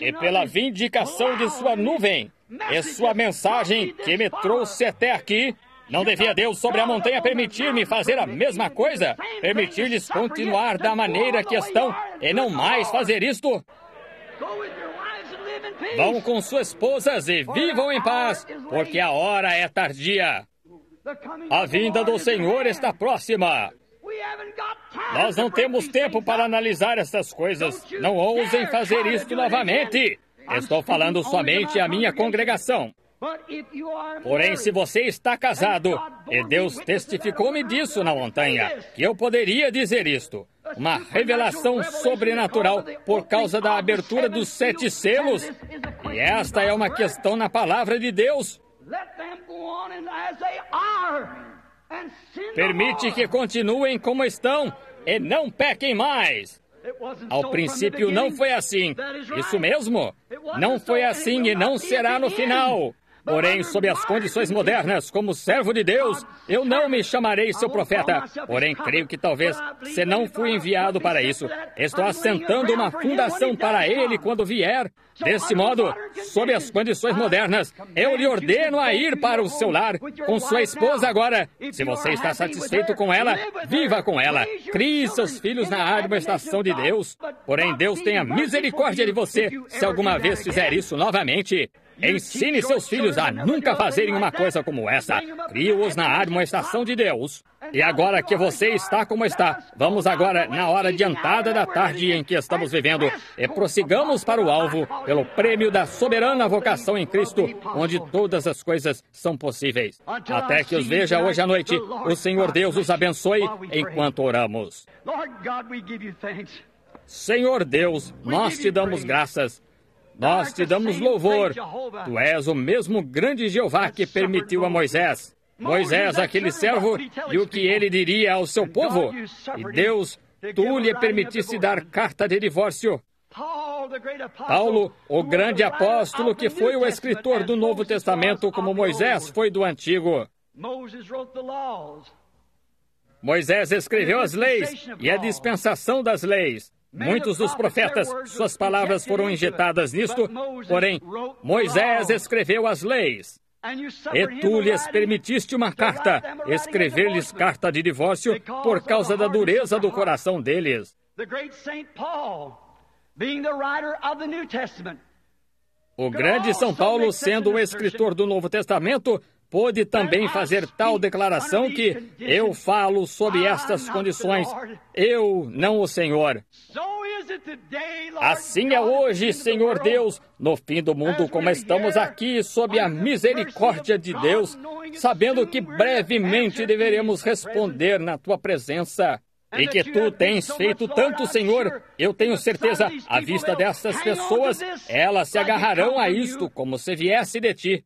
E pela vindicação de sua nuvem, é sua mensagem que me trouxe até aqui. Não devia Deus sobre a montanha permitir-me fazer a mesma coisa? Permitir-lhes continuar da maneira que estão e não mais fazer isto? Vão com suas esposas e vivam em paz, porque a hora é tardia. A vinda do Senhor está próxima. Nós não temos tempo para analisar essas coisas. Não ousem fazer isto novamente. Estou falando somente à minha congregação. Porém, se você está casado, e Deus testificou-me disso na montanha, que eu poderia dizer isto. Uma revelação sobrenatural por causa da abertura dos sete selos. E esta é uma questão na palavra de Deus. Permite que continuem como estão e não pequem mais. Ao princípio não foi assim. Isso mesmo? Não foi assim e não será no final. Porém, sob as condições modernas, como servo de Deus, eu não me chamarei seu profeta. Porém, creio que talvez você não foi enviado para isso. Estou assentando uma é fundação para ele quando vier. Desse modo, sob as condições ah, modernas, eu lhe ordeno a ir para o seu lar com sua esposa agora. Se você está satisfeito com ela, viva com ela. Crie seus filhos na árdua estação de Deus. Porém, Deus tenha misericórdia de você se alguma vez fizer isso novamente. Ensine seus filhos a nunca fazerem uma coisa como essa. crie os na estação de Deus. É e agora que você está como está, vamos agora na é hora adiantada é da tarde em que estamos vivendo e prossigamos para o alvo pelo prêmio da soberana vocação em Cristo, onde todas as coisas são possíveis. Até que os veja hoje à noite, o Senhor Deus os abençoe enquanto oramos. Senhor Deus, nós te damos graças nós te damos louvor. Tu és o mesmo grande Jeová que permitiu a Moisés. Moisés, aquele servo, e o que ele diria ao seu povo. E Deus, tu lhe permitiste dar carta de divórcio. Paulo, o grande apóstolo que foi o escritor do Novo Testamento, como Moisés foi do Antigo. Moisés escreveu as leis e a é dispensação das leis. Muitos dos profetas, suas palavras foram injetadas nisto, porém, Moisés escreveu as leis. E tu lhes permitiste uma carta, escrever-lhes carta de divórcio por causa da dureza do coração deles. O grande São Paulo, sendo o escritor do Novo Testamento, pôde também fazer tal declaração que eu falo sob estas condições, eu, não o Senhor. Assim é hoje, Senhor Deus, no fim do mundo, como estamos aqui sob a misericórdia de Deus, sabendo que brevemente deveremos responder na tua presença. E que tu tens feito tanto, Senhor, eu tenho certeza, à vista dessas pessoas, elas se agarrarão a isto como se viesse de ti.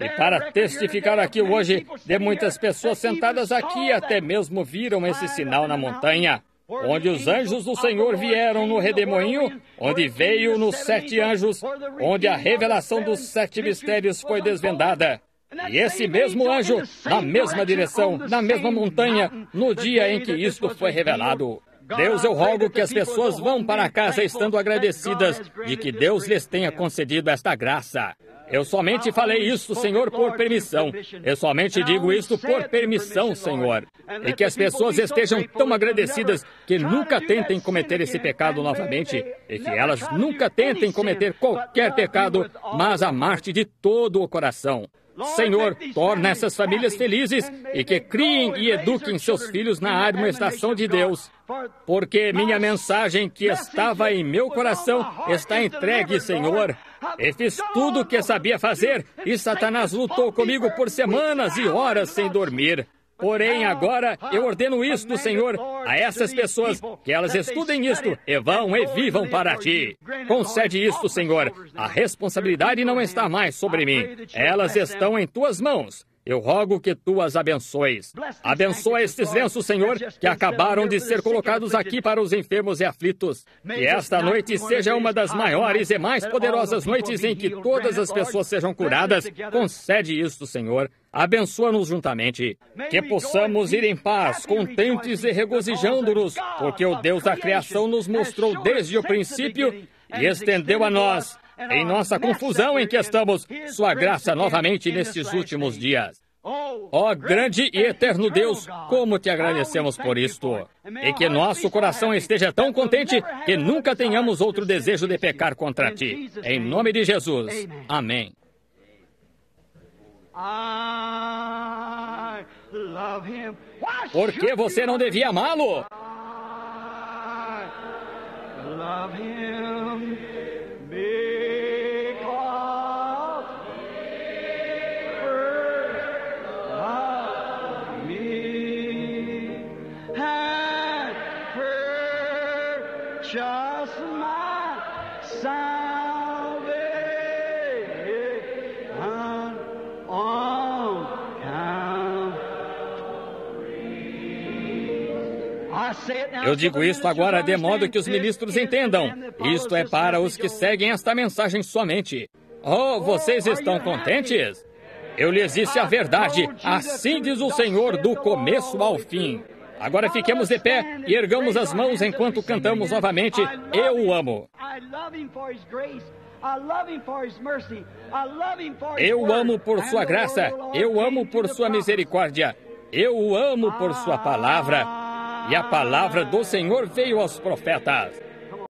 E para testificar aqui hoje, de muitas pessoas sentadas aqui até mesmo viram esse sinal na montanha, onde os anjos do Senhor vieram no redemoinho, onde veio nos sete anjos, onde a revelação dos sete mistérios foi desvendada. E esse mesmo anjo, na mesma direção, na mesma montanha, no dia em que isto foi revelado. Deus, eu rogo que as pessoas vão para casa estando agradecidas de que Deus lhes tenha concedido esta graça. Eu somente falei isso, Senhor, por permissão. Eu somente digo isso por permissão, Senhor. E que as pessoas estejam tão agradecidas que nunca tentem cometer esse pecado novamente. E que elas nunca tentem cometer qualquer pecado, mas amar-te de todo o coração. Senhor, torna essas famílias felizes e que criem e eduquem seus filhos na administração de Deus, porque minha mensagem que estava em meu coração está entregue, Senhor. E fiz tudo o que sabia fazer, e Satanás lutou comigo por semanas e horas sem dormir. Porém, agora eu ordeno ah, isto, Senhor, a essas pessoas, que elas estudem isto e vão e vivam para ti. Concede isto, Senhor. A responsabilidade não está mais sobre mim. Elas estão em tuas mãos. Eu rogo que tu as abençoes. Abençoa estes lenços, Senhor, que acabaram de ser colocados aqui para os enfermos e aflitos. Que esta noite seja uma das maiores e mais poderosas noites em que todas as pessoas sejam curadas. Concede isto, Senhor. Abençoa-nos juntamente, que possamos ir em paz, contentes e regozijando-nos, porque o Deus da criação nos mostrou desde o princípio e estendeu a nós em nossa confusão em que estamos, Sua graça novamente nestes últimos dias. Oh, Ó grande e eterno Deus, como te agradecemos por isto. E que nosso coração esteja tão contente que nunca tenhamos outro desejo de pecar contra ti. Em nome de Jesus. Amém. Por que você não devia amá-lo? Love him. Eu digo isto agora de modo que os ministros entendam. É isto é para os que seguem esta mensagem somente. Oh, vocês oh, estão contentes? Eu lhes disse a verdade. Assim diz o Senhor, do começo ao fim. Agora fiquemos de pé e ergamos as mãos enquanto cantamos novamente: Eu o amo. Eu o amo por sua graça, eu o amo por sua misericórdia, eu o amo por sua palavra, e a palavra do Senhor veio aos profetas.